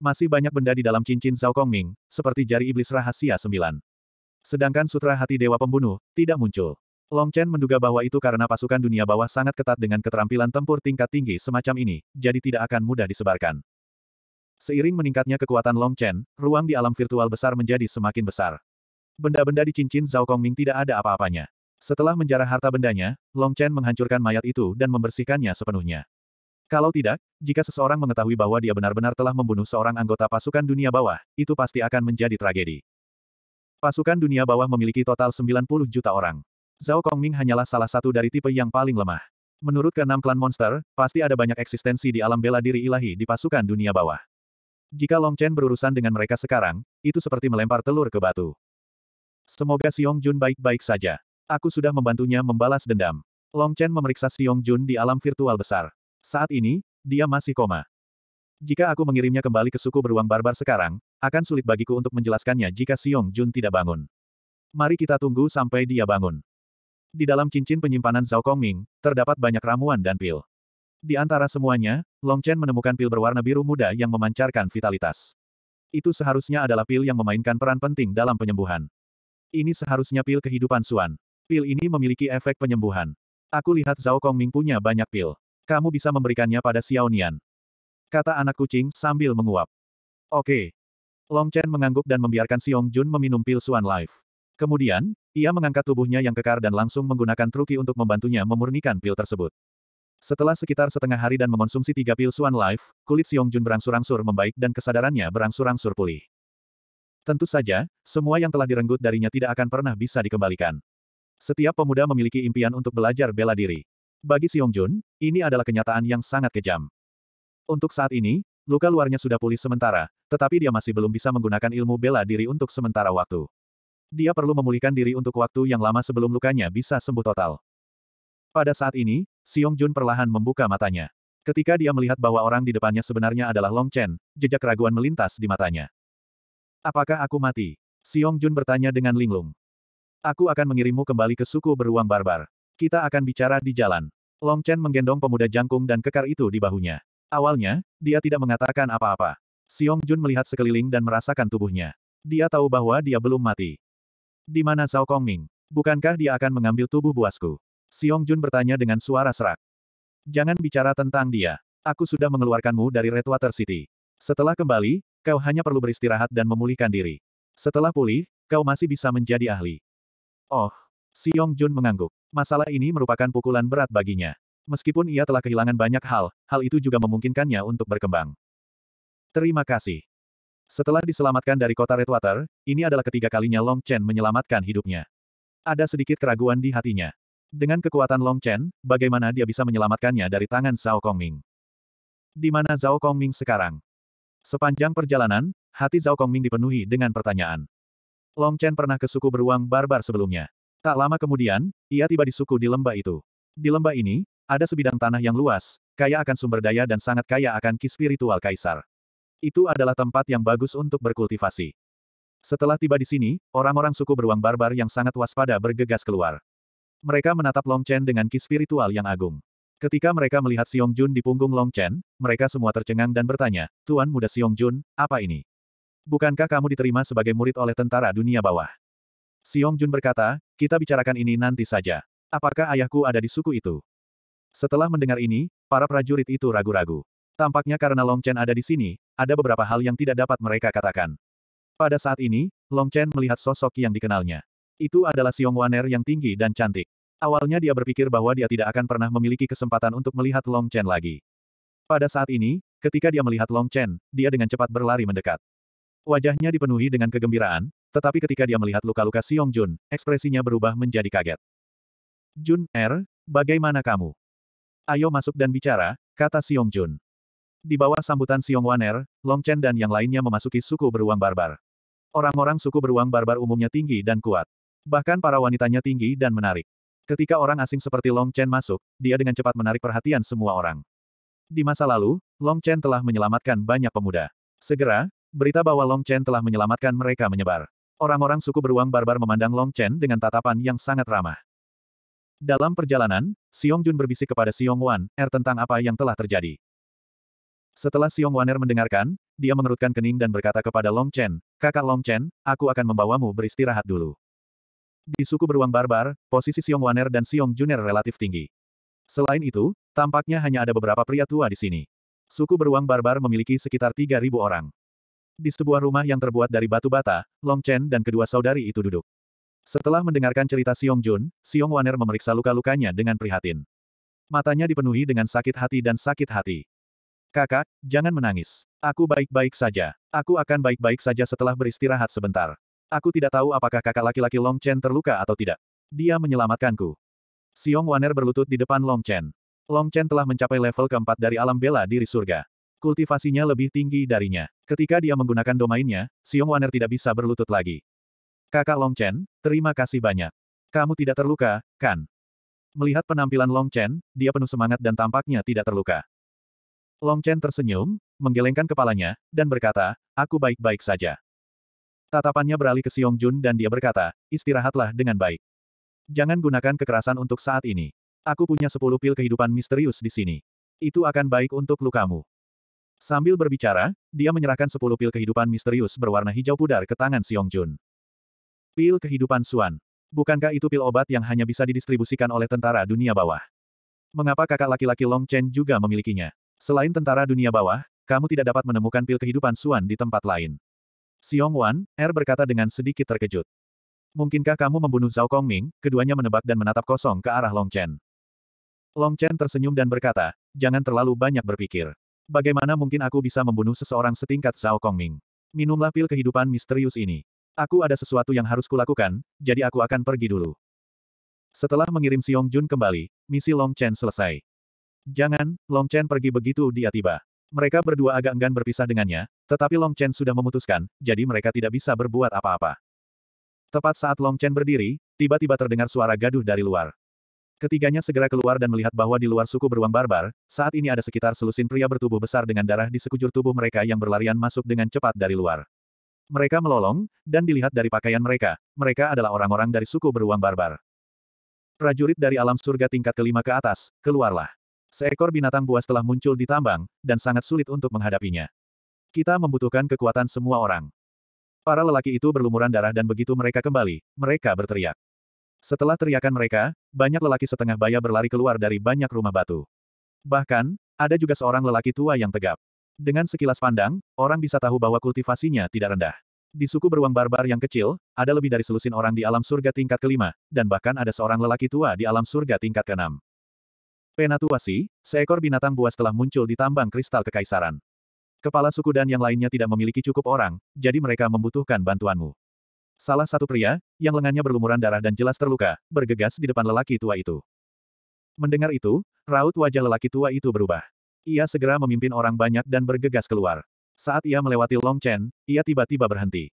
Masih banyak benda di dalam cincin Zhao Kongming, seperti jari iblis rahasia sembilan. Sedangkan sutra hati dewa pembunuh, tidak muncul. Long Chen menduga bahwa itu karena pasukan dunia bawah sangat ketat dengan keterampilan tempur tingkat tinggi semacam ini, jadi tidak akan mudah disebarkan. Seiring meningkatnya kekuatan Long Chen, ruang di alam virtual besar menjadi semakin besar. Benda-benda di cincin Zhao Kongming tidak ada apa-apanya. Setelah menjarah harta bendanya, Long Chen menghancurkan mayat itu dan membersihkannya sepenuhnya. Kalau tidak, jika seseorang mengetahui bahwa dia benar-benar telah membunuh seorang anggota pasukan dunia bawah, itu pasti akan menjadi tragedi. Pasukan dunia bawah memiliki total 90 juta orang. Zhao Kongming hanyalah salah satu dari tipe yang paling lemah. Menurut keenam klan monster, pasti ada banyak eksistensi di alam bela diri ilahi di pasukan dunia bawah. Jika Long Chen berurusan dengan mereka sekarang, itu seperti melempar telur ke batu. Semoga Xiong Jun baik-baik saja. Aku sudah membantunya membalas dendam. Long Chen memeriksa Xiong Jun di alam virtual besar. Saat ini, dia masih koma. Jika aku mengirimnya kembali ke suku beruang barbar sekarang, akan sulit bagiku untuk menjelaskannya jika Siong Jun tidak bangun. Mari kita tunggu sampai dia bangun. Di dalam cincin penyimpanan Zhao Kongming, terdapat banyak ramuan dan pil. Di antara semuanya, Long Chen menemukan pil berwarna biru muda yang memancarkan vitalitas. Itu seharusnya adalah pil yang memainkan peran penting dalam penyembuhan. Ini seharusnya pil kehidupan Suan. Pil ini memiliki efek penyembuhan. Aku lihat Zhao Kongming punya banyak pil. Kamu bisa memberikannya pada Xiaonian. Kata anak kucing sambil menguap. Oke. Long Chen mengangguk dan membiarkan Xiong Jun meminum pil Suan Life. Kemudian, ia mengangkat tubuhnya yang kekar dan langsung menggunakan truki untuk membantunya memurnikan pil tersebut. Setelah sekitar setengah hari dan mengonsumsi tiga pil Suan Life, kulit Xiong Jun berangsur-angsur membaik dan kesadarannya berangsur-angsur pulih. Tentu saja, semua yang telah direnggut darinya tidak akan pernah bisa dikembalikan. Setiap pemuda memiliki impian untuk belajar bela diri. Bagi Xiong Jun, ini adalah kenyataan yang sangat kejam. Untuk saat ini, luka luarnya sudah pulih sementara, tetapi dia masih belum bisa menggunakan ilmu bela diri untuk sementara waktu. Dia perlu memulihkan diri untuk waktu yang lama sebelum lukanya bisa sembuh total. Pada saat ini, Xiong Jun perlahan membuka matanya. Ketika dia melihat bahwa orang di depannya sebenarnya adalah Long Chen, jejak keraguan melintas di matanya. Apakah aku mati? Xiong Jun bertanya dengan linglung. Aku akan mengirimmu kembali ke suku beruang barbar. Kita akan bicara di jalan. Long Chen menggendong pemuda jangkung dan kekar itu di bahunya. Awalnya, dia tidak mengatakan apa-apa. Xiong Jun melihat sekeliling dan merasakan tubuhnya. Dia tahu bahwa dia belum mati. Di mana Zhao Kongming? Bukankah dia akan mengambil tubuh buasku? Xiong Jun bertanya dengan suara serak. Jangan bicara tentang dia. Aku sudah mengeluarkanmu dari Redwater City. Setelah kembali, kau hanya perlu beristirahat dan memulihkan diri. Setelah pulih, kau masih bisa menjadi ahli. Oh, Siong Jun mengangguk. Masalah ini merupakan pukulan berat baginya. Meskipun ia telah kehilangan banyak hal, hal itu juga memungkinkannya untuk berkembang. Terima kasih. Setelah diselamatkan dari kota Redwater, ini adalah ketiga kalinya Long Chen menyelamatkan hidupnya. Ada sedikit keraguan di hatinya. Dengan kekuatan Long Chen, bagaimana dia bisa menyelamatkannya dari tangan Zhao Kongming? Di mana Zhao Kongming sekarang? Sepanjang perjalanan, hati Zhao Kongming dipenuhi dengan pertanyaan. Long Chen pernah ke suku beruang barbar sebelumnya. Tak lama kemudian, ia tiba di suku di lembah itu. Di lembah ini, ada sebidang tanah yang luas, kaya akan sumber daya dan sangat kaya akan ki spiritual kaisar. Itu adalah tempat yang bagus untuk berkultivasi. Setelah tiba di sini, orang-orang suku beruang barbar yang sangat waspada bergegas keluar. Mereka menatap Long Chen dengan ki spiritual yang agung. Ketika mereka melihat Xiong Jun di punggung Long Chen, mereka semua tercengang dan bertanya, Tuan Muda Xiong Jun, apa ini? Bukankah kamu diterima sebagai murid oleh tentara dunia bawah? Xiong Jun berkata, kita bicarakan ini nanti saja. Apakah ayahku ada di suku itu? Setelah mendengar ini, para prajurit itu ragu-ragu. Tampaknya karena Long Chen ada di sini, ada beberapa hal yang tidak dapat mereka katakan. Pada saat ini, Long Chen melihat sosok yang dikenalnya. Itu adalah Xiong Waner yang tinggi dan cantik. Awalnya dia berpikir bahwa dia tidak akan pernah memiliki kesempatan untuk melihat Long Chen lagi. Pada saat ini, ketika dia melihat Long Chen, dia dengan cepat berlari mendekat. Wajahnya dipenuhi dengan kegembiraan, tetapi ketika dia melihat luka-luka Siong Jun, ekspresinya berubah menjadi kaget. Jun Er, bagaimana kamu? Ayo masuk dan bicara, kata Siong Jun. Di bawah sambutan Siong Er, Long Chen dan yang lainnya memasuki suku beruang barbar. Orang-orang suku beruang barbar umumnya tinggi dan kuat. Bahkan para wanitanya tinggi dan menarik. Ketika orang asing seperti Long Chen masuk, dia dengan cepat menarik perhatian semua orang. Di masa lalu, Long Chen telah menyelamatkan banyak pemuda. Segera, berita bahwa Long Chen telah menyelamatkan mereka menyebar. Orang-orang suku beruang barbar memandang Long Chen dengan tatapan yang sangat ramah. Dalam perjalanan, Xiong Jun berbisik kepada Xiong Wan, Er tentang apa yang telah terjadi. Setelah Xiong Wan Er mendengarkan, dia mengerutkan kening dan berkata kepada Long Chen, Kakak Long Chen, aku akan membawamu beristirahat dulu. Di suku beruang barbar, posisi Xiong Wan Er dan Xiong Jun Er relatif tinggi. Selain itu, tampaknya hanya ada beberapa pria tua di sini. Suku beruang barbar memiliki sekitar 3.000 orang. Di sebuah rumah yang terbuat dari batu bata, Long Chen dan kedua saudari itu duduk. Setelah mendengarkan cerita Siong Jun, Siong Waner memeriksa luka-lukanya dengan prihatin. Matanya dipenuhi dengan sakit hati dan sakit hati. Kakak, jangan menangis. Aku baik-baik saja. Aku akan baik-baik saja setelah beristirahat sebentar. Aku tidak tahu apakah kakak laki-laki Long Chen terluka atau tidak. Dia menyelamatkanku. Siong Waner berlutut di depan Long Chen. Long Chen telah mencapai level keempat dari alam bela diri surga. Kultivasinya lebih tinggi darinya. Ketika dia menggunakan domainnya, Xiong Waner tidak bisa berlutut lagi. Kakak Long Chen, terima kasih banyak. Kamu tidak terluka, kan? Melihat penampilan Long Chen, dia penuh semangat dan tampaknya tidak terluka. Long Chen tersenyum, menggelengkan kepalanya, dan berkata, aku baik-baik saja. Tatapannya beralih ke Xiong Jun dan dia berkata, istirahatlah dengan baik. Jangan gunakan kekerasan untuk saat ini. Aku punya 10 pil kehidupan misterius di sini. Itu akan baik untuk lukamu. Sambil berbicara, dia menyerahkan sepuluh pil kehidupan misterius berwarna hijau pudar ke tangan Xiong Jun. Pil kehidupan Suan. Bukankah itu pil obat yang hanya bisa didistribusikan oleh tentara dunia bawah? Mengapa kakak laki-laki Long Chen juga memilikinya? Selain tentara dunia bawah, kamu tidak dapat menemukan pil kehidupan Suan di tempat lain. Xiong Wan, Er berkata dengan sedikit terkejut. Mungkinkah kamu membunuh Zhao Kongming? Keduanya menebak dan menatap kosong ke arah Long Chen. Long Chen tersenyum dan berkata, jangan terlalu banyak berpikir. Bagaimana mungkin aku bisa membunuh seseorang setingkat Zhao Kongming? Minumlah pil kehidupan misterius ini. Aku ada sesuatu yang harus kulakukan, jadi aku akan pergi dulu. Setelah mengirim Yong Jun kembali, misi Long Chen selesai. Jangan, Long Chen pergi begitu dia tiba. Mereka berdua agak enggan berpisah dengannya, tetapi Long Chen sudah memutuskan, jadi mereka tidak bisa berbuat apa-apa. Tepat saat Long Chen berdiri, tiba-tiba terdengar suara gaduh dari luar. Ketiganya segera keluar dan melihat bahwa di luar suku beruang barbar, saat ini ada sekitar selusin pria bertubuh besar dengan darah di sekujur tubuh mereka yang berlarian masuk dengan cepat dari luar. Mereka melolong, dan dilihat dari pakaian mereka, mereka adalah orang-orang dari suku beruang barbar. Prajurit dari alam surga tingkat kelima ke atas, keluarlah. Seekor binatang buas telah muncul di tambang, dan sangat sulit untuk menghadapinya. Kita membutuhkan kekuatan semua orang. Para lelaki itu berlumuran darah dan begitu mereka kembali, mereka berteriak. Setelah teriakan mereka, banyak lelaki setengah baya berlari keluar dari banyak rumah batu. Bahkan, ada juga seorang lelaki tua yang tegap. Dengan sekilas pandang, orang bisa tahu bahwa kultivasinya tidak rendah. Di suku beruang barbar yang kecil, ada lebih dari selusin orang di alam surga tingkat kelima, dan bahkan ada seorang lelaki tua di alam surga tingkat keenam. Penatuasi, seekor binatang buas telah muncul di tambang kristal kekaisaran. Kepala suku dan yang lainnya tidak memiliki cukup orang, jadi mereka membutuhkan bantuanmu. Salah satu pria, yang lengannya berlumuran darah dan jelas terluka, bergegas di depan lelaki tua itu. Mendengar itu, raut wajah lelaki tua itu berubah. Ia segera memimpin orang banyak dan bergegas keluar. Saat ia melewati Long Chen, ia tiba-tiba berhenti.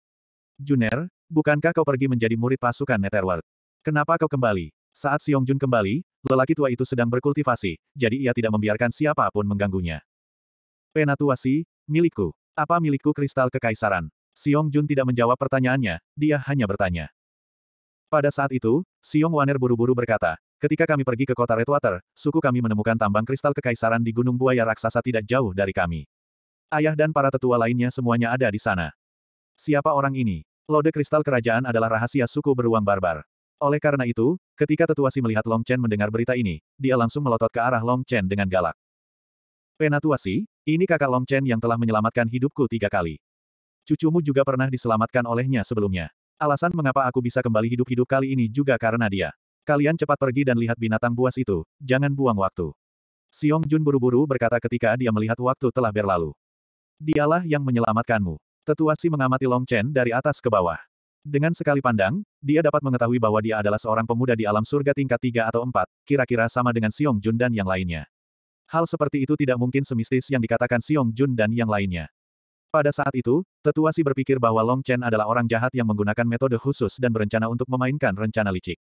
Juner, bukankah kau pergi menjadi murid pasukan Netherworld? Kenapa kau kembali? Saat Siong Jun kembali, lelaki tua itu sedang berkultivasi, jadi ia tidak membiarkan siapapun mengganggunya. Penatuasi, milikku. Apa milikku kristal kekaisaran? Xiong Jun tidak menjawab pertanyaannya, dia hanya bertanya. Pada saat itu, Xiong Waner buru-buru berkata, ketika kami pergi ke kota Redwater, suku kami menemukan tambang kristal kekaisaran di Gunung Buaya Raksasa tidak jauh dari kami. Ayah dan para tetua lainnya semuanya ada di sana. Siapa orang ini? Lode kristal kerajaan adalah rahasia suku beruang barbar. Oleh karena itu, ketika tetua si melihat Long Chen mendengar berita ini, dia langsung melotot ke arah Long Chen dengan galak. Penatua si, ini kakak Long Chen yang telah menyelamatkan hidupku tiga kali. Cucumu juga pernah diselamatkan olehnya sebelumnya. Alasan mengapa aku bisa kembali hidup-hidup kali ini juga karena dia. Kalian cepat pergi dan lihat binatang buas itu, jangan buang waktu. Siong Jun buru-buru berkata ketika dia melihat waktu telah berlalu. Dialah yang menyelamatkanmu. Tetua Si mengamati Long Chen dari atas ke bawah. Dengan sekali pandang, dia dapat mengetahui bahwa dia adalah seorang pemuda di alam surga tingkat tiga atau empat, kira-kira sama dengan Siong Jun dan yang lainnya. Hal seperti itu tidak mungkin semistis yang dikatakan Siong Jun dan yang lainnya. Pada saat itu, tetua si berpikir bahwa Long Chen adalah orang jahat yang menggunakan metode khusus dan berencana untuk memainkan rencana licik.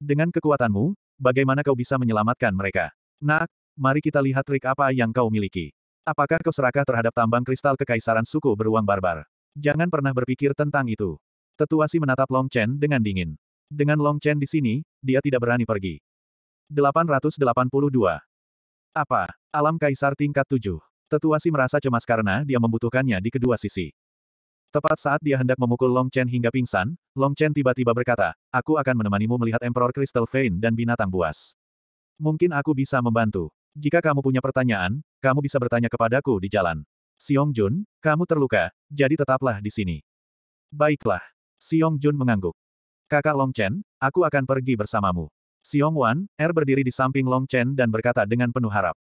Dengan kekuatanmu, bagaimana kau bisa menyelamatkan mereka? Nak, mari kita lihat trik apa yang kau miliki. Apakah kau serakah terhadap tambang kristal kekaisaran suku beruang barbar? Jangan pernah berpikir tentang itu. Tetua si menatap Long Chen dengan dingin. Dengan Long Chen di sini, dia tidak berani pergi. 882. Apa? Alam Kaisar tingkat 7. Tetuasi merasa cemas karena dia membutuhkannya di kedua sisi. Tepat saat dia hendak memukul Long Chen hingga pingsan, Long Chen tiba-tiba berkata, aku akan menemanimu melihat Emperor Crystal Vein dan binatang buas. Mungkin aku bisa membantu. Jika kamu punya pertanyaan, kamu bisa bertanya kepadaku di jalan. Xiong Jun, kamu terluka, jadi tetaplah di sini. Baiklah. Xiong Jun mengangguk. Kakak Long Chen, aku akan pergi bersamamu. Xiong Wan, Er berdiri di samping Long Chen dan berkata dengan penuh harap.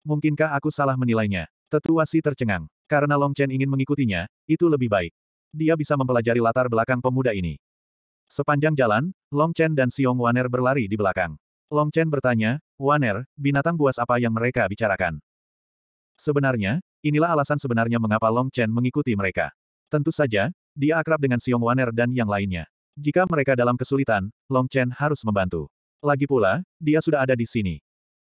Mungkinkah aku salah menilainya? Tetua Si tercengang. Karena Long Chen ingin mengikutinya, itu lebih baik. Dia bisa mempelajari latar belakang pemuda ini. Sepanjang jalan, Long Chen dan Xiong Waner berlari di belakang. Long Chen bertanya, Waner, binatang buas apa yang mereka bicarakan? Sebenarnya, inilah alasan sebenarnya mengapa Long Chen mengikuti mereka. Tentu saja, dia akrab dengan Xiong Waner dan yang lainnya. Jika mereka dalam kesulitan, Long Chen harus membantu. Lagi pula, dia sudah ada di sini.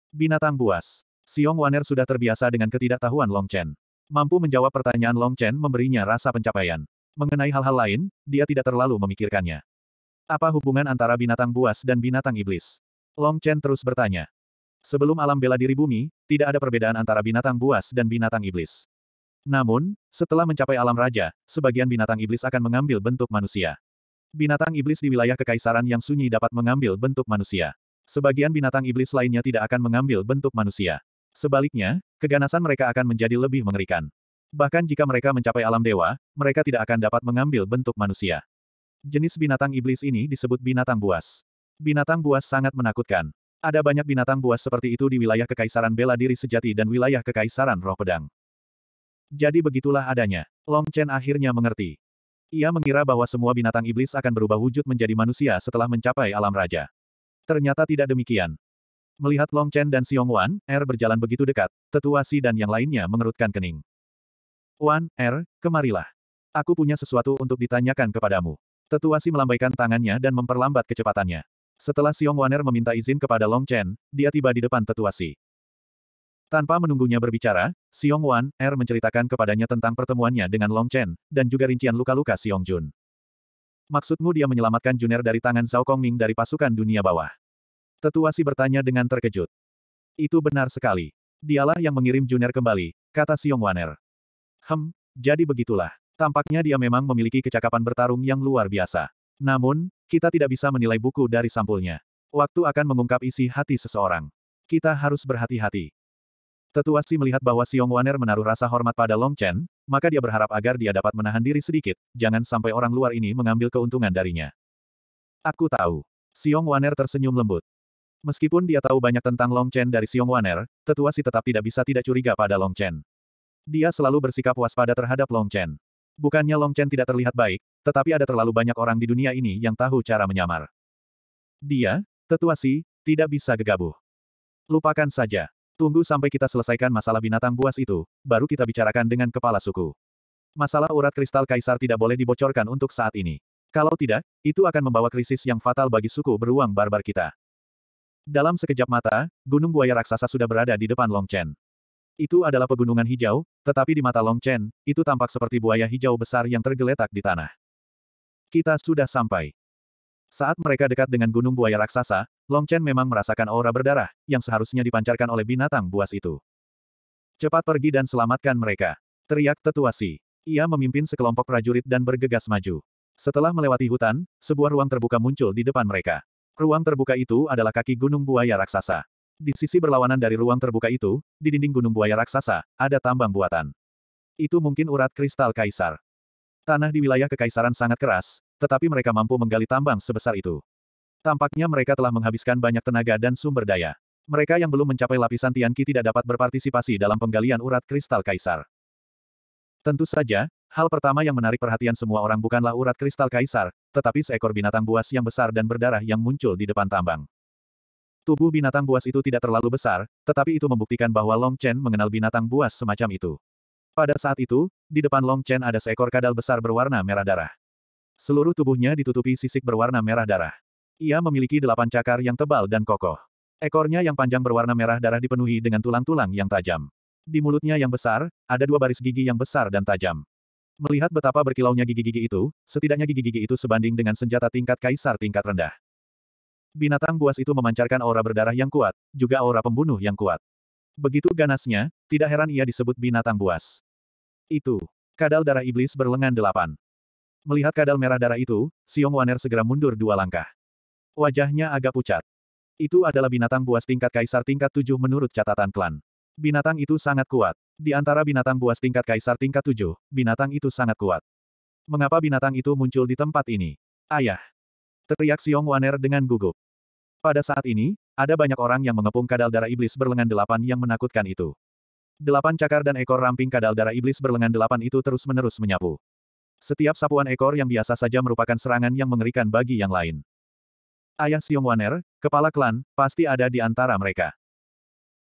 Binatang buas. Xiong Waner sudah terbiasa dengan ketidaktahuan Long Chen. Mampu menjawab pertanyaan Long Chen memberinya rasa pencapaian. Mengenai hal-hal lain, dia tidak terlalu memikirkannya. Apa hubungan antara binatang buas dan binatang iblis? Long Chen terus bertanya. Sebelum alam bela diri bumi, tidak ada perbedaan antara binatang buas dan binatang iblis. Namun, setelah mencapai alam raja, sebagian binatang iblis akan mengambil bentuk manusia. Binatang iblis di wilayah kekaisaran yang sunyi dapat mengambil bentuk manusia. Sebagian binatang iblis lainnya tidak akan mengambil bentuk manusia. Sebaliknya, keganasan mereka akan menjadi lebih mengerikan. Bahkan jika mereka mencapai alam dewa, mereka tidak akan dapat mengambil bentuk manusia. Jenis binatang iblis ini disebut binatang buas. Binatang buas sangat menakutkan. Ada banyak binatang buas seperti itu di wilayah Kekaisaran Bela Diri Sejati dan wilayah Kekaisaran Roh Pedang. Jadi begitulah adanya. Long Chen akhirnya mengerti. Ia mengira bahwa semua binatang iblis akan berubah wujud menjadi manusia setelah mencapai alam raja. Ternyata tidak demikian. Melihat Long Chen dan Xiong Wan, Er berjalan begitu dekat, tetua Si dan yang lainnya mengerutkan kening. Wan, Er, kemarilah. Aku punya sesuatu untuk ditanyakan kepadamu. Tetua Si melambaikan tangannya dan memperlambat kecepatannya. Setelah Xiong Wan Er meminta izin kepada Long Chen, dia tiba di depan tetua Si. Tanpa menunggunya berbicara, Xiong Wan, Er menceritakan kepadanya tentang pertemuannya dengan Long Chen, dan juga rincian luka-luka Xiong Jun. Maksudmu dia menyelamatkan Juner dari tangan Zhao Kongming dari pasukan dunia bawah. Tetua si bertanya dengan terkejut. Itu benar sekali. Dialah yang mengirim junior kembali, kata Siong Waner. Hem, jadi begitulah. Tampaknya dia memang memiliki kecakapan bertarung yang luar biasa. Namun, kita tidak bisa menilai buku dari sampulnya. Waktu akan mengungkap isi hati seseorang. Kita harus berhati-hati. Tetua si melihat bahwa Siong Waner menaruh rasa hormat pada Long Chen, maka dia berharap agar dia dapat menahan diri sedikit, jangan sampai orang luar ini mengambil keuntungan darinya. Aku tahu. Siong Waner tersenyum lembut. Meskipun dia tahu banyak tentang Long Chen dari Waner, tetua si tetap tidak bisa tidak curiga pada Long Chen. Dia selalu bersikap waspada terhadap Long Chen. Bukannya Long Chen tidak terlihat baik, tetapi ada terlalu banyak orang di dunia ini yang tahu cara menyamar. Dia, tetua si, tidak bisa gegabah. Lupakan saja. Tunggu sampai kita selesaikan masalah binatang buas itu, baru kita bicarakan dengan kepala suku. Masalah urat kristal kaisar tidak boleh dibocorkan untuk saat ini. Kalau tidak, itu akan membawa krisis yang fatal bagi suku beruang barbar kita. Dalam sekejap mata, gunung buaya raksasa sudah berada di depan Long Chen. Itu adalah pegunungan hijau, tetapi di mata Long Chen, itu tampak seperti buaya hijau besar yang tergeletak di tanah. Kita sudah sampai. Saat mereka dekat dengan gunung buaya raksasa, Long Chen memang merasakan aura berdarah, yang seharusnya dipancarkan oleh binatang buas itu. Cepat pergi dan selamatkan mereka. Teriak Tetua Si. Ia memimpin sekelompok prajurit dan bergegas maju. Setelah melewati hutan, sebuah ruang terbuka muncul di depan mereka. Ruang terbuka itu adalah kaki gunung buaya raksasa. Di sisi berlawanan dari ruang terbuka itu, di dinding gunung buaya raksasa, ada tambang buatan. Itu mungkin urat kristal kaisar. Tanah di wilayah kekaisaran sangat keras, tetapi mereka mampu menggali tambang sebesar itu. Tampaknya mereka telah menghabiskan banyak tenaga dan sumber daya. Mereka yang belum mencapai lapisan Tianqi tidak dapat berpartisipasi dalam penggalian urat kristal kaisar. Tentu saja, Hal pertama yang menarik perhatian semua orang bukanlah urat kristal kaisar, tetapi seekor binatang buas yang besar dan berdarah yang muncul di depan tambang. Tubuh binatang buas itu tidak terlalu besar, tetapi itu membuktikan bahwa Long Chen mengenal binatang buas semacam itu. Pada saat itu, di depan Long Chen ada seekor kadal besar berwarna merah darah. Seluruh tubuhnya ditutupi sisik berwarna merah darah. Ia memiliki delapan cakar yang tebal dan kokoh. Ekornya yang panjang berwarna merah darah dipenuhi dengan tulang-tulang yang tajam. Di mulutnya yang besar, ada dua baris gigi yang besar dan tajam. Melihat betapa berkilaunya gigi-gigi itu, setidaknya gigi-gigi itu sebanding dengan senjata tingkat kaisar tingkat rendah. Binatang buas itu memancarkan aura berdarah yang kuat, juga aura pembunuh yang kuat. Begitu ganasnya, tidak heran ia disebut binatang buas. Itu, kadal darah iblis berlengan delapan. Melihat kadal merah darah itu, Siong Waner segera mundur dua langkah. Wajahnya agak pucat. Itu adalah binatang buas tingkat kaisar tingkat tujuh menurut catatan klan. Binatang itu sangat kuat. Di antara binatang buas tingkat kaisar tingkat tujuh, binatang itu sangat kuat. Mengapa binatang itu muncul di tempat ini? Ayah! Teriak Xiong Waner dengan gugup. Pada saat ini, ada banyak orang yang mengepung kadal darah iblis berlengan delapan yang menakutkan itu. Delapan cakar dan ekor ramping kadal darah iblis berlengan delapan itu terus-menerus menyapu. Setiap sapuan ekor yang biasa saja merupakan serangan yang mengerikan bagi yang lain. Ayah Xiong Waner, kepala klan, pasti ada di antara mereka.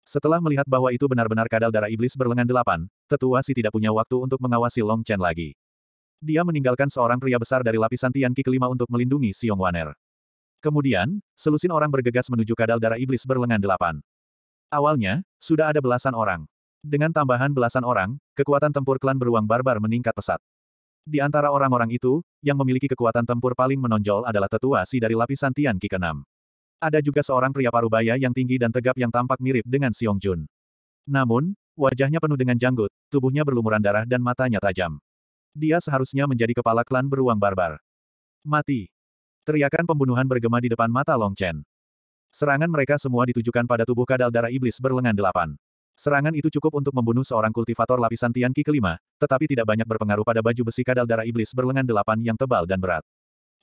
Setelah melihat bahwa itu benar-benar kadal darah iblis berlengan delapan, tetua si tidak punya waktu untuk mengawasi Long Chen lagi. Dia meninggalkan seorang pria besar dari lapisan Tianqi kelima untuk melindungi Xiong Waner. Kemudian, selusin orang bergegas menuju kadal darah iblis berlengan delapan. Awalnya, sudah ada belasan orang. Dengan tambahan belasan orang, kekuatan tempur klan beruang barbar meningkat pesat. Di antara orang-orang itu, yang memiliki kekuatan tempur paling menonjol adalah tetua si dari lapisan Tianqi keenam. Ada juga seorang pria parubaya yang tinggi dan tegap yang tampak mirip dengan Siong Jun. Namun, wajahnya penuh dengan janggut, tubuhnya berlumuran darah dan matanya tajam. Dia seharusnya menjadi kepala klan beruang barbar. Mati! Teriakan pembunuhan bergema di depan mata Long Chen. Serangan mereka semua ditujukan pada tubuh kadal darah iblis berlengan delapan. Serangan itu cukup untuk membunuh seorang kultivator lapisan Tian Ki kelima, tetapi tidak banyak berpengaruh pada baju besi kadal darah iblis berlengan delapan yang tebal dan berat.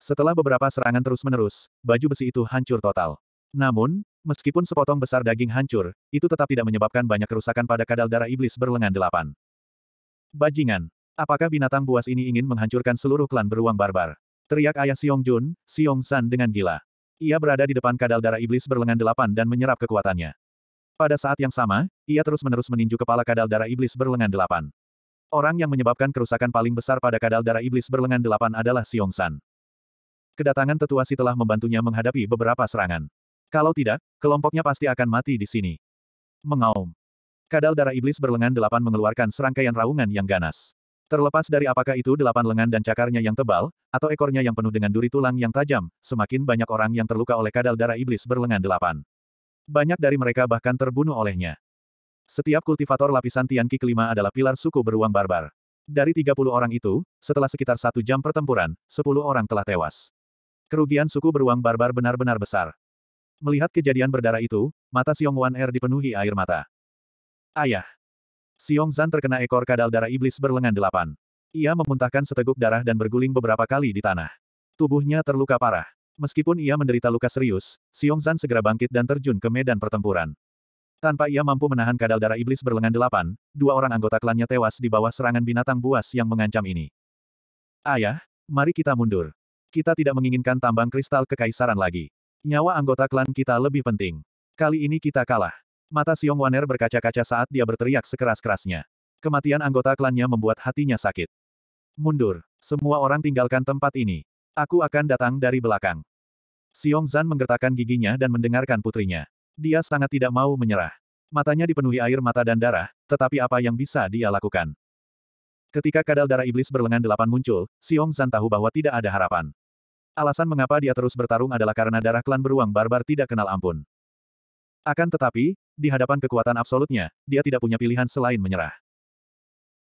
Setelah beberapa serangan terus-menerus, baju besi itu hancur total. Namun, meskipun sepotong besar daging hancur, itu tetap tidak menyebabkan banyak kerusakan pada kadal darah iblis berlengan delapan. Bajingan. Apakah binatang buas ini ingin menghancurkan seluruh klan beruang barbar? Teriak ayah Siong Jun, Siong San dengan gila. Ia berada di depan kadal darah iblis berlengan delapan dan menyerap kekuatannya. Pada saat yang sama, ia terus-menerus meninju kepala kadal darah iblis berlengan delapan. Orang yang menyebabkan kerusakan paling besar pada kadal darah iblis berlengan delapan adalah Siong San. Kedatangan tetua si telah membantunya menghadapi beberapa serangan. Kalau tidak, kelompoknya pasti akan mati di sini. Mengaum. Kadal darah iblis berlengan delapan mengeluarkan serangkaian raungan yang ganas. Terlepas dari apakah itu delapan lengan dan cakarnya yang tebal, atau ekornya yang penuh dengan duri tulang yang tajam, semakin banyak orang yang terluka oleh kadal darah iblis berlengan delapan. Banyak dari mereka bahkan terbunuh olehnya. Setiap kultivator lapisan Tianqi kelima adalah pilar suku beruang barbar. Dari 30 orang itu, setelah sekitar satu jam pertempuran, 10 orang telah tewas. Kerugian suku beruang barbar benar-benar besar. Melihat kejadian berdarah itu, mata Xiong Wan Er dipenuhi air mata. Ayah. Xiong Zan terkena ekor kadal darah iblis berlengan delapan. Ia memuntahkan seteguk darah dan berguling beberapa kali di tanah. Tubuhnya terluka parah. Meskipun ia menderita luka serius, Xiong Zan segera bangkit dan terjun ke medan pertempuran. Tanpa ia mampu menahan kadal darah iblis berlengan delapan, dua orang anggota klannya tewas di bawah serangan binatang buas yang mengancam ini. Ayah, mari kita mundur. Kita tidak menginginkan tambang kristal kekaisaran lagi. Nyawa anggota klan kita lebih penting. Kali ini kita kalah. Mata Siong Waner berkaca-kaca saat dia berteriak sekeras-kerasnya. Kematian anggota klannya membuat hatinya sakit. Mundur. Semua orang tinggalkan tempat ini. Aku akan datang dari belakang. Siong Zan menggertakkan giginya dan mendengarkan putrinya. Dia sangat tidak mau menyerah. Matanya dipenuhi air mata dan darah, tetapi apa yang bisa dia lakukan? Ketika kadal darah iblis berlengan delapan muncul, Siong Zan tahu bahwa tidak ada harapan. Alasan mengapa dia terus bertarung adalah karena darah klan beruang barbar tidak kenal ampun. Akan tetapi, di hadapan kekuatan absolutnya, dia tidak punya pilihan selain menyerah.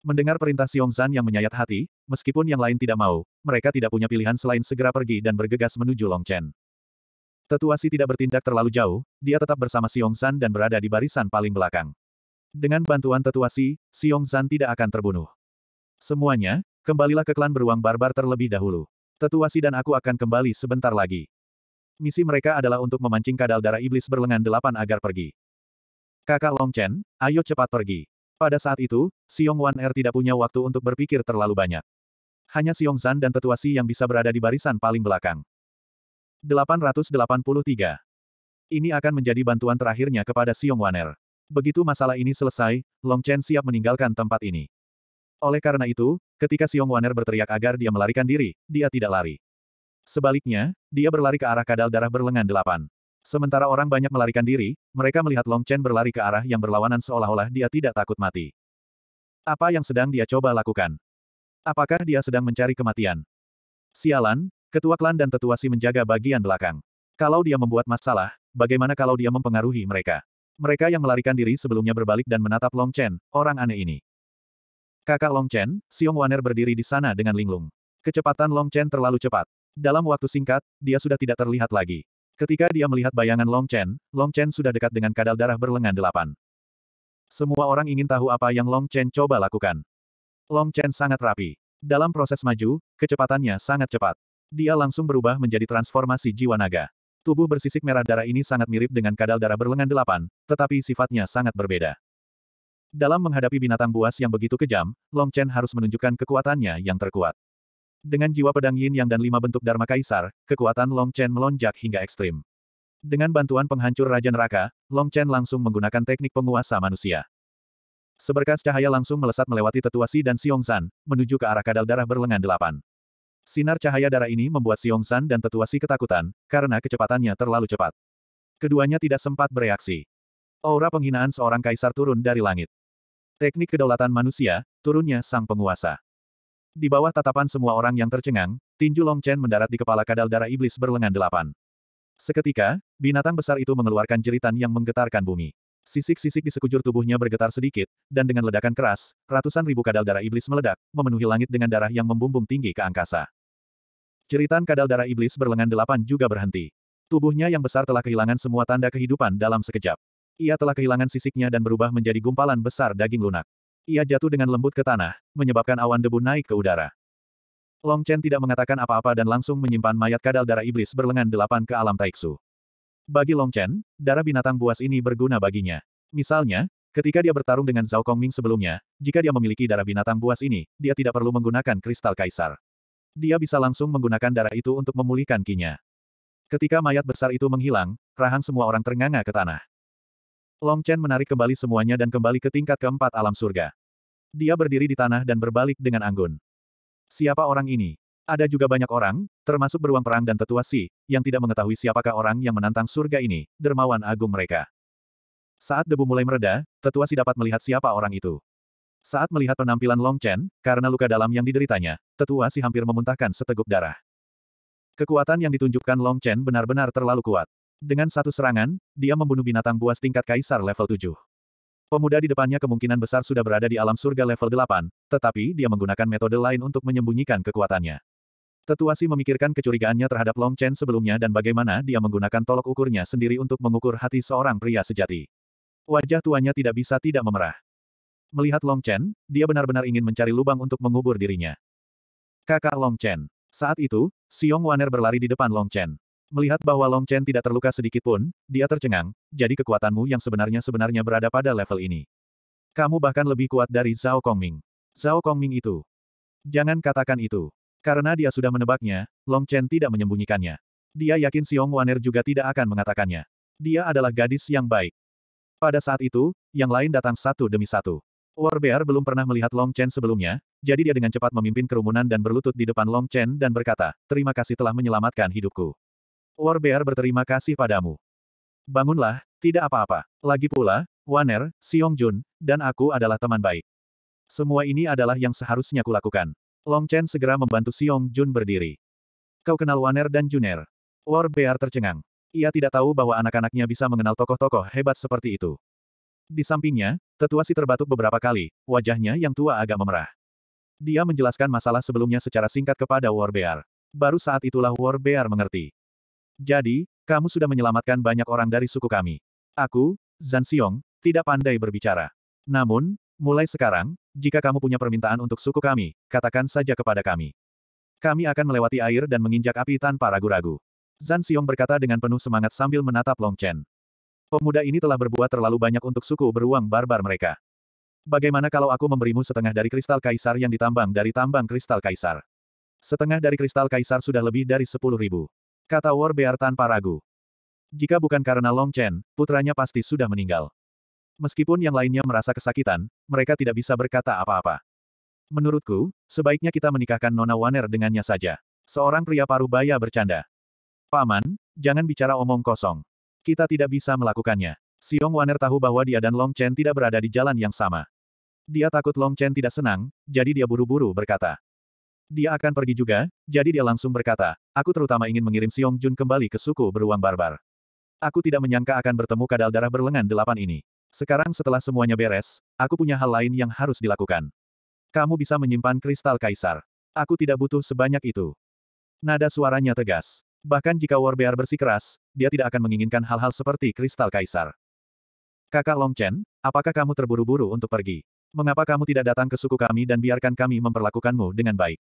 Mendengar perintah Xiong Zan yang menyayat hati, meskipun yang lain tidak mau, mereka tidak punya pilihan selain segera pergi dan bergegas menuju Long Chen. Tetuasi tidak bertindak terlalu jauh, dia tetap bersama Xiong Zan dan berada di barisan paling belakang. Dengan bantuan tetuasi, Xiong Zan tidak akan terbunuh. Semuanya, kembalilah ke klan beruang barbar terlebih dahulu. Tetuasi dan aku akan kembali sebentar lagi. Misi mereka adalah untuk memancing kadal darah iblis berlengan delapan agar pergi. Kakak Long Chen, ayo cepat pergi. Pada saat itu, Xiong Wan Er tidak punya waktu untuk berpikir terlalu banyak. Hanya Xiong San dan Tetuasi yang bisa berada di barisan paling belakang. 883. Ini akan menjadi bantuan terakhirnya kepada Xiong Wan Er. Begitu masalah ini selesai, Long Chen siap meninggalkan tempat ini. Oleh karena itu, Ketika Xiong Waner berteriak agar dia melarikan diri, dia tidak lari. Sebaliknya, dia berlari ke arah kadal darah berlengan delapan. Sementara orang banyak melarikan diri, mereka melihat Long Chen berlari ke arah yang berlawanan seolah-olah dia tidak takut mati. Apa yang sedang dia coba lakukan? Apakah dia sedang mencari kematian? Sialan, ketua klan dan tetua si menjaga bagian belakang. Kalau dia membuat masalah, bagaimana kalau dia mempengaruhi mereka? Mereka yang melarikan diri sebelumnya berbalik dan menatap Long Chen, orang aneh ini. Kakak Long Chen, Xiong Waner berdiri di sana dengan linglung. Kecepatan Long Chen terlalu cepat. Dalam waktu singkat, dia sudah tidak terlihat lagi. Ketika dia melihat bayangan Long Chen, Long Chen sudah dekat dengan kadal darah berlengan delapan. Semua orang ingin tahu apa yang Long Chen coba lakukan. Long Chen sangat rapi. Dalam proses maju, kecepatannya sangat cepat. Dia langsung berubah menjadi transformasi jiwa naga. Tubuh bersisik merah darah ini sangat mirip dengan kadal darah berlengan delapan, tetapi sifatnya sangat berbeda. Dalam menghadapi binatang buas yang begitu kejam, Long Chen harus menunjukkan kekuatannya yang terkuat. Dengan jiwa pedang yin yang dan lima bentuk Dharma Kaisar, kekuatan Long Chen melonjak hingga ekstrim. Dengan bantuan penghancur Raja Neraka, Long Chen langsung menggunakan teknik penguasa manusia. Seberkas cahaya langsung melesat melewati Tetua Si dan San, menuju ke arah kadal darah berlengan delapan. Sinar cahaya darah ini membuat San dan Tetua Si ketakutan, karena kecepatannya terlalu cepat. Keduanya tidak sempat bereaksi. Aura penghinaan seorang kaisar turun dari langit. Teknik kedaulatan manusia, turunnya sang penguasa. Di bawah tatapan semua orang yang tercengang, tinju Long Chen mendarat di kepala kadal darah iblis berlengan delapan. Seketika, binatang besar itu mengeluarkan jeritan yang menggetarkan bumi. Sisik-sisik di sekujur tubuhnya bergetar sedikit, dan dengan ledakan keras, ratusan ribu kadal darah iblis meledak, memenuhi langit dengan darah yang membumbung tinggi ke angkasa. Jeritan kadal darah iblis berlengan delapan juga berhenti. Tubuhnya yang besar telah kehilangan semua tanda kehidupan dalam sekejap. Ia telah kehilangan sisiknya dan berubah menjadi gumpalan besar daging lunak. Ia jatuh dengan lembut ke tanah, menyebabkan awan debu naik ke udara. Long Chen tidak mengatakan apa-apa dan langsung menyimpan mayat kadal darah iblis berlengan delapan ke alam Taiksu. Bagi Long Chen, darah binatang buas ini berguna baginya. Misalnya, ketika dia bertarung dengan Zhao Kongming sebelumnya, jika dia memiliki darah binatang buas ini, dia tidak perlu menggunakan kristal kaisar. Dia bisa langsung menggunakan darah itu untuk memulihkan kinya. Ketika mayat besar itu menghilang, rahang semua orang ternganga ke tanah. Long Chen menarik kembali semuanya dan kembali ke tingkat keempat alam surga. Dia berdiri di tanah dan berbalik dengan anggun. Siapa orang ini? Ada juga banyak orang, termasuk beruang perang dan tetua Si, yang tidak mengetahui siapakah orang yang menantang surga ini, dermawan agung mereka. Saat debu mulai mereda, tetua Si dapat melihat siapa orang itu. Saat melihat penampilan Long Chen, karena luka dalam yang dideritanya, tetua Si hampir memuntahkan seteguk darah. Kekuatan yang ditunjukkan Long Chen benar-benar terlalu kuat. Dengan satu serangan, dia membunuh binatang buas tingkat kaisar level 7. Pemuda di depannya kemungkinan besar sudah berada di alam surga level 8, tetapi dia menggunakan metode lain untuk menyembunyikan kekuatannya. Tetuasi memikirkan kecurigaannya terhadap Long Chen sebelumnya dan bagaimana dia menggunakan tolok ukurnya sendiri untuk mengukur hati seorang pria sejati. Wajah tuanya tidak bisa tidak memerah. Melihat Long Chen, dia benar-benar ingin mencari lubang untuk mengubur dirinya. Kakak Long Chen. Saat itu, Xiong Waner berlari di depan Long Chen. Melihat bahwa Long Chen tidak terluka sedikit pun, dia tercengang, jadi kekuatanmu yang sebenarnya-sebenarnya berada pada level ini. Kamu bahkan lebih kuat dari Zhao Kongming. Zhao Kongming itu. Jangan katakan itu. Karena dia sudah menebaknya, Long Chen tidak menyembunyikannya. Dia yakin Xiong Waner juga tidak akan mengatakannya. Dia adalah gadis yang baik. Pada saat itu, yang lain datang satu demi satu. War Bear belum pernah melihat Long Chen sebelumnya, jadi dia dengan cepat memimpin kerumunan dan berlutut di depan Long Chen dan berkata, terima kasih telah menyelamatkan hidupku. Warbear berterima kasih padamu. Bangunlah, tidak apa-apa. Lagi pula, Waner, Jun, dan aku adalah teman baik. Semua ini adalah yang seharusnya kulakukan. Long Chen segera membantu Jun berdiri. Kau kenal Waner dan Juner. Warbear tercengang. Ia tidak tahu bahwa anak-anaknya bisa mengenal tokoh-tokoh hebat seperti itu. Di sampingnya, tetua si terbatuk beberapa kali, wajahnya yang tua agak memerah. Dia menjelaskan masalah sebelumnya secara singkat kepada Warbear. Baru saat itulah Warbear mengerti. Jadi, kamu sudah menyelamatkan banyak orang dari suku kami. Aku, Zan Xiong, tidak pandai berbicara. Namun, mulai sekarang, jika kamu punya permintaan untuk suku kami, katakan saja kepada kami. Kami akan melewati air dan menginjak api tanpa ragu-ragu. Zan Xiong berkata dengan penuh semangat sambil menatap Long Chen. Pemuda ini telah berbuat terlalu banyak untuk suku beruang barbar mereka. Bagaimana kalau aku memberimu setengah dari kristal kaisar yang ditambang dari tambang kristal kaisar? Setengah dari kristal kaisar sudah lebih dari sepuluh ribu. Kata Warbear tanpa ragu. Jika bukan karena Long Chen, putranya pasti sudah meninggal. Meskipun yang lainnya merasa kesakitan, mereka tidak bisa berkata apa-apa. Menurutku, sebaiknya kita menikahkan Nona Waner dengannya saja. Seorang pria paruh baya bercanda. Paman, jangan bicara omong kosong. Kita tidak bisa melakukannya. Siong Waner tahu bahwa dia dan Long Chen tidak berada di jalan yang sama. Dia takut Long Chen tidak senang, jadi dia buru-buru berkata. Dia akan pergi juga, jadi dia langsung berkata, aku terutama ingin mengirim Siong Jun kembali ke suku beruang barbar. Aku tidak menyangka akan bertemu kadal darah berlengan delapan ini. Sekarang setelah semuanya beres, aku punya hal lain yang harus dilakukan. Kamu bisa menyimpan kristal kaisar. Aku tidak butuh sebanyak itu. Nada suaranya tegas. Bahkan jika Warbear bersikeras, dia tidak akan menginginkan hal-hal seperti kristal kaisar. Kakak Longchen, apakah kamu terburu-buru untuk pergi? Mengapa kamu tidak datang ke suku kami dan biarkan kami memperlakukanmu dengan baik?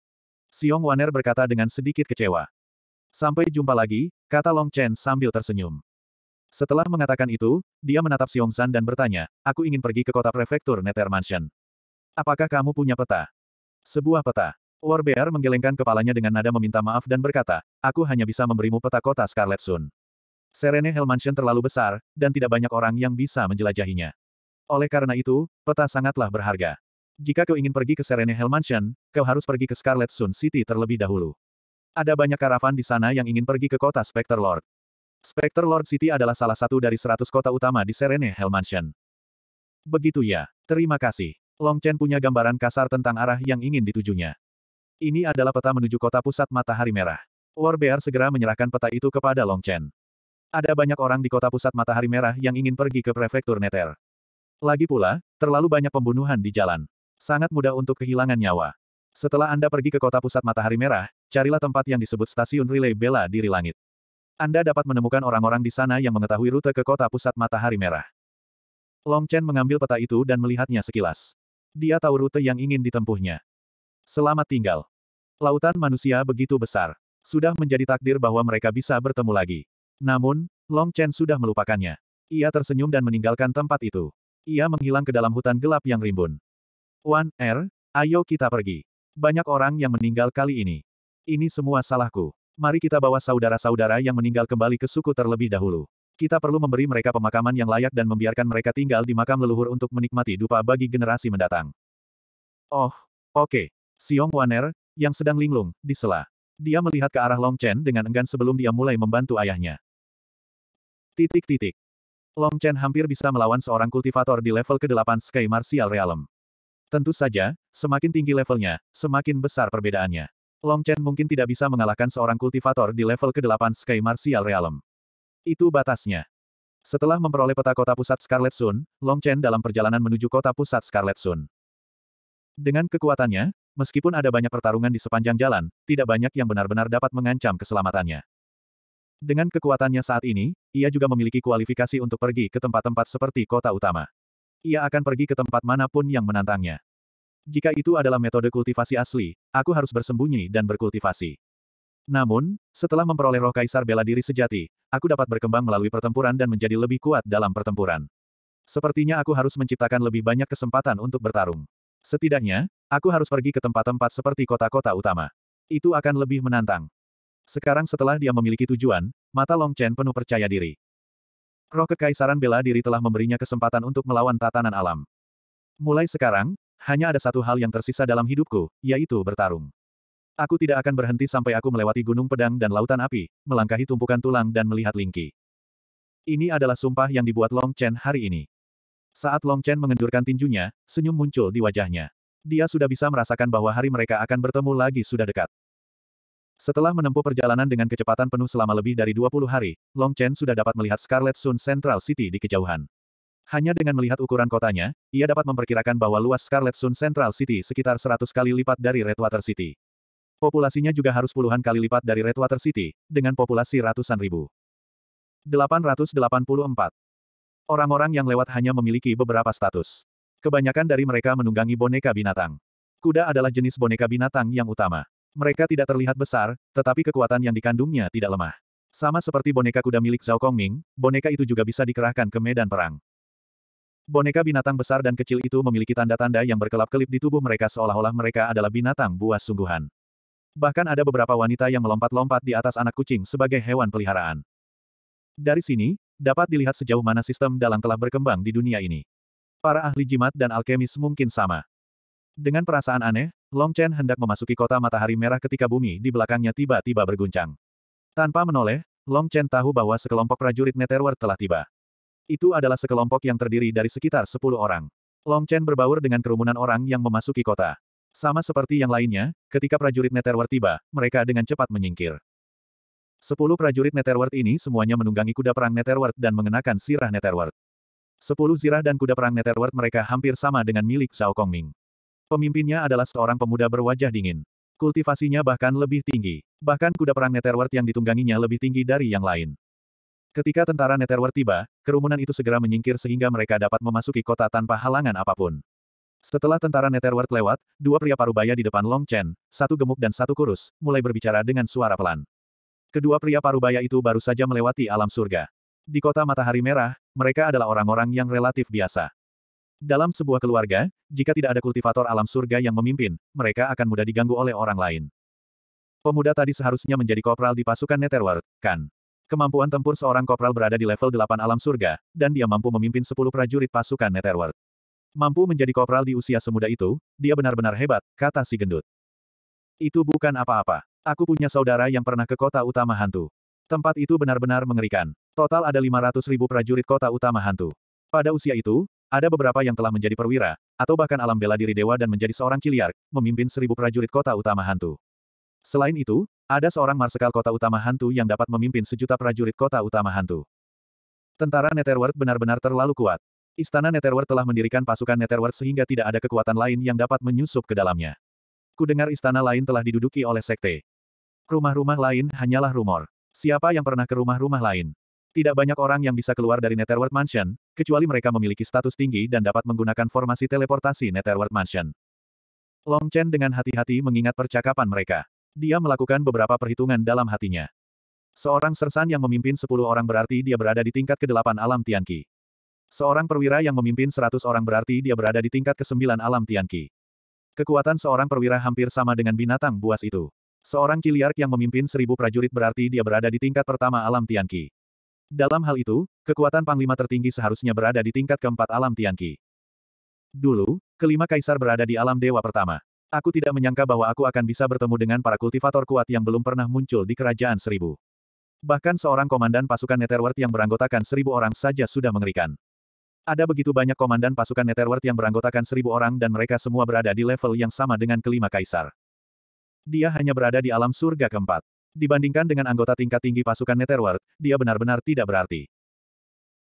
Xiong Waner berkata dengan sedikit kecewa. Sampai jumpa lagi, kata Long Chen sambil tersenyum. Setelah mengatakan itu, dia menatap Xiong San dan bertanya, aku ingin pergi ke kota prefektur Nether Mansion. Apakah kamu punya peta? Sebuah peta. Warbear menggelengkan kepalanya dengan nada meminta maaf dan berkata, aku hanya bisa memberimu peta kota Scarlet Sun. Serene Hell Mansion terlalu besar, dan tidak banyak orang yang bisa menjelajahinya. Oleh karena itu, peta sangatlah berharga jika kau ingin pergi ke Serene Hell Mansion, kau harus pergi ke Scarlet Sun City terlebih dahulu. Ada banyak karavan di sana yang ingin pergi ke kota Spectre Lord. Spectre Lord City adalah salah satu dari seratus kota utama di Serene Hell Mansion. Begitu ya, terima kasih. Long Chen punya gambaran kasar tentang arah yang ingin ditujunya. Ini adalah peta menuju kota pusat matahari merah. Warbear segera menyerahkan peta itu kepada Long Chen. Ada banyak orang di kota pusat matahari merah yang ingin pergi ke prefektur Neter. Lagi pula, terlalu banyak pembunuhan di jalan. Sangat mudah untuk kehilangan nyawa. Setelah Anda pergi ke kota pusat matahari merah, carilah tempat yang disebut stasiun relay bela diri langit. Anda dapat menemukan orang-orang di sana yang mengetahui rute ke kota pusat matahari merah. Long Chen mengambil peta itu dan melihatnya sekilas. Dia tahu rute yang ingin ditempuhnya. Selamat tinggal. Lautan manusia begitu besar. Sudah menjadi takdir bahwa mereka bisa bertemu lagi. Namun, Long Chen sudah melupakannya. Ia tersenyum dan meninggalkan tempat itu. Ia menghilang ke dalam hutan gelap yang rimbun. Wan Er, ayo kita pergi. Banyak orang yang meninggal kali ini. Ini semua salahku. Mari kita bawa saudara-saudara yang meninggal kembali ke suku terlebih dahulu. Kita perlu memberi mereka pemakaman yang layak dan membiarkan mereka tinggal di makam leluhur untuk menikmati dupa bagi generasi mendatang. Oh, oke. Okay. Siong Waner, yang sedang linglung, disela. Dia melihat ke arah Long Chen dengan enggan sebelum dia mulai membantu ayahnya. Titik-titik. Long Chen hampir bisa melawan seorang kultivator di level ke-8 Sky Martial Realm. Tentu saja, semakin tinggi levelnya, semakin besar perbedaannya. Long Chen mungkin tidak bisa mengalahkan seorang kultivator di level ke-8 Sky Martial Realm. Itu batasnya. Setelah memperoleh peta kota pusat Scarlet Sun, Long Chen dalam perjalanan menuju kota pusat Scarlet Sun. Dengan kekuatannya, meskipun ada banyak pertarungan di sepanjang jalan, tidak banyak yang benar-benar dapat mengancam keselamatannya. Dengan kekuatannya saat ini, ia juga memiliki kualifikasi untuk pergi ke tempat-tempat seperti kota utama. Ia akan pergi ke tempat manapun yang menantangnya. Jika itu adalah metode kultivasi asli, aku harus bersembunyi dan berkultivasi. Namun, setelah memperoleh roh kaisar bela diri sejati, aku dapat berkembang melalui pertempuran dan menjadi lebih kuat dalam pertempuran. Sepertinya aku harus menciptakan lebih banyak kesempatan untuk bertarung. Setidaknya, aku harus pergi ke tempat-tempat seperti kota-kota utama. Itu akan lebih menantang. Sekarang setelah dia memiliki tujuan, mata Long Chen penuh percaya diri. Roh Kekaisaran Bela Diri telah memberinya kesempatan untuk melawan tatanan alam. Mulai sekarang, hanya ada satu hal yang tersisa dalam hidupku, yaitu bertarung. Aku tidak akan berhenti sampai aku melewati gunung pedang dan lautan api, melangkahi tumpukan tulang dan melihat lingki. Ini adalah sumpah yang dibuat Long Chen hari ini. Saat Long Chen mengendurkan tinjunya, senyum muncul di wajahnya. Dia sudah bisa merasakan bahwa hari mereka akan bertemu lagi sudah dekat. Setelah menempuh perjalanan dengan kecepatan penuh selama lebih dari 20 hari, Long Chen sudah dapat melihat Scarlet Sun Central City di kejauhan. Hanya dengan melihat ukuran kotanya, ia dapat memperkirakan bahwa luas Scarlet Sun Central City sekitar 100 kali lipat dari Redwater City. Populasinya juga harus puluhan kali lipat dari Redwater City, dengan populasi ratusan ribu. 884. Orang-orang yang lewat hanya memiliki beberapa status. Kebanyakan dari mereka menunggangi boneka binatang. Kuda adalah jenis boneka binatang yang utama. Mereka tidak terlihat besar, tetapi kekuatan yang dikandungnya tidak lemah. Sama seperti boneka kuda milik Zhao Kongming, boneka itu juga bisa dikerahkan ke medan perang. Boneka binatang besar dan kecil itu memiliki tanda-tanda yang berkelap-kelip di tubuh mereka seolah-olah mereka adalah binatang buas sungguhan. Bahkan ada beberapa wanita yang melompat-lompat di atas anak kucing sebagai hewan peliharaan. Dari sini, dapat dilihat sejauh mana sistem dalang telah berkembang di dunia ini. Para ahli jimat dan alkemis mungkin sama. Dengan perasaan aneh, Long Chen hendak memasuki kota matahari merah ketika bumi di belakangnya tiba-tiba berguncang. Tanpa menoleh, Long Chen tahu bahwa sekelompok prajurit Netherward telah tiba. Itu adalah sekelompok yang terdiri dari sekitar 10 orang. Long Chen berbaur dengan kerumunan orang yang memasuki kota. Sama seperti yang lainnya, ketika prajurit Netherward tiba, mereka dengan cepat menyingkir. Sepuluh prajurit Netherward ini semuanya menunggangi kuda perang Netherward dan mengenakan sirah Netherward. Sepuluh zirah dan kuda perang Netherward mereka hampir sama dengan milik Zhao Kongming. Pemimpinnya adalah seorang pemuda berwajah dingin. Kultivasinya bahkan lebih tinggi. Bahkan kuda perang Netherworld yang ditungganginya lebih tinggi dari yang lain. Ketika tentara Netherworld tiba, kerumunan itu segera menyingkir sehingga mereka dapat memasuki kota tanpa halangan apapun. Setelah tentara Netherworld lewat, dua pria parubaya di depan Long Chen, satu gemuk dan satu kurus, mulai berbicara dengan suara pelan. Kedua pria parubaya itu baru saja melewati alam surga. Di kota matahari merah, mereka adalah orang-orang yang relatif biasa. Dalam sebuah keluarga, jika tidak ada kultivator alam surga yang memimpin, mereka akan mudah diganggu oleh orang lain. Pemuda tadi seharusnya menjadi kopral di pasukan Netherworld, kan? Kemampuan tempur seorang kopral berada di level 8 alam surga, dan dia mampu memimpin 10 prajurit pasukan Netherworld. Mampu menjadi kopral di usia semuda itu, dia benar-benar hebat, kata si gendut. Itu bukan apa-apa. Aku punya saudara yang pernah ke kota utama hantu. Tempat itu benar-benar mengerikan. Total ada 500 ribu prajurit kota utama hantu. Pada usia itu, ada beberapa yang telah menjadi perwira, atau bahkan alam bela diri dewa dan menjadi seorang kiliar, memimpin seribu prajurit kota utama hantu. Selain itu, ada seorang marsekal kota utama hantu yang dapat memimpin sejuta prajurit kota utama hantu. Tentara Netherworld benar-benar terlalu kuat. Istana Netherworld telah mendirikan pasukan Netherworld sehingga tidak ada kekuatan lain yang dapat menyusup ke dalamnya. Kudengar istana lain telah diduduki oleh sekte. Rumah-rumah lain hanyalah rumor. Siapa yang pernah ke rumah-rumah lain? Tidak banyak orang yang bisa keluar dari Netherworld Mansion, kecuali mereka memiliki status tinggi dan dapat menggunakan formasi teleportasi Netherworld Mansion. Long Chen dengan hati-hati mengingat percakapan mereka. Dia melakukan beberapa perhitungan dalam hatinya. Seorang sersan yang memimpin 10 orang berarti dia berada di tingkat ke-8 alam Tianqi. Seorang perwira yang memimpin 100 orang berarti dia berada di tingkat ke-9 alam Tianqi. Kekuatan seorang perwira hampir sama dengan binatang buas itu. Seorang ciliark yang memimpin seribu prajurit berarti dia berada di tingkat pertama alam Tianqi. Dalam hal itu, kekuatan panglima tertinggi seharusnya berada di tingkat keempat alam Tianqi. Dulu, kelima kaisar berada di alam dewa pertama. Aku tidak menyangka bahwa aku akan bisa bertemu dengan para kultivator kuat yang belum pernah muncul di kerajaan seribu. Bahkan seorang komandan pasukan Netherworld yang beranggotakan seribu orang saja sudah mengerikan. Ada begitu banyak komandan pasukan Netherworld yang beranggotakan seribu orang dan mereka semua berada di level yang sama dengan kelima kaisar. Dia hanya berada di alam surga keempat. Dibandingkan dengan anggota tingkat tinggi pasukan Netherworld, dia benar-benar tidak berarti.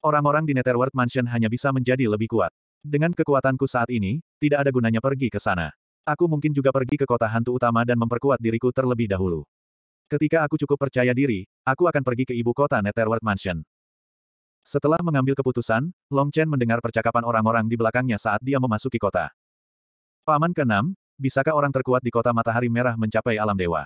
Orang-orang di Netherworld Mansion hanya bisa menjadi lebih kuat. Dengan kekuatanku saat ini, tidak ada gunanya pergi ke sana. Aku mungkin juga pergi ke kota hantu utama dan memperkuat diriku terlebih dahulu. Ketika aku cukup percaya diri, aku akan pergi ke ibu kota Netherworld Mansion. Setelah mengambil keputusan, Long Chen mendengar percakapan orang-orang di belakangnya saat dia memasuki kota. Paman keenam, bisakah orang terkuat di kota matahari merah mencapai alam dewa?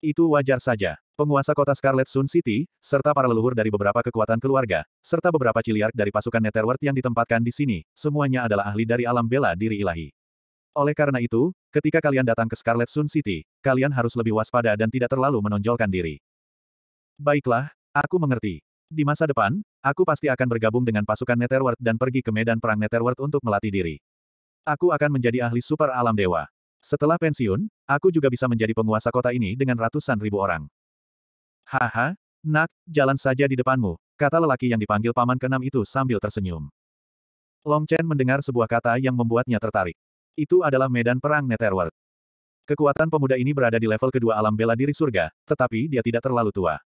Itu wajar saja. Penguasa kota Scarlet Sun City, serta para leluhur dari beberapa kekuatan keluarga, serta beberapa ciliark dari pasukan Netherworld yang ditempatkan di sini, semuanya adalah ahli dari alam bela diri ilahi. Oleh karena itu, ketika kalian datang ke Scarlet Sun City, kalian harus lebih waspada dan tidak terlalu menonjolkan diri. Baiklah, aku mengerti. Di masa depan, aku pasti akan bergabung dengan pasukan Netherworld dan pergi ke medan perang Netherworld untuk melatih diri. Aku akan menjadi ahli super alam dewa. Setelah pensiun, aku juga bisa menjadi penguasa kota ini dengan ratusan ribu orang. Haha, nak, jalan saja di depanmu, kata lelaki yang dipanggil paman keenam itu sambil tersenyum. Long Chen mendengar sebuah kata yang membuatnya tertarik. Itu adalah medan perang Netherworld. Kekuatan pemuda ini berada di level kedua alam bela diri surga, tetapi dia tidak terlalu tua.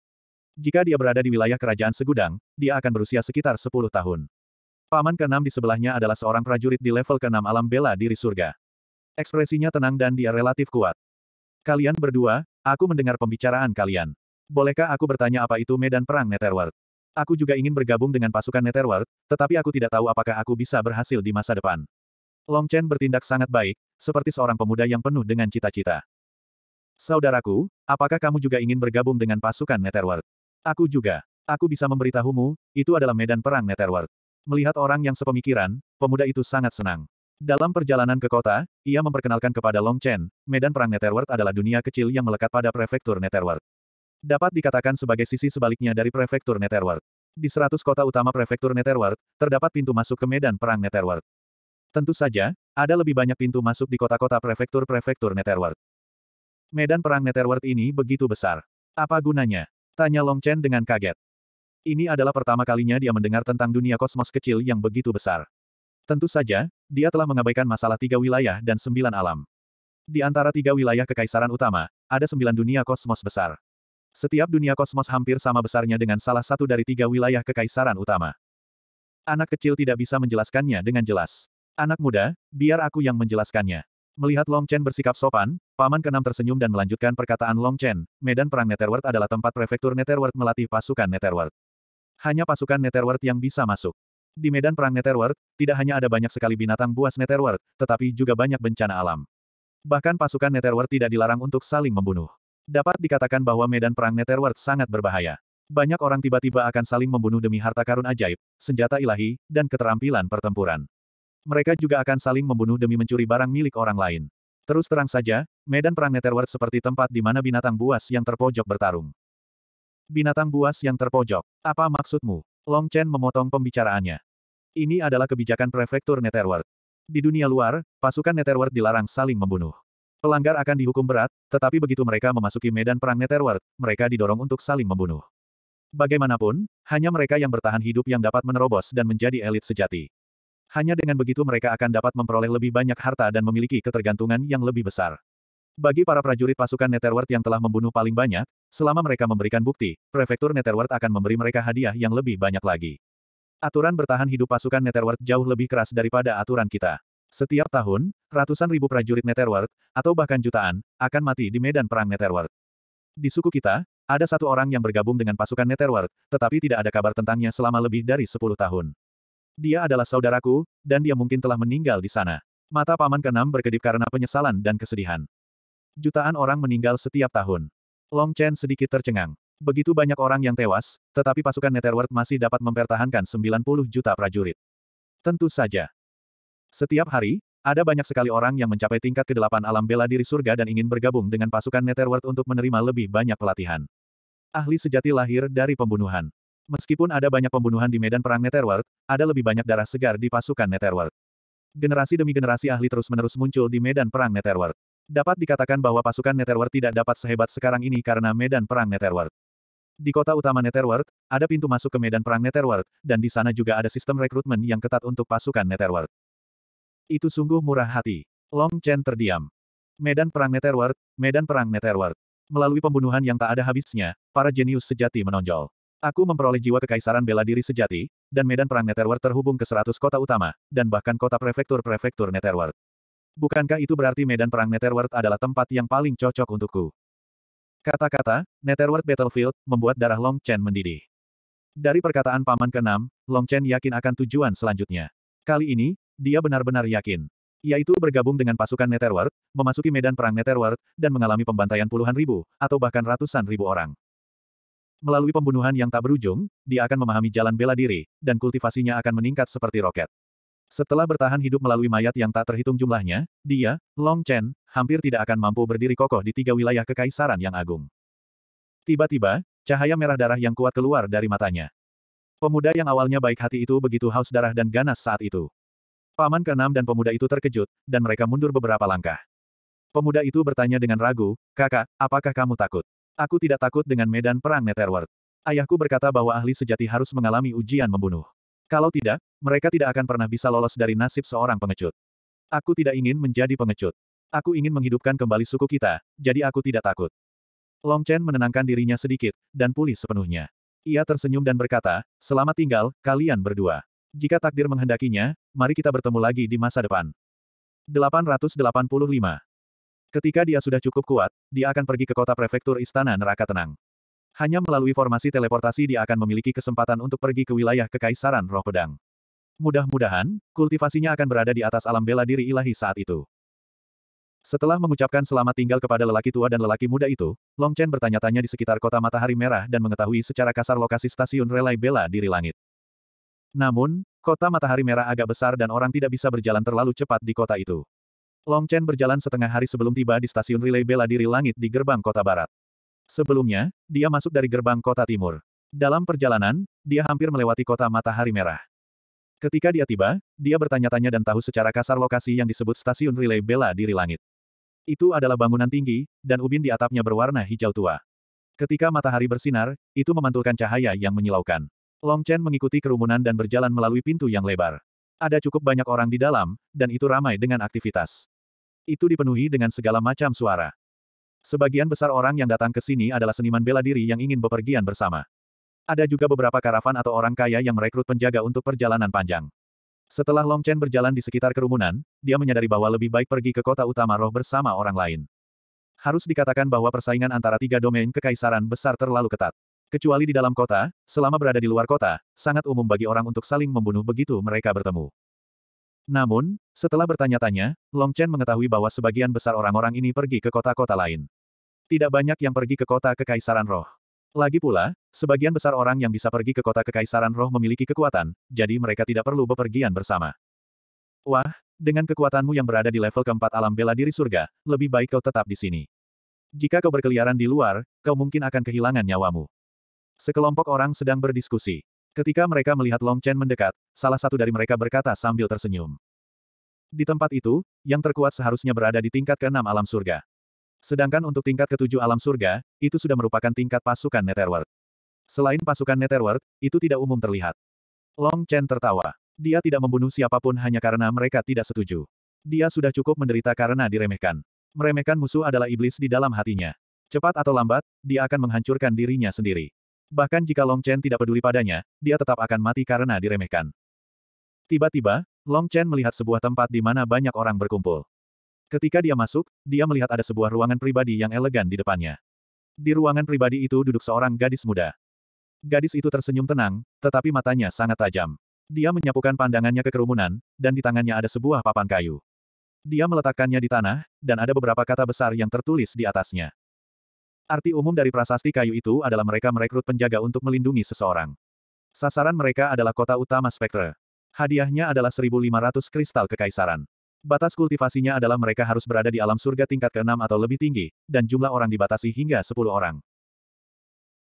Jika dia berada di wilayah kerajaan segudang, dia akan berusia sekitar 10 tahun. Paman keenam di sebelahnya adalah seorang prajurit di level keenam alam bela diri surga. Ekspresinya tenang dan dia relatif kuat. Kalian berdua, aku mendengar pembicaraan kalian. Bolehkah aku bertanya apa itu medan perang Netherworld? Aku juga ingin bergabung dengan pasukan Netherworld, tetapi aku tidak tahu apakah aku bisa berhasil di masa depan. Long Chen bertindak sangat baik, seperti seorang pemuda yang penuh dengan cita-cita. Saudaraku, apakah kamu juga ingin bergabung dengan pasukan Netherworld? Aku juga. Aku bisa memberitahumu, itu adalah medan perang Netherworld. Melihat orang yang sepemikiran, pemuda itu sangat senang. Dalam perjalanan ke kota, ia memperkenalkan kepada Long Chen, medan perang Netherworld adalah dunia kecil yang melekat pada prefektur Netherworld. Dapat dikatakan sebagai sisi sebaliknya dari prefektur Netherworld. Di seratus kota utama prefektur Netherworld, terdapat pintu masuk ke medan perang Netherworld. Tentu saja, ada lebih banyak pintu masuk di kota-kota prefektur-prefektur Netherworld. Medan perang Netherworld ini begitu besar. Apa gunanya? Tanya Long Chen dengan kaget. Ini adalah pertama kalinya dia mendengar tentang dunia kosmos kecil yang begitu besar. Tentu saja, dia telah mengabaikan masalah tiga wilayah dan sembilan alam. Di antara tiga wilayah kekaisaran utama, ada sembilan dunia kosmos besar. Setiap dunia kosmos hampir sama besarnya dengan salah satu dari tiga wilayah kekaisaran utama. Anak kecil tidak bisa menjelaskannya dengan jelas. Anak muda, biar aku yang menjelaskannya. Melihat Long Chen bersikap sopan, paman Kenam tersenyum dan melanjutkan perkataan Long Chen, medan perang Netherworld adalah tempat prefektur Netherworld melatih pasukan Netherworld. Hanya pasukan Netherworld yang bisa masuk. Di medan perang Netherworld, tidak hanya ada banyak sekali binatang buas Netherworld, tetapi juga banyak bencana alam. Bahkan pasukan Netherworld tidak dilarang untuk saling membunuh. Dapat dikatakan bahwa medan perang Netherworld sangat berbahaya. Banyak orang tiba-tiba akan saling membunuh demi harta karun ajaib, senjata ilahi, dan keterampilan pertempuran. Mereka juga akan saling membunuh demi mencuri barang milik orang lain. Terus terang saja, medan perang Netherworld seperti tempat di mana binatang buas yang terpojok bertarung. Binatang buas yang terpojok, apa maksudmu? Long Chen memotong pembicaraannya. Ini adalah kebijakan prefektur Netherworld. Di dunia luar, pasukan Netherworld dilarang saling membunuh. Pelanggar akan dihukum berat, tetapi begitu mereka memasuki medan perang Netherworld, mereka didorong untuk saling membunuh. Bagaimanapun, hanya mereka yang bertahan hidup yang dapat menerobos dan menjadi elit sejati. Hanya dengan begitu mereka akan dapat memperoleh lebih banyak harta dan memiliki ketergantungan yang lebih besar. Bagi para prajurit pasukan Netherworld yang telah membunuh paling banyak, selama mereka memberikan bukti, Prefektur Netherworld akan memberi mereka hadiah yang lebih banyak lagi. Aturan bertahan hidup pasukan Netherworld jauh lebih keras daripada aturan kita. Setiap tahun, ratusan ribu prajurit Netherworld, atau bahkan jutaan, akan mati di medan perang Netherworld. Di suku kita, ada satu orang yang bergabung dengan pasukan Netherworld, tetapi tidak ada kabar tentangnya selama lebih dari 10 tahun. Dia adalah saudaraku, dan dia mungkin telah meninggal di sana. Mata paman keenam berkedip karena penyesalan dan kesedihan. Jutaan orang meninggal setiap tahun. Long Chen sedikit tercengang. Begitu banyak orang yang tewas, tetapi pasukan Netherworld masih dapat mempertahankan 90 juta prajurit. Tentu saja. Setiap hari, ada banyak sekali orang yang mencapai tingkat ke kedelapan alam bela diri surga dan ingin bergabung dengan pasukan Netherworld untuk menerima lebih banyak pelatihan. Ahli sejati lahir dari pembunuhan. Meskipun ada banyak pembunuhan di medan perang Netherworld, ada lebih banyak darah segar di pasukan Netherworld. Generasi demi generasi ahli terus-menerus muncul di medan perang Netherworld. Dapat dikatakan bahwa pasukan Netherworld tidak dapat sehebat sekarang ini karena medan perang Netherworld. Di kota utama Netherworld, ada pintu masuk ke medan perang Netherworld, dan di sana juga ada sistem rekrutmen yang ketat untuk pasukan Netherworld. Itu sungguh murah hati. Long Chen terdiam. Medan perang Netherworld, medan perang Netherworld. Melalui pembunuhan yang tak ada habisnya, para jenius sejati menonjol. Aku memperoleh jiwa kekaisaran bela diri sejati, dan medan perang Netherworld terhubung ke 100 kota utama, dan bahkan kota prefektur-prefektur Netherworld. Bukankah itu berarti medan perang Netherworld adalah tempat yang paling cocok untukku? Kata-kata, Netherworld Battlefield, membuat darah Long Chen mendidih. Dari perkataan paman ke-6, Long Chen yakin akan tujuan selanjutnya. Kali ini, dia benar-benar yakin. Yaitu bergabung dengan pasukan Netherworld, memasuki medan perang Netherworld, dan mengalami pembantaian puluhan ribu, atau bahkan ratusan ribu orang. Melalui pembunuhan yang tak berujung, dia akan memahami jalan bela diri, dan kultivasinya akan meningkat seperti roket. Setelah bertahan hidup melalui mayat yang tak terhitung jumlahnya, dia, Long Chen, hampir tidak akan mampu berdiri kokoh di tiga wilayah kekaisaran yang agung. Tiba-tiba, cahaya merah darah yang kuat keluar dari matanya. Pemuda yang awalnya baik hati itu begitu haus darah dan ganas saat itu. Paman keenam dan pemuda itu terkejut, dan mereka mundur beberapa langkah. Pemuda itu bertanya dengan ragu, kakak, apakah kamu takut? Aku tidak takut dengan medan perang Netherworld. Ayahku berkata bahwa ahli sejati harus mengalami ujian membunuh. Kalau tidak, mereka tidak akan pernah bisa lolos dari nasib seorang pengecut. Aku tidak ingin menjadi pengecut. Aku ingin menghidupkan kembali suku kita, jadi aku tidak takut. Long Chen menenangkan dirinya sedikit, dan pulih sepenuhnya. Ia tersenyum dan berkata, selamat tinggal, kalian berdua. Jika takdir menghendakinya, mari kita bertemu lagi di masa depan. 885. Ketika dia sudah cukup kuat, dia akan pergi ke kota prefektur Istana Neraka Tenang. Hanya melalui formasi teleportasi dia akan memiliki kesempatan untuk pergi ke wilayah Kekaisaran Roh Pedang. Mudah-mudahan, kultivasinya akan berada di atas alam bela diri ilahi saat itu. Setelah mengucapkan selamat tinggal kepada lelaki tua dan lelaki muda itu, Long Chen bertanya-tanya di sekitar kota Matahari Merah dan mengetahui secara kasar lokasi stasiun relai bela diri langit. Namun, kota Matahari Merah agak besar dan orang tidak bisa berjalan terlalu cepat di kota itu. Long Chen berjalan setengah hari sebelum tiba di stasiun relai bela diri langit di gerbang kota barat. Sebelumnya, dia masuk dari gerbang kota timur. Dalam perjalanan, dia hampir melewati kota matahari merah. Ketika dia tiba, dia bertanya-tanya dan tahu secara kasar lokasi yang disebut stasiun relay bela diri langit. Itu adalah bangunan tinggi, dan ubin di atapnya berwarna hijau tua. Ketika matahari bersinar, itu memantulkan cahaya yang menyilaukan. Long Chen mengikuti kerumunan dan berjalan melalui pintu yang lebar. Ada cukup banyak orang di dalam, dan itu ramai dengan aktivitas. Itu dipenuhi dengan segala macam suara. Sebagian besar orang yang datang ke sini adalah seniman bela diri yang ingin bepergian bersama. Ada juga beberapa karavan atau orang kaya yang merekrut penjaga untuk perjalanan panjang. Setelah Long Chen berjalan di sekitar kerumunan, dia menyadari bahwa lebih baik pergi ke kota utama roh bersama orang lain. Harus dikatakan bahwa persaingan antara tiga domain kekaisaran besar terlalu ketat. Kecuali di dalam kota, selama berada di luar kota, sangat umum bagi orang untuk saling membunuh begitu mereka bertemu. Namun, setelah bertanya-tanya, Long Chen mengetahui bahwa sebagian besar orang-orang ini pergi ke kota-kota lain. Tidak banyak yang pergi ke kota Kekaisaran Roh. Lagi pula, sebagian besar orang yang bisa pergi ke kota Kekaisaran Roh memiliki kekuatan, jadi mereka tidak perlu bepergian bersama. Wah, dengan kekuatanmu yang berada di level keempat alam bela diri surga, lebih baik kau tetap di sini. Jika kau berkeliaran di luar, kau mungkin akan kehilangan nyawamu. Sekelompok orang sedang berdiskusi. Ketika mereka melihat Long Chen mendekat, salah satu dari mereka berkata sambil tersenyum. Di tempat itu, yang terkuat seharusnya berada di tingkat keenam alam surga. Sedangkan untuk tingkat ketujuh alam surga, itu sudah merupakan tingkat pasukan Netherworld. Selain pasukan Netherworld, itu tidak umum terlihat. Long Chen tertawa. Dia tidak membunuh siapapun hanya karena mereka tidak setuju. Dia sudah cukup menderita karena diremehkan. Meremehkan musuh adalah iblis di dalam hatinya. Cepat atau lambat, dia akan menghancurkan dirinya sendiri. Bahkan jika Long Chen tidak peduli padanya, dia tetap akan mati karena diremehkan. Tiba-tiba, Long Chen melihat sebuah tempat di mana banyak orang berkumpul. Ketika dia masuk, dia melihat ada sebuah ruangan pribadi yang elegan di depannya. Di ruangan pribadi itu duduk seorang gadis muda. Gadis itu tersenyum tenang, tetapi matanya sangat tajam. Dia menyapukan pandangannya ke kerumunan, dan di tangannya ada sebuah papan kayu. Dia meletakkannya di tanah, dan ada beberapa kata besar yang tertulis di atasnya. Arti umum dari prasasti kayu itu adalah mereka merekrut penjaga untuk melindungi seseorang. Sasaran mereka adalah kota utama Spektre. Hadiahnya adalah 1500 kristal kekaisaran. Batas kultivasinya adalah mereka harus berada di alam surga tingkat ke-6 atau lebih tinggi, dan jumlah orang dibatasi hingga 10 orang.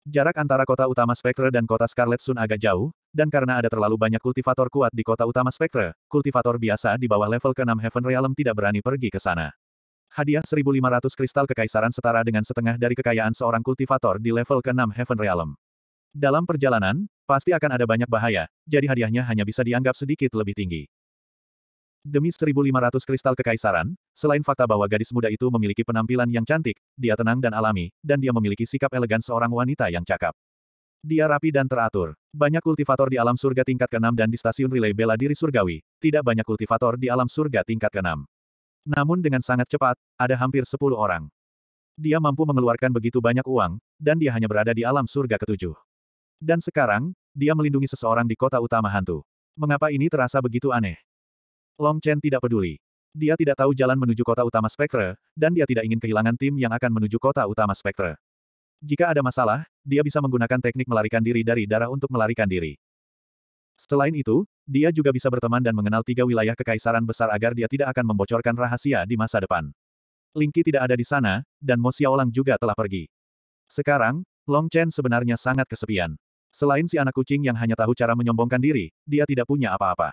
Jarak antara kota utama Spektre dan kota Scarlet Sun agak jauh, dan karena ada terlalu banyak kultivator kuat di kota utama Spektre, kultivator biasa di bawah level ke-6 Heaven Realm tidak berani pergi ke sana. Hadiah 1500 kristal kekaisaran setara dengan setengah dari kekayaan seorang kultivator di level ke-6 Heaven Realm. Dalam perjalanan, pasti akan ada banyak bahaya, jadi hadiahnya hanya bisa dianggap sedikit lebih tinggi. Demi 1500 kristal kekaisaran, selain fakta bahwa gadis muda itu memiliki penampilan yang cantik, dia tenang dan alami, dan dia memiliki sikap elegan seorang wanita yang cakap. Dia rapi dan teratur. Banyak kultivator di alam surga tingkat ke-6 dan di stasiun relay bela diri surgawi, tidak banyak kultivator di alam surga tingkat ke-6. Namun dengan sangat cepat, ada hampir sepuluh orang. Dia mampu mengeluarkan begitu banyak uang, dan dia hanya berada di alam surga ketujuh. Dan sekarang, dia melindungi seseorang di kota utama hantu. Mengapa ini terasa begitu aneh? Long Chen tidak peduli. Dia tidak tahu jalan menuju kota utama Spectre, dan dia tidak ingin kehilangan tim yang akan menuju kota utama Spectre. Jika ada masalah, dia bisa menggunakan teknik melarikan diri dari darah untuk melarikan diri. Selain itu, dia juga bisa berteman dan mengenal tiga wilayah kekaisaran besar agar dia tidak akan membocorkan rahasia di masa depan. Lingqi tidak ada di sana, dan Mo Xiaolang juga telah pergi. Sekarang, Long Chen sebenarnya sangat kesepian. Selain si anak kucing yang hanya tahu cara menyombongkan diri, dia tidak punya apa-apa.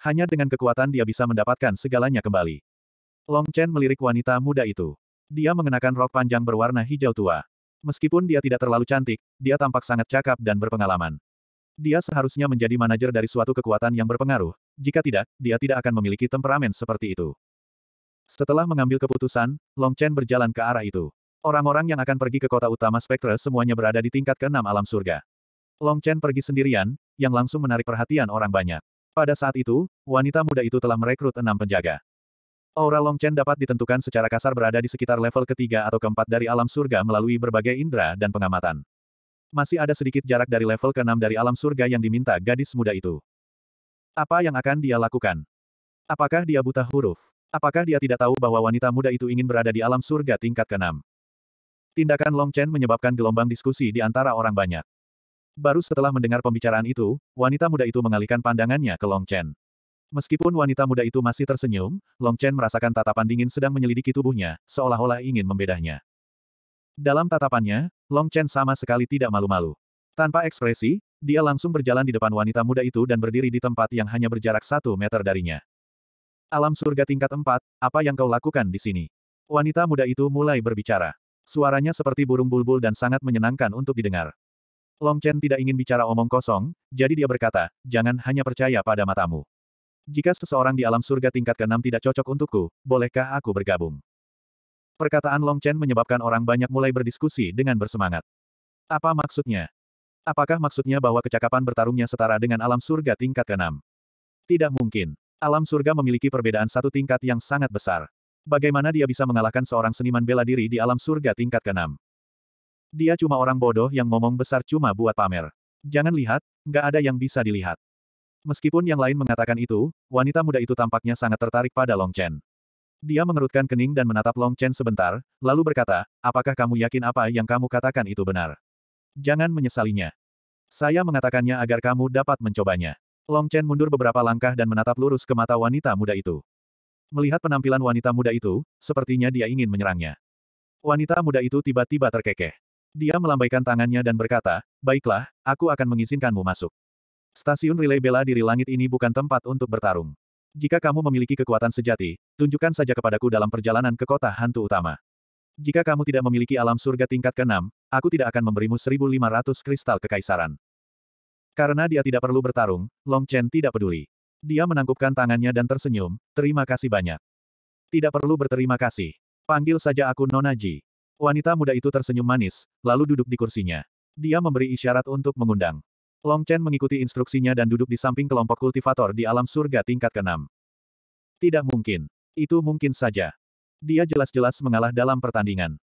Hanya dengan kekuatan dia bisa mendapatkan segalanya kembali. Long Chen melirik wanita muda itu. Dia mengenakan rok panjang berwarna hijau tua. Meskipun dia tidak terlalu cantik, dia tampak sangat cakap dan berpengalaman. Dia seharusnya menjadi manajer dari suatu kekuatan yang berpengaruh, jika tidak, dia tidak akan memiliki temperamen seperti itu. Setelah mengambil keputusan, Long Chen berjalan ke arah itu. Orang-orang yang akan pergi ke kota utama Spektra semuanya berada di tingkat keenam alam surga. Long Chen pergi sendirian, yang langsung menarik perhatian orang banyak. Pada saat itu, wanita muda itu telah merekrut enam penjaga. Aura Long Chen dapat ditentukan secara kasar berada di sekitar level ketiga atau keempat dari alam surga melalui berbagai indera dan pengamatan. Masih ada sedikit jarak dari level ke-6 dari alam surga yang diminta gadis muda itu. Apa yang akan dia lakukan? Apakah dia buta huruf? Apakah dia tidak tahu bahwa wanita muda itu ingin berada di alam surga tingkat ke-6? Tindakan Long Chen menyebabkan gelombang diskusi di antara orang banyak. Baru setelah mendengar pembicaraan itu, wanita muda itu mengalihkan pandangannya ke Long Chen. Meskipun wanita muda itu masih tersenyum, Long Chen merasakan tatapan dingin sedang menyelidiki tubuhnya, seolah-olah ingin membedahnya. Dalam tatapannya, Long Chen sama sekali tidak malu-malu. Tanpa ekspresi, dia langsung berjalan di depan wanita muda itu dan berdiri di tempat yang hanya berjarak satu meter darinya. Alam surga tingkat empat, apa yang kau lakukan di sini? Wanita muda itu mulai berbicara. Suaranya seperti burung bulbul dan sangat menyenangkan untuk didengar. Long Chen tidak ingin bicara omong kosong, jadi dia berkata, jangan hanya percaya pada matamu. Jika seseorang di alam surga tingkat keenam tidak cocok untukku, bolehkah aku bergabung? Perkataan Long Chen menyebabkan orang banyak mulai berdiskusi dengan bersemangat. Apa maksudnya? Apakah maksudnya bahwa kecakapan bertarungnya setara dengan alam surga tingkat ke-6? Tidak mungkin. Alam surga memiliki perbedaan satu tingkat yang sangat besar. Bagaimana dia bisa mengalahkan seorang seniman bela diri di alam surga tingkat ke-6? Dia cuma orang bodoh yang ngomong besar cuma buat pamer. Jangan lihat, nggak ada yang bisa dilihat. Meskipun yang lain mengatakan itu, wanita muda itu tampaknya sangat tertarik pada Long Chen. Dia mengerutkan kening dan menatap Long Chen sebentar, lalu berkata, apakah kamu yakin apa yang kamu katakan itu benar? Jangan menyesalinya. Saya mengatakannya agar kamu dapat mencobanya. Long Chen mundur beberapa langkah dan menatap lurus ke mata wanita muda itu. Melihat penampilan wanita muda itu, sepertinya dia ingin menyerangnya. Wanita muda itu tiba-tiba terkekeh. Dia melambaikan tangannya dan berkata, baiklah, aku akan mengizinkanmu masuk. Stasiun relay bela diri langit ini bukan tempat untuk bertarung. Jika kamu memiliki kekuatan sejati, tunjukkan saja kepadaku dalam perjalanan ke kota hantu utama. Jika kamu tidak memiliki alam surga tingkat ke-6, aku tidak akan memberimu 1500 kristal kekaisaran. Karena dia tidak perlu bertarung, Long Chen tidak peduli. Dia menangkupkan tangannya dan tersenyum, terima kasih banyak. Tidak perlu berterima kasih. Panggil saja aku Nonaji. Wanita muda itu tersenyum manis, lalu duduk di kursinya. Dia memberi isyarat untuk mengundang. Long Chen mengikuti instruksinya dan duduk di samping kelompok kultivator di alam surga tingkat ke-6. Tidak mungkin. Itu mungkin saja. Dia jelas-jelas mengalah dalam pertandingan.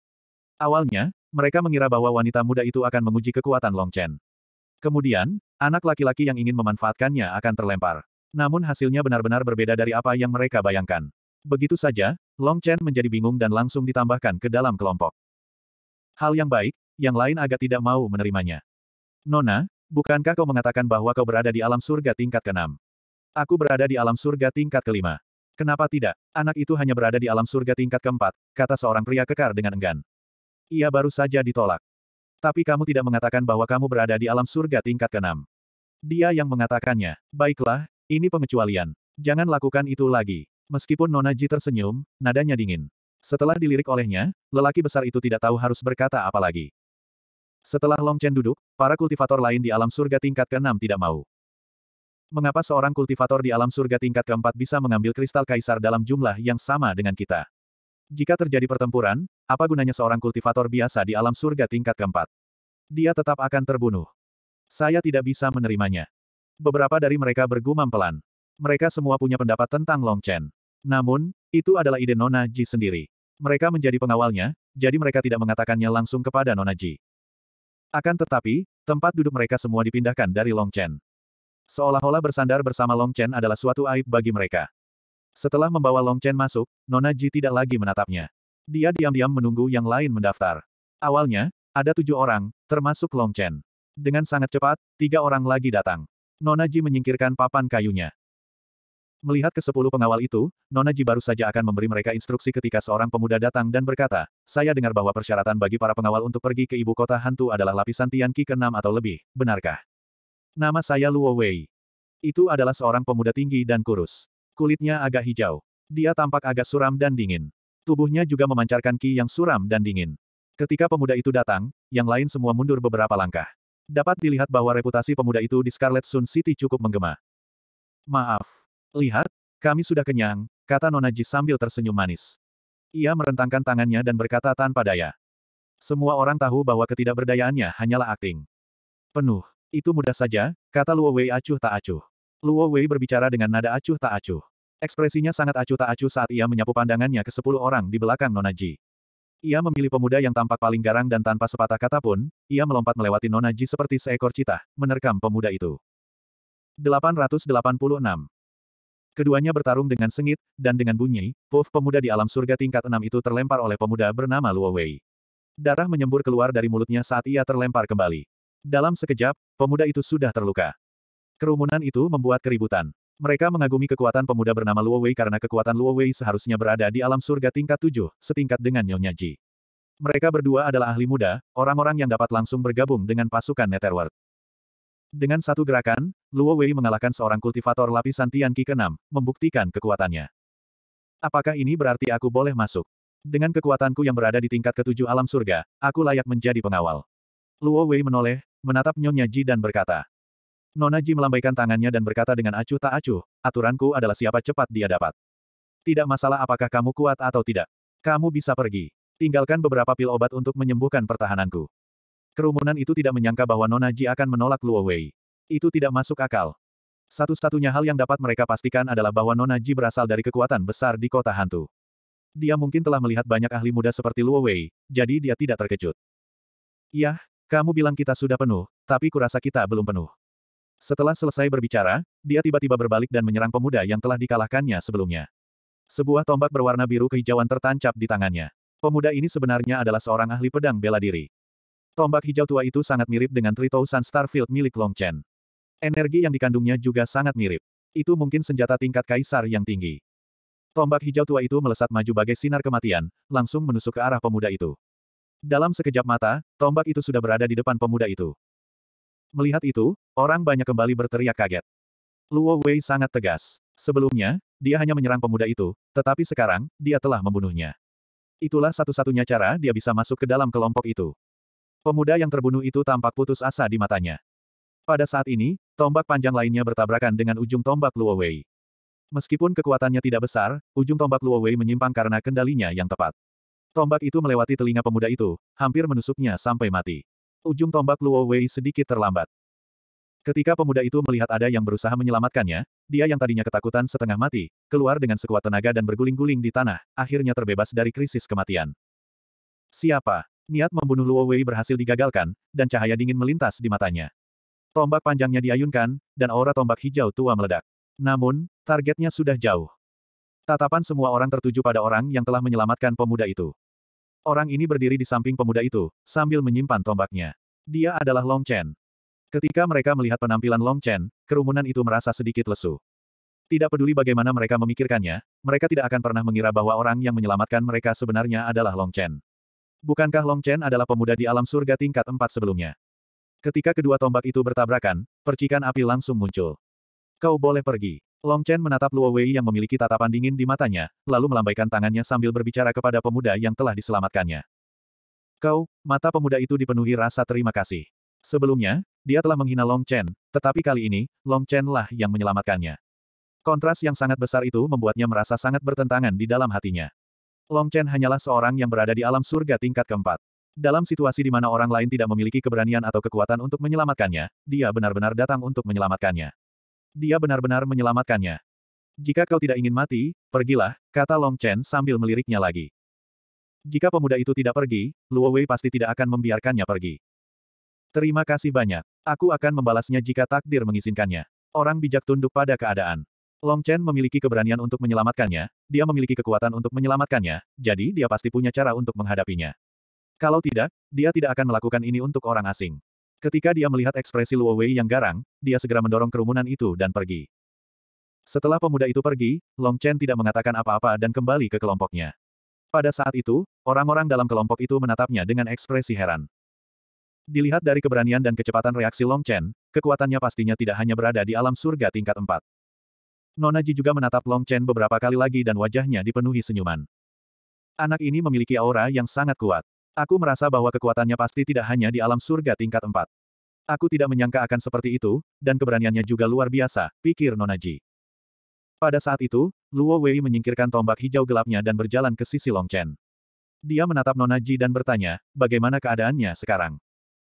Awalnya, mereka mengira bahwa wanita muda itu akan menguji kekuatan Long Chen. Kemudian, anak laki-laki yang ingin memanfaatkannya akan terlempar. Namun hasilnya benar-benar berbeda dari apa yang mereka bayangkan. Begitu saja, Long Chen menjadi bingung dan langsung ditambahkan ke dalam kelompok. Hal yang baik, yang lain agak tidak mau menerimanya. Nona, Bukankah kau mengatakan bahwa kau berada di alam surga tingkat ke-6? Aku berada di alam surga tingkat kelima. Kenapa tidak? Anak itu hanya berada di alam surga tingkat keempat, kata seorang pria kekar dengan enggan. Ia baru saja ditolak. Tapi kamu tidak mengatakan bahwa kamu berada di alam surga tingkat ke-6. Dia yang mengatakannya. Baiklah, ini pengecualian. Jangan lakukan itu lagi. Meskipun Nona Ji tersenyum, nadanya dingin. Setelah dilirik olehnya, lelaki besar itu tidak tahu harus berkata apa lagi. Setelah Long Chen duduk, para kultivator lain di alam surga tingkat ke-6 tidak mau. Mengapa seorang kultivator di alam surga tingkat keempat bisa mengambil kristal kaisar dalam jumlah yang sama dengan kita? Jika terjadi pertempuran, apa gunanya seorang kultivator biasa di alam surga tingkat keempat? Dia tetap akan terbunuh. Saya tidak bisa menerimanya. Beberapa dari mereka bergumam pelan. Mereka semua punya pendapat tentang Long Chen. Namun, itu adalah ide Nona Ji sendiri. Mereka menjadi pengawalnya, jadi mereka tidak mengatakannya langsung kepada Nona Ji. Akan tetapi, tempat duduk mereka semua dipindahkan dari Long Chen. Seolah-olah bersandar bersama Long Chen adalah suatu aib bagi mereka. Setelah membawa Long Chen masuk, Nona Ji tidak lagi menatapnya. Dia diam-diam menunggu yang lain mendaftar. Awalnya, ada tujuh orang, termasuk Long Chen. Dengan sangat cepat, tiga orang lagi datang. Nona Ji menyingkirkan papan kayunya. Melihat ke sepuluh pengawal itu, Nona Ji baru saja akan memberi mereka instruksi ketika seorang pemuda datang dan berkata, saya dengar bahwa persyaratan bagi para pengawal untuk pergi ke ibu kota hantu adalah lapisan Tian Qi ke-6 atau lebih, benarkah? Nama saya Luo Wei. Itu adalah seorang pemuda tinggi dan kurus. Kulitnya agak hijau. Dia tampak agak suram dan dingin. Tubuhnya juga memancarkan ki yang suram dan dingin. Ketika pemuda itu datang, yang lain semua mundur beberapa langkah. Dapat dilihat bahwa reputasi pemuda itu di Scarlet Sun City cukup menggema. Maaf, Lihat, kami sudah kenyang, kata Nona Ji sambil tersenyum manis. Ia merentangkan tangannya dan berkata tanpa daya. Semua orang tahu bahwa ketidakberdayaannya hanyalah akting. Penuh. Itu mudah saja, kata Luo Wei acuh tak acuh. Luo Wei berbicara dengan nada acuh tak acuh. Ekspresinya sangat acuh tak acuh saat ia menyapu pandangannya ke sepuluh orang di belakang Nona Ji. Ia memilih pemuda yang tampak paling garang dan tanpa sepatah kata pun, ia melompat melewati Nona Ji seperti seekor cita, menerkam pemuda itu. 886. Keduanya bertarung dengan sengit, dan dengan bunyi, Puff pemuda di alam surga tingkat enam itu terlempar oleh pemuda bernama Luo Wei. Darah menyembur keluar dari mulutnya saat ia terlempar kembali. Dalam sekejap, pemuda itu sudah terluka. Kerumunan itu membuat keributan. Mereka mengagumi kekuatan pemuda bernama Luo Wei karena kekuatan Luo Wei seharusnya berada di alam surga tingkat tujuh, setingkat dengan Nyonya Ji. Mereka berdua adalah ahli muda, orang-orang yang dapat langsung bergabung dengan pasukan Netherworld. Dengan satu gerakan, Luo Wei mengalahkan seorang kultivator lapisan Tian Tianqi ke-6, membuktikan kekuatannya. Apakah ini berarti aku boleh masuk? Dengan kekuatanku yang berada di tingkat ketujuh alam surga, aku layak menjadi pengawal. Luo Wei menoleh, menatap Nyonya Ji dan berkata. Nona Ji melambaikan tangannya dan berkata dengan acuh tak acuh, aturanku adalah siapa cepat dia dapat. Tidak masalah apakah kamu kuat atau tidak. Kamu bisa pergi. Tinggalkan beberapa pil obat untuk menyembuhkan pertahananku. Kerumunan itu tidak menyangka bahwa Nona Ji akan menolak Luo Wei. Itu tidak masuk akal. Satu-satunya hal yang dapat mereka pastikan adalah bahwa Nona Ji berasal dari kekuatan besar di kota hantu. Dia mungkin telah melihat banyak ahli muda seperti Luo Wei, jadi dia tidak terkejut. Yah, kamu bilang kita sudah penuh, tapi kurasa kita belum penuh. Setelah selesai berbicara, dia tiba-tiba berbalik dan menyerang pemuda yang telah dikalahkannya sebelumnya. Sebuah tombak berwarna biru kehijauan tertancap di tangannya. Pemuda ini sebenarnya adalah seorang ahli pedang bela diri. Tombak hijau tua itu sangat mirip dengan Tritou Sun Starfield milik Long Chen. Energi yang dikandungnya juga sangat mirip. Itu mungkin senjata tingkat kaisar yang tinggi. Tombak hijau tua itu melesat maju bagai sinar kematian, langsung menusuk ke arah pemuda itu. Dalam sekejap mata, tombak itu sudah berada di depan pemuda itu. Melihat itu, orang banyak kembali berteriak kaget. Luo Wei sangat tegas. Sebelumnya, dia hanya menyerang pemuda itu, tetapi sekarang, dia telah membunuhnya. Itulah satu-satunya cara dia bisa masuk ke dalam kelompok itu. Pemuda yang terbunuh itu tampak putus asa di matanya. Pada saat ini, tombak panjang lainnya bertabrakan dengan ujung tombak Luo Wei. Meskipun kekuatannya tidak besar, ujung tombak Luo Wei menyimpang karena kendalinya yang tepat. Tombak itu melewati telinga pemuda itu, hampir menusuknya sampai mati. Ujung tombak Luo Wei sedikit terlambat. Ketika pemuda itu melihat ada yang berusaha menyelamatkannya, dia yang tadinya ketakutan setengah mati, keluar dengan sekuat tenaga dan berguling-guling di tanah, akhirnya terbebas dari krisis kematian. Siapa? Niat membunuh Luo Wei berhasil digagalkan, dan cahaya dingin melintas di matanya. Tombak panjangnya diayunkan, dan aura tombak hijau tua meledak. Namun, targetnya sudah jauh. Tatapan semua orang tertuju pada orang yang telah menyelamatkan pemuda itu. Orang ini berdiri di samping pemuda itu, sambil menyimpan tombaknya. Dia adalah Long Chen. Ketika mereka melihat penampilan Long Chen, kerumunan itu merasa sedikit lesu. Tidak peduli bagaimana mereka memikirkannya, mereka tidak akan pernah mengira bahwa orang yang menyelamatkan mereka sebenarnya adalah Long Chen. Bukankah Long Chen adalah pemuda di alam surga tingkat empat sebelumnya? Ketika kedua tombak itu bertabrakan, percikan api langsung muncul. Kau boleh pergi. Long Chen menatap Luo Wei yang memiliki tatapan dingin di matanya, lalu melambaikan tangannya sambil berbicara kepada pemuda yang telah diselamatkannya. Kau, mata pemuda itu dipenuhi rasa terima kasih. Sebelumnya, dia telah menghina Long Chen, tetapi kali ini, Long Chen lah yang menyelamatkannya. Kontras yang sangat besar itu membuatnya merasa sangat bertentangan di dalam hatinya. Long Chen hanyalah seorang yang berada di alam surga tingkat keempat. Dalam situasi di mana orang lain tidak memiliki keberanian atau kekuatan untuk menyelamatkannya, dia benar-benar datang untuk menyelamatkannya. Dia benar-benar menyelamatkannya. Jika kau tidak ingin mati, pergilah, kata Long Chen sambil meliriknya lagi. Jika pemuda itu tidak pergi, Luo Wei pasti tidak akan membiarkannya pergi. Terima kasih banyak. Aku akan membalasnya jika takdir mengizinkannya. Orang bijak tunduk pada keadaan. Long Chen memiliki keberanian untuk menyelamatkannya, dia memiliki kekuatan untuk menyelamatkannya, jadi dia pasti punya cara untuk menghadapinya. Kalau tidak, dia tidak akan melakukan ini untuk orang asing. Ketika dia melihat ekspresi Luo Wei yang garang, dia segera mendorong kerumunan itu dan pergi. Setelah pemuda itu pergi, Long Chen tidak mengatakan apa-apa dan kembali ke kelompoknya. Pada saat itu, orang-orang dalam kelompok itu menatapnya dengan ekspresi heran. Dilihat dari keberanian dan kecepatan reaksi Long Chen, kekuatannya pastinya tidak hanya berada di alam surga tingkat 4. Nona Ji juga menatap Long Chen beberapa kali lagi dan wajahnya dipenuhi senyuman. Anak ini memiliki aura yang sangat kuat. Aku merasa bahwa kekuatannya pasti tidak hanya di alam surga tingkat 4. Aku tidak menyangka akan seperti itu, dan keberaniannya juga luar biasa, pikir Nona Ji. Pada saat itu, Luo Wei menyingkirkan tombak hijau gelapnya dan berjalan ke sisi Long Chen. Dia menatap Nona Ji dan bertanya, bagaimana keadaannya sekarang?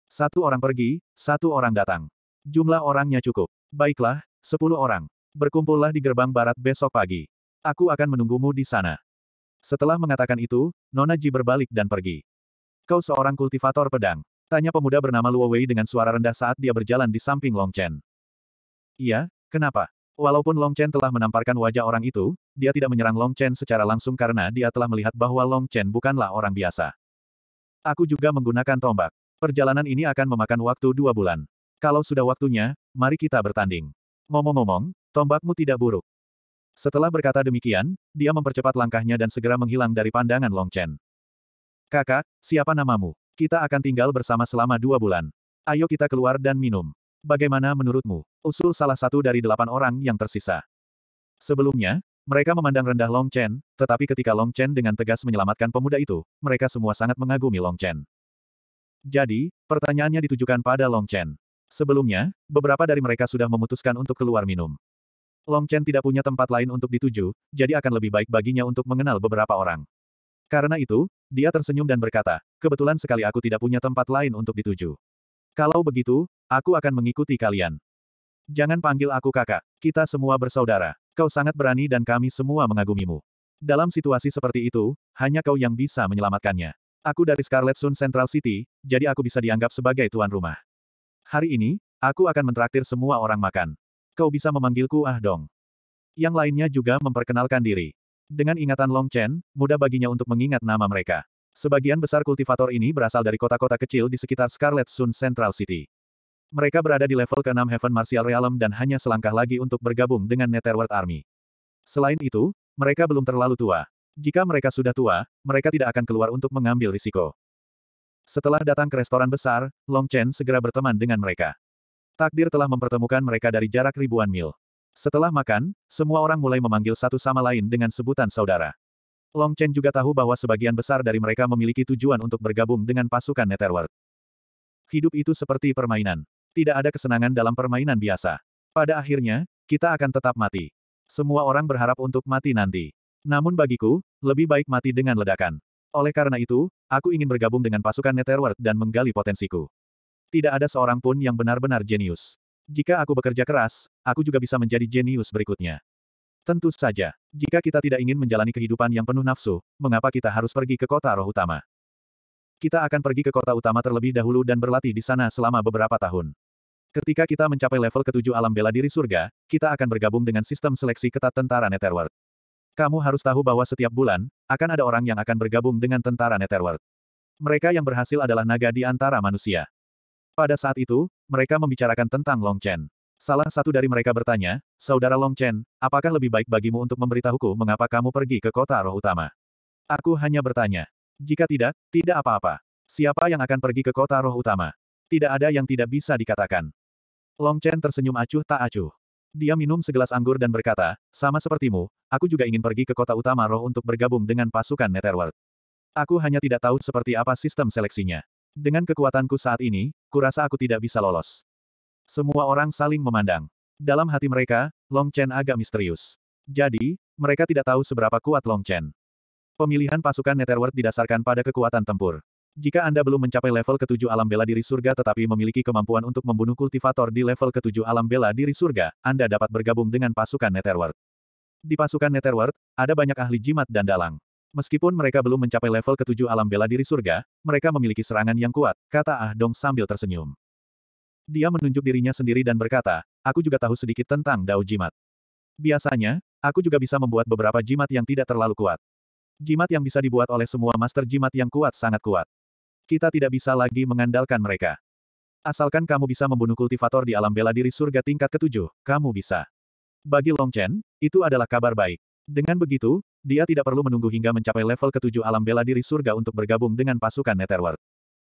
Satu orang pergi, satu orang datang. Jumlah orangnya cukup. Baiklah, sepuluh orang. Berkumpullah di gerbang barat besok pagi. Aku akan menunggumu di sana. Setelah mengatakan itu, Nona Ji berbalik dan pergi. Kau seorang kultivator pedang. Tanya pemuda bernama Luo Wei dengan suara rendah saat dia berjalan di samping Long Chen. Iya, kenapa? Walaupun Long Chen telah menamparkan wajah orang itu, dia tidak menyerang Long Chen secara langsung karena dia telah melihat bahwa Long Chen bukanlah orang biasa. Aku juga menggunakan tombak. Perjalanan ini akan memakan waktu dua bulan. Kalau sudah waktunya, mari kita bertanding. Ngomong-ngomong, tombakmu tidak buruk. Setelah berkata demikian, dia mempercepat langkahnya dan segera menghilang dari pandangan Long Chen. Kakak, siapa namamu? Kita akan tinggal bersama selama dua bulan. Ayo kita keluar dan minum. Bagaimana menurutmu? Usul salah satu dari delapan orang yang tersisa. Sebelumnya, mereka memandang rendah Long Chen, tetapi ketika Long Chen dengan tegas menyelamatkan pemuda itu, mereka semua sangat mengagumi Long Chen. Jadi, pertanyaannya ditujukan pada Long Chen. Sebelumnya, beberapa dari mereka sudah memutuskan untuk keluar minum. Long Chen tidak punya tempat lain untuk dituju, jadi akan lebih baik baginya untuk mengenal beberapa orang. Karena itu, dia tersenyum dan berkata, kebetulan sekali aku tidak punya tempat lain untuk dituju. Kalau begitu, aku akan mengikuti kalian. Jangan panggil aku kakak, kita semua bersaudara. Kau sangat berani dan kami semua mengagumimu. Dalam situasi seperti itu, hanya kau yang bisa menyelamatkannya. Aku dari Scarlet Sun Central City, jadi aku bisa dianggap sebagai tuan rumah. Hari ini, aku akan mentraktir semua orang makan. Kau bisa memanggilku Ah Dong. Yang lainnya juga memperkenalkan diri. Dengan ingatan Long Chen, mudah baginya untuk mengingat nama mereka. Sebagian besar kultivator ini berasal dari kota-kota kecil di sekitar Scarlet Sun Central City. Mereka berada di level ke-6 Heaven Martial Realm dan hanya selangkah lagi untuk bergabung dengan Netherworld Army. Selain itu, mereka belum terlalu tua. Jika mereka sudah tua, mereka tidak akan keluar untuk mengambil risiko. Setelah datang ke restoran besar, Long Chen segera berteman dengan mereka. Takdir telah mempertemukan mereka dari jarak ribuan mil. Setelah makan, semua orang mulai memanggil satu sama lain dengan sebutan saudara. Long Chen juga tahu bahwa sebagian besar dari mereka memiliki tujuan untuk bergabung dengan pasukan Netherworld. Hidup itu seperti permainan. Tidak ada kesenangan dalam permainan biasa. Pada akhirnya, kita akan tetap mati. Semua orang berharap untuk mati nanti. Namun bagiku, lebih baik mati dengan ledakan. Oleh karena itu, aku ingin bergabung dengan pasukan Netherworld dan menggali potensiku. Tidak ada seorang pun yang benar-benar jenius. Jika aku bekerja keras, aku juga bisa menjadi jenius berikutnya. Tentu saja, jika kita tidak ingin menjalani kehidupan yang penuh nafsu, mengapa kita harus pergi ke kota roh utama? Kita akan pergi ke kota utama terlebih dahulu dan berlatih di sana selama beberapa tahun. Ketika kita mencapai level ketujuh alam bela diri surga, kita akan bergabung dengan sistem seleksi ketat tentara Netherworld. Kamu harus tahu bahwa setiap bulan, akan ada orang yang akan bergabung dengan tentara Netherworld. Mereka yang berhasil adalah naga di antara manusia. Pada saat itu, mereka membicarakan tentang Long Chen. Salah satu dari mereka bertanya, Saudara Long Chen, apakah lebih baik bagimu untuk memberitahuku mengapa kamu pergi ke kota roh utama? Aku hanya bertanya. Jika tidak, tidak apa-apa. Siapa yang akan pergi ke kota roh utama? Tidak ada yang tidak bisa dikatakan. Long Chen tersenyum acuh tak acuh. Dia minum segelas anggur dan berkata, sama sepertimu, aku juga ingin pergi ke kota utama roh untuk bergabung dengan pasukan Netherworld. Aku hanya tidak tahu seperti apa sistem seleksinya. Dengan kekuatanku saat ini, kurasa aku tidak bisa lolos. Semua orang saling memandang. Dalam hati mereka, Long Chen agak misterius. Jadi, mereka tidak tahu seberapa kuat Long Chen. Pemilihan pasukan Netherworld didasarkan pada kekuatan tempur. Jika Anda belum mencapai level ketujuh alam bela diri surga tetapi memiliki kemampuan untuk membunuh kultivator di level ketujuh alam bela diri surga, Anda dapat bergabung dengan pasukan Netherworld. Di pasukan Netherworld, ada banyak ahli jimat dan dalang. Meskipun mereka belum mencapai level ketujuh alam bela diri surga, mereka memiliki serangan yang kuat, kata Ah Dong sambil tersenyum. Dia menunjuk dirinya sendiri dan berkata, aku juga tahu sedikit tentang dao jimat. Biasanya, aku juga bisa membuat beberapa jimat yang tidak terlalu kuat. Jimat yang bisa dibuat oleh semua master jimat yang kuat sangat kuat. Kita tidak bisa lagi mengandalkan mereka. Asalkan kamu bisa membunuh kultivator di alam bela diri surga tingkat ketujuh, kamu bisa. Bagi Long Chen, itu adalah kabar baik. Dengan begitu, dia tidak perlu menunggu hingga mencapai level ketujuh alam bela diri surga untuk bergabung dengan pasukan Netherworld.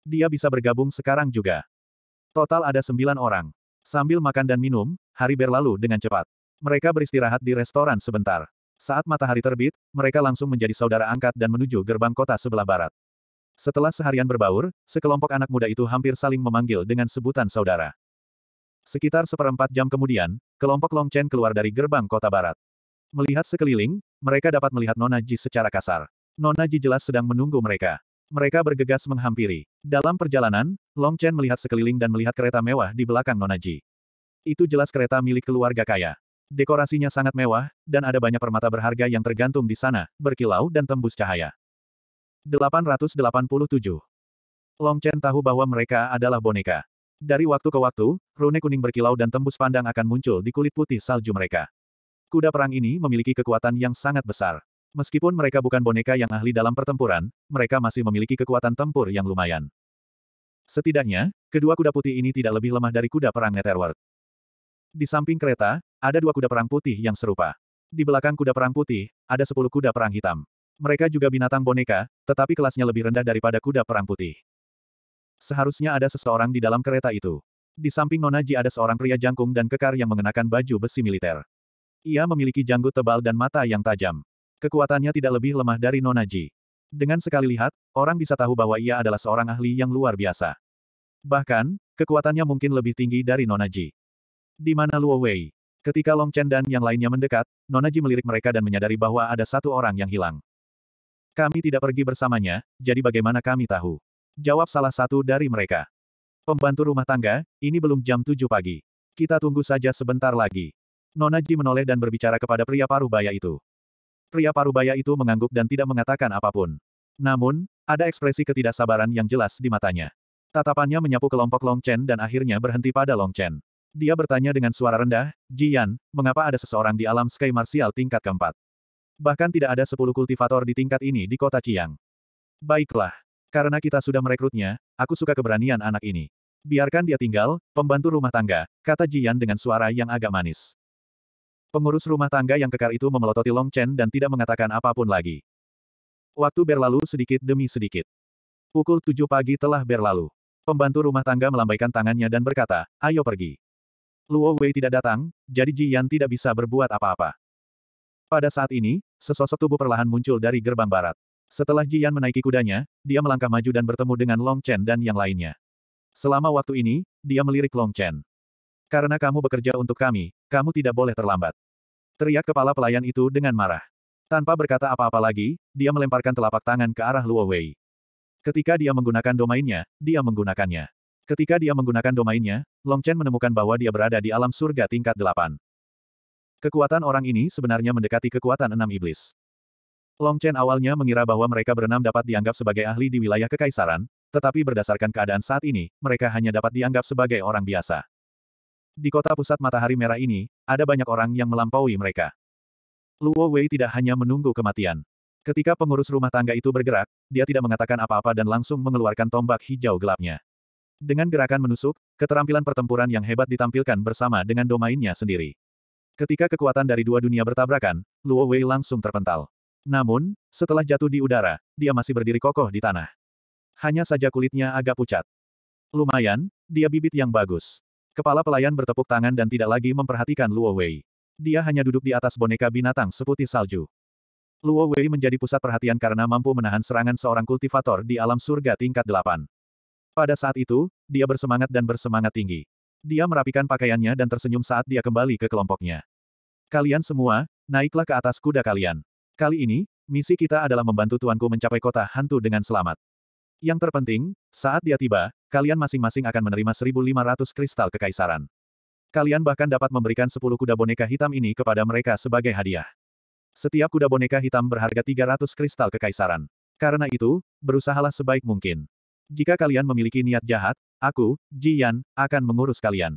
Dia bisa bergabung sekarang juga. Total ada sembilan orang. Sambil makan dan minum, hari berlalu dengan cepat. Mereka beristirahat di restoran sebentar. Saat matahari terbit, mereka langsung menjadi saudara angkat dan menuju gerbang kota sebelah barat. Setelah seharian berbaur, sekelompok anak muda itu hampir saling memanggil dengan sebutan saudara. Sekitar seperempat jam kemudian, kelompok Long Chen keluar dari gerbang kota barat. Melihat sekeliling, mereka dapat melihat Nona Ji secara kasar. Nona Ji jelas sedang menunggu mereka. Mereka bergegas menghampiri. Dalam perjalanan, Long Chen melihat sekeliling dan melihat kereta mewah di belakang Nona Ji. Itu jelas kereta milik keluarga kaya. Dekorasinya sangat mewah, dan ada banyak permata berharga yang tergantung di sana, berkilau dan tembus cahaya. 887. Long Chen tahu bahwa mereka adalah boneka. Dari waktu ke waktu, rune kuning berkilau dan tembus pandang akan muncul di kulit putih salju mereka. Kuda perang ini memiliki kekuatan yang sangat besar. Meskipun mereka bukan boneka yang ahli dalam pertempuran, mereka masih memiliki kekuatan tempur yang lumayan. Setidaknya, kedua kuda putih ini tidak lebih lemah dari kuda perang Netherworld. Di samping kereta, ada dua kuda perang putih yang serupa. Di belakang kuda perang putih, ada sepuluh kuda perang hitam. Mereka juga binatang boneka, tetapi kelasnya lebih rendah daripada kuda perang putih. Seharusnya ada seseorang di dalam kereta itu. Di samping Nonaji ada seorang pria jangkung dan kekar yang mengenakan baju besi militer. Ia memiliki janggut tebal dan mata yang tajam. Kekuatannya tidak lebih lemah dari Nonaji. Dengan sekali lihat, orang bisa tahu bahwa ia adalah seorang ahli yang luar biasa. Bahkan, kekuatannya mungkin lebih tinggi dari Nonaji. Di mana Luo Wei? Ketika Long Chen dan yang lainnya mendekat, Nonaji melirik mereka dan menyadari bahwa ada satu orang yang hilang. Kami tidak pergi bersamanya, jadi bagaimana kami tahu? Jawab salah satu dari mereka. Pembantu rumah tangga, ini belum jam 7 pagi. Kita tunggu saja sebentar lagi. Nona Ji menoleh dan berbicara kepada pria parubaya itu. Pria parubaya itu mengangguk dan tidak mengatakan apapun. Namun, ada ekspresi ketidaksabaran yang jelas di matanya. Tatapannya menyapu kelompok Long Chen dan akhirnya berhenti pada Long Chen. Dia bertanya dengan suara rendah, Jian, mengapa ada seseorang di alam Sky Martial tingkat keempat? Bahkan tidak ada sepuluh kultivator di tingkat ini di kota Chiang. Baiklah. Karena kita sudah merekrutnya, aku suka keberanian anak ini. Biarkan dia tinggal, pembantu rumah tangga, kata Jian dengan suara yang agak manis. Pengurus rumah tangga yang kekar itu memelototi Long Chen dan tidak mengatakan apapun lagi. Waktu berlalu sedikit demi sedikit. Pukul tujuh pagi telah berlalu. Pembantu rumah tangga melambaikan tangannya dan berkata, ayo pergi. Luo Wei tidak datang, jadi Ji Yan tidak bisa berbuat apa-apa. Pada saat ini, sesosok tubuh perlahan muncul dari gerbang barat. Setelah Jian menaiki kudanya, dia melangkah maju dan bertemu dengan Long Chen dan yang lainnya. Selama waktu ini, dia melirik Long Chen. Karena kamu bekerja untuk kami, kamu tidak boleh terlambat. Teriak kepala pelayan itu dengan marah. Tanpa berkata apa-apa lagi, dia melemparkan telapak tangan ke arah Luo Wei. Ketika dia menggunakan domainnya, dia menggunakannya. Ketika dia menggunakan domainnya, Long Chen menemukan bahwa dia berada di alam surga tingkat delapan. Kekuatan orang ini sebenarnya mendekati kekuatan enam iblis. Long Chen awalnya mengira bahwa mereka berenam dapat dianggap sebagai ahli di wilayah kekaisaran, tetapi berdasarkan keadaan saat ini, mereka hanya dapat dianggap sebagai orang biasa. Di kota pusat matahari merah ini, ada banyak orang yang melampaui mereka. Luo Wei tidak hanya menunggu kematian. Ketika pengurus rumah tangga itu bergerak, dia tidak mengatakan apa-apa dan langsung mengeluarkan tombak hijau gelapnya. Dengan gerakan menusuk, keterampilan pertempuran yang hebat ditampilkan bersama dengan domainnya sendiri. Ketika kekuatan dari dua dunia bertabrakan, Luo Wei langsung terpental. Namun, setelah jatuh di udara, dia masih berdiri kokoh di tanah. Hanya saja kulitnya agak pucat. Lumayan, dia bibit yang bagus. Kepala pelayan bertepuk tangan dan tidak lagi memperhatikan Luo Wei. Dia hanya duduk di atas boneka binatang seputih salju. Luo Wei menjadi pusat perhatian karena mampu menahan serangan seorang kultivator di alam surga tingkat delapan. Pada saat itu, dia bersemangat dan bersemangat tinggi. Dia merapikan pakaiannya dan tersenyum saat dia kembali ke kelompoknya. Kalian semua, naiklah ke atas kuda kalian. Kali ini, misi kita adalah membantu tuanku mencapai kota hantu dengan selamat. Yang terpenting, saat dia tiba, kalian masing-masing akan menerima 1.500 kristal kekaisaran. Kalian bahkan dapat memberikan 10 kuda boneka hitam ini kepada mereka sebagai hadiah. Setiap kuda boneka hitam berharga 300 kristal kekaisaran. Karena itu, berusahalah sebaik mungkin. Jika kalian memiliki niat jahat, Aku, Jian, akan mengurus kalian.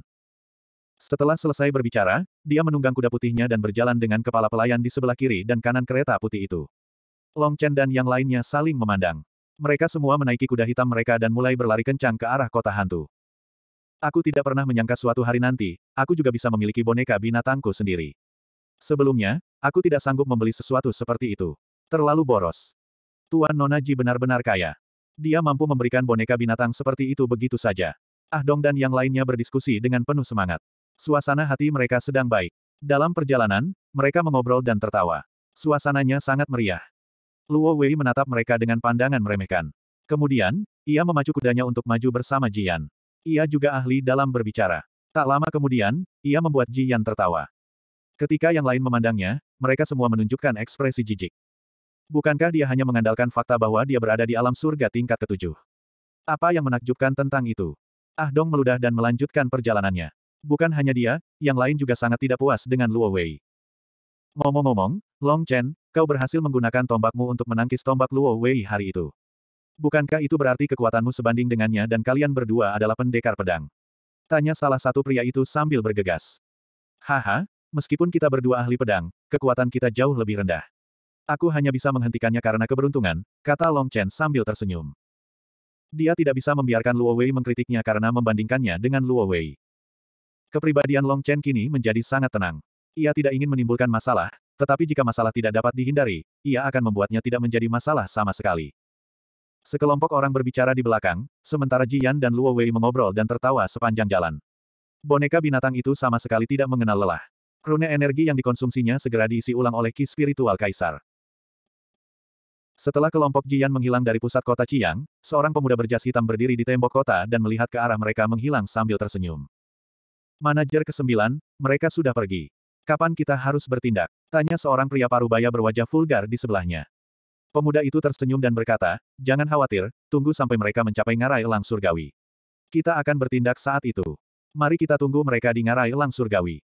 Setelah selesai berbicara, dia menunggang kuda putihnya dan berjalan dengan kepala pelayan di sebelah kiri dan kanan kereta putih itu. Long Chen dan yang lainnya saling memandang. Mereka semua menaiki kuda hitam mereka dan mulai berlari kencang ke arah kota hantu. Aku tidak pernah menyangka suatu hari nanti, aku juga bisa memiliki boneka binatangku sendiri. Sebelumnya, aku tidak sanggup membeli sesuatu seperti itu. Terlalu boros. Tuan Nonaji benar-benar kaya. Dia mampu memberikan boneka binatang seperti itu begitu saja. Ah Dong dan yang lainnya berdiskusi dengan penuh semangat. Suasana hati mereka sedang baik. Dalam perjalanan, mereka mengobrol dan tertawa. Suasananya sangat meriah. Luo Wei menatap mereka dengan pandangan meremehkan. Kemudian, ia memacu kudanya untuk maju bersama Jian. Ia juga ahli dalam berbicara. Tak lama kemudian, ia membuat Jian tertawa. Ketika yang lain memandangnya, mereka semua menunjukkan ekspresi jijik. Bukankah dia hanya mengandalkan fakta bahwa dia berada di alam surga tingkat ketujuh? Apa yang menakjubkan tentang itu? Ah Dong meludah dan melanjutkan perjalanannya. Bukan hanya dia, yang lain juga sangat tidak puas dengan Luo Wei. Ngomong-ngomong, Long Chen, kau berhasil menggunakan tombakmu untuk menangkis tombak Luo Wei hari itu. Bukankah itu berarti kekuatanmu sebanding dengannya dan kalian berdua adalah pendekar pedang? Tanya salah satu pria itu sambil bergegas. Haha, meskipun kita berdua ahli pedang, kekuatan kita jauh lebih rendah. Aku hanya bisa menghentikannya karena keberuntungan, kata Long Chen sambil tersenyum. Dia tidak bisa membiarkan Luo Wei mengkritiknya karena membandingkannya dengan Luo Wei. Kepribadian Long Chen kini menjadi sangat tenang. Ia tidak ingin menimbulkan masalah, tetapi jika masalah tidak dapat dihindari, ia akan membuatnya tidak menjadi masalah sama sekali. Sekelompok orang berbicara di belakang, sementara Jian dan Luo Wei mengobrol dan tertawa sepanjang jalan. Boneka binatang itu sama sekali tidak mengenal lelah. Rune energi yang dikonsumsinya segera diisi ulang oleh ki spiritual kaisar. Setelah kelompok Jian menghilang dari pusat kota Chiang, seorang pemuda berjas hitam berdiri di tembok kota dan melihat ke arah mereka menghilang sambil tersenyum. Manajer ke-9, mereka sudah pergi. Kapan kita harus bertindak? Tanya seorang pria parubaya berwajah vulgar di sebelahnya. Pemuda itu tersenyum dan berkata, jangan khawatir, tunggu sampai mereka mencapai ngarai elang surgawi. Kita akan bertindak saat itu. Mari kita tunggu mereka di ngarai elang surgawi.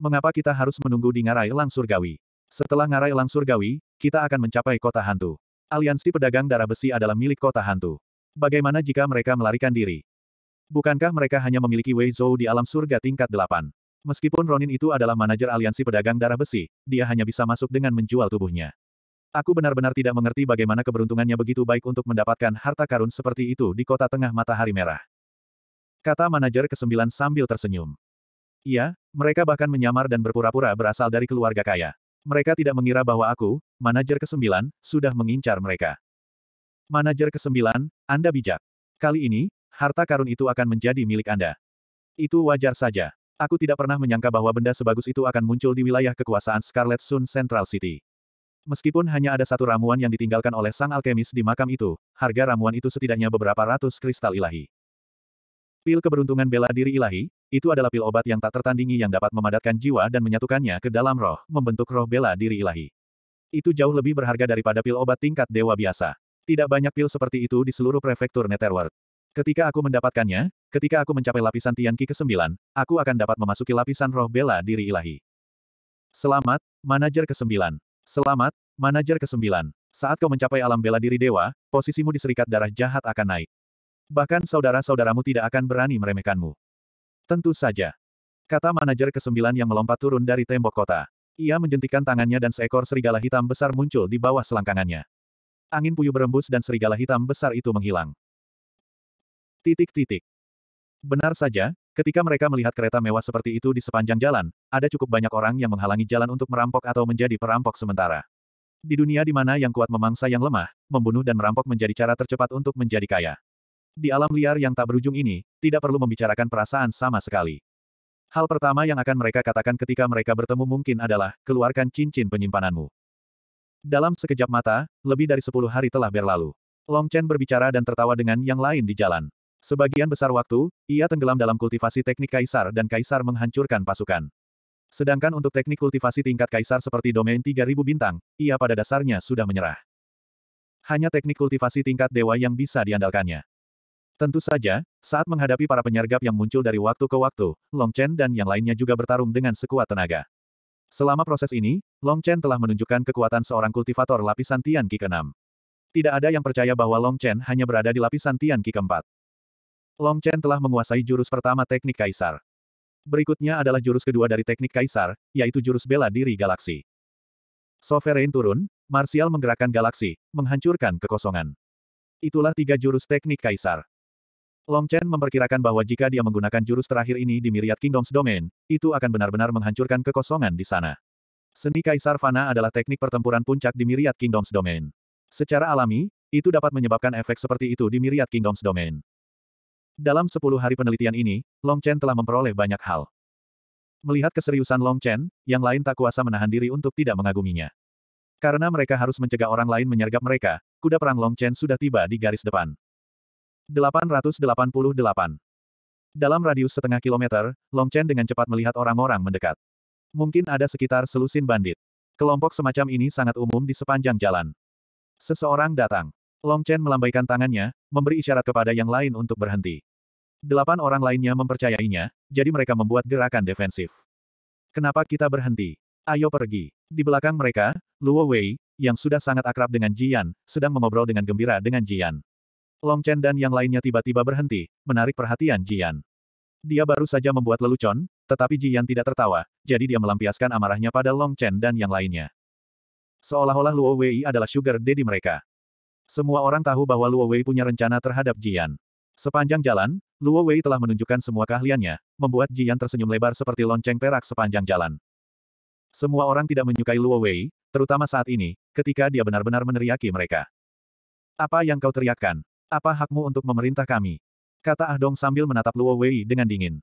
Mengapa kita harus menunggu di ngarai elang surgawi? Setelah ngarai elang surgawi, kita akan mencapai kota hantu. Aliansi pedagang darah besi adalah milik kota hantu. Bagaimana jika mereka melarikan diri? Bukankah mereka hanya memiliki Wei Zhou di alam surga tingkat 8? Meskipun Ronin itu adalah manajer aliansi pedagang darah besi, dia hanya bisa masuk dengan menjual tubuhnya. Aku benar-benar tidak mengerti bagaimana keberuntungannya begitu baik untuk mendapatkan harta karun seperti itu di kota tengah matahari merah. Kata manajer ke kesembilan sambil tersenyum. Iya, mereka bahkan menyamar dan berpura-pura berasal dari keluarga kaya. Mereka tidak mengira bahwa aku, manajer ke-9, sudah mengincar mereka. Manajer ke-9, Anda bijak. Kali ini, harta karun itu akan menjadi milik Anda. Itu wajar saja. Aku tidak pernah menyangka bahwa benda sebagus itu akan muncul di wilayah kekuasaan Scarlet Sun Central City. Meskipun hanya ada satu ramuan yang ditinggalkan oleh sang alkemis di makam itu, harga ramuan itu setidaknya beberapa ratus kristal ilahi. Pil keberuntungan bela diri ilahi, itu adalah pil obat yang tak tertandingi yang dapat memadatkan jiwa dan menyatukannya ke dalam roh, membentuk roh bela diri ilahi. Itu jauh lebih berharga daripada pil obat tingkat dewa biasa. Tidak banyak pil seperti itu di seluruh prefektur Netherworld. Ketika aku mendapatkannya, ketika aku mencapai lapisan Tianqi ke-9, aku akan dapat memasuki lapisan roh bela diri ilahi. Selamat, manajer ke-9. Selamat, manajer ke-9. Saat kau mencapai alam bela diri dewa, posisimu di serikat darah jahat akan naik. Bahkan saudara-saudaramu tidak akan berani meremehkanmu. Tentu saja. Kata manajer ke kesembilan yang melompat turun dari tembok kota. Ia menjentikan tangannya dan seekor serigala hitam besar muncul di bawah selangkangannya. Angin puyuh berembus dan serigala hitam besar itu menghilang. Titik-titik. Benar saja, ketika mereka melihat kereta mewah seperti itu di sepanjang jalan, ada cukup banyak orang yang menghalangi jalan untuk merampok atau menjadi perampok sementara. Di dunia di mana yang kuat memangsa yang lemah, membunuh dan merampok menjadi cara tercepat untuk menjadi kaya. Di alam liar yang tak berujung ini, tidak perlu membicarakan perasaan sama sekali. Hal pertama yang akan mereka katakan ketika mereka bertemu mungkin adalah, keluarkan cincin penyimpananmu. Dalam sekejap mata, lebih dari sepuluh hari telah berlalu. Long Chen berbicara dan tertawa dengan yang lain di jalan. Sebagian besar waktu, ia tenggelam dalam kultivasi teknik kaisar dan kaisar menghancurkan pasukan. Sedangkan untuk teknik kultivasi tingkat kaisar seperti domain 3000 bintang, ia pada dasarnya sudah menyerah. Hanya teknik kultivasi tingkat dewa yang bisa diandalkannya. Tentu saja, saat menghadapi para penyergap yang muncul dari waktu ke waktu, Long Chen dan yang lainnya juga bertarung dengan sekuat tenaga. Selama proses ini, Long Chen telah menunjukkan kekuatan seorang kultivator lapisan Tian Qi ke-6. Tidak ada yang percaya bahwa Long Chen hanya berada di lapisan Tian Qi ke-4. Long Chen telah menguasai jurus pertama teknik kaisar. Berikutnya adalah jurus kedua dari teknik kaisar, yaitu jurus bela diri galaksi. Sovereign turun, Martial menggerakkan galaksi, menghancurkan kekosongan. Itulah tiga jurus teknik kaisar. Long Chen memperkirakan bahwa jika dia menggunakan jurus terakhir ini di Myriad Kingdoms Domain, itu akan benar-benar menghancurkan kekosongan di sana. Seni Kaisar Fana adalah teknik pertempuran puncak di Myriad Kingdoms Domain. Secara alami, itu dapat menyebabkan efek seperti itu di Myriad Kingdoms Domain. Dalam 10 hari penelitian ini, Long Chen telah memperoleh banyak hal. Melihat keseriusan Long Chen, yang lain tak kuasa menahan diri untuk tidak mengaguminya. Karena mereka harus mencegah orang lain menyergap mereka, kuda perang Long Chen sudah tiba di garis depan. 888. Dalam radius setengah kilometer, Long Chen dengan cepat melihat orang-orang mendekat. Mungkin ada sekitar selusin bandit. Kelompok semacam ini sangat umum di sepanjang jalan. Seseorang datang. Long Chen melambaikan tangannya, memberi isyarat kepada yang lain untuk berhenti. Delapan orang lainnya mempercayainya, jadi mereka membuat gerakan defensif. Kenapa kita berhenti? Ayo pergi. Di belakang mereka, Luo Wei, yang sudah sangat akrab dengan Jian, sedang mengobrol dengan gembira dengan Jian. Long Chen dan yang lainnya tiba-tiba berhenti, menarik perhatian Jian. Dia baru saja membuat lelucon, tetapi Jian tidak tertawa, jadi dia melampiaskan amarahnya pada Long Chen dan yang lainnya. Seolah-olah Luo Wei adalah sugar daddy mereka. Semua orang tahu bahwa Luo Wei punya rencana terhadap Jian. Sepanjang jalan, Luo Wei telah menunjukkan semua keahliannya, membuat Jian tersenyum lebar seperti lonceng perak sepanjang jalan. Semua orang tidak menyukai Luo Wei, terutama saat ini, ketika dia benar-benar meneriaki mereka. Apa yang kau teriakkan? Apa hakmu untuk memerintah kami? Kata Ah Dong sambil menatap Luo Wei dengan dingin.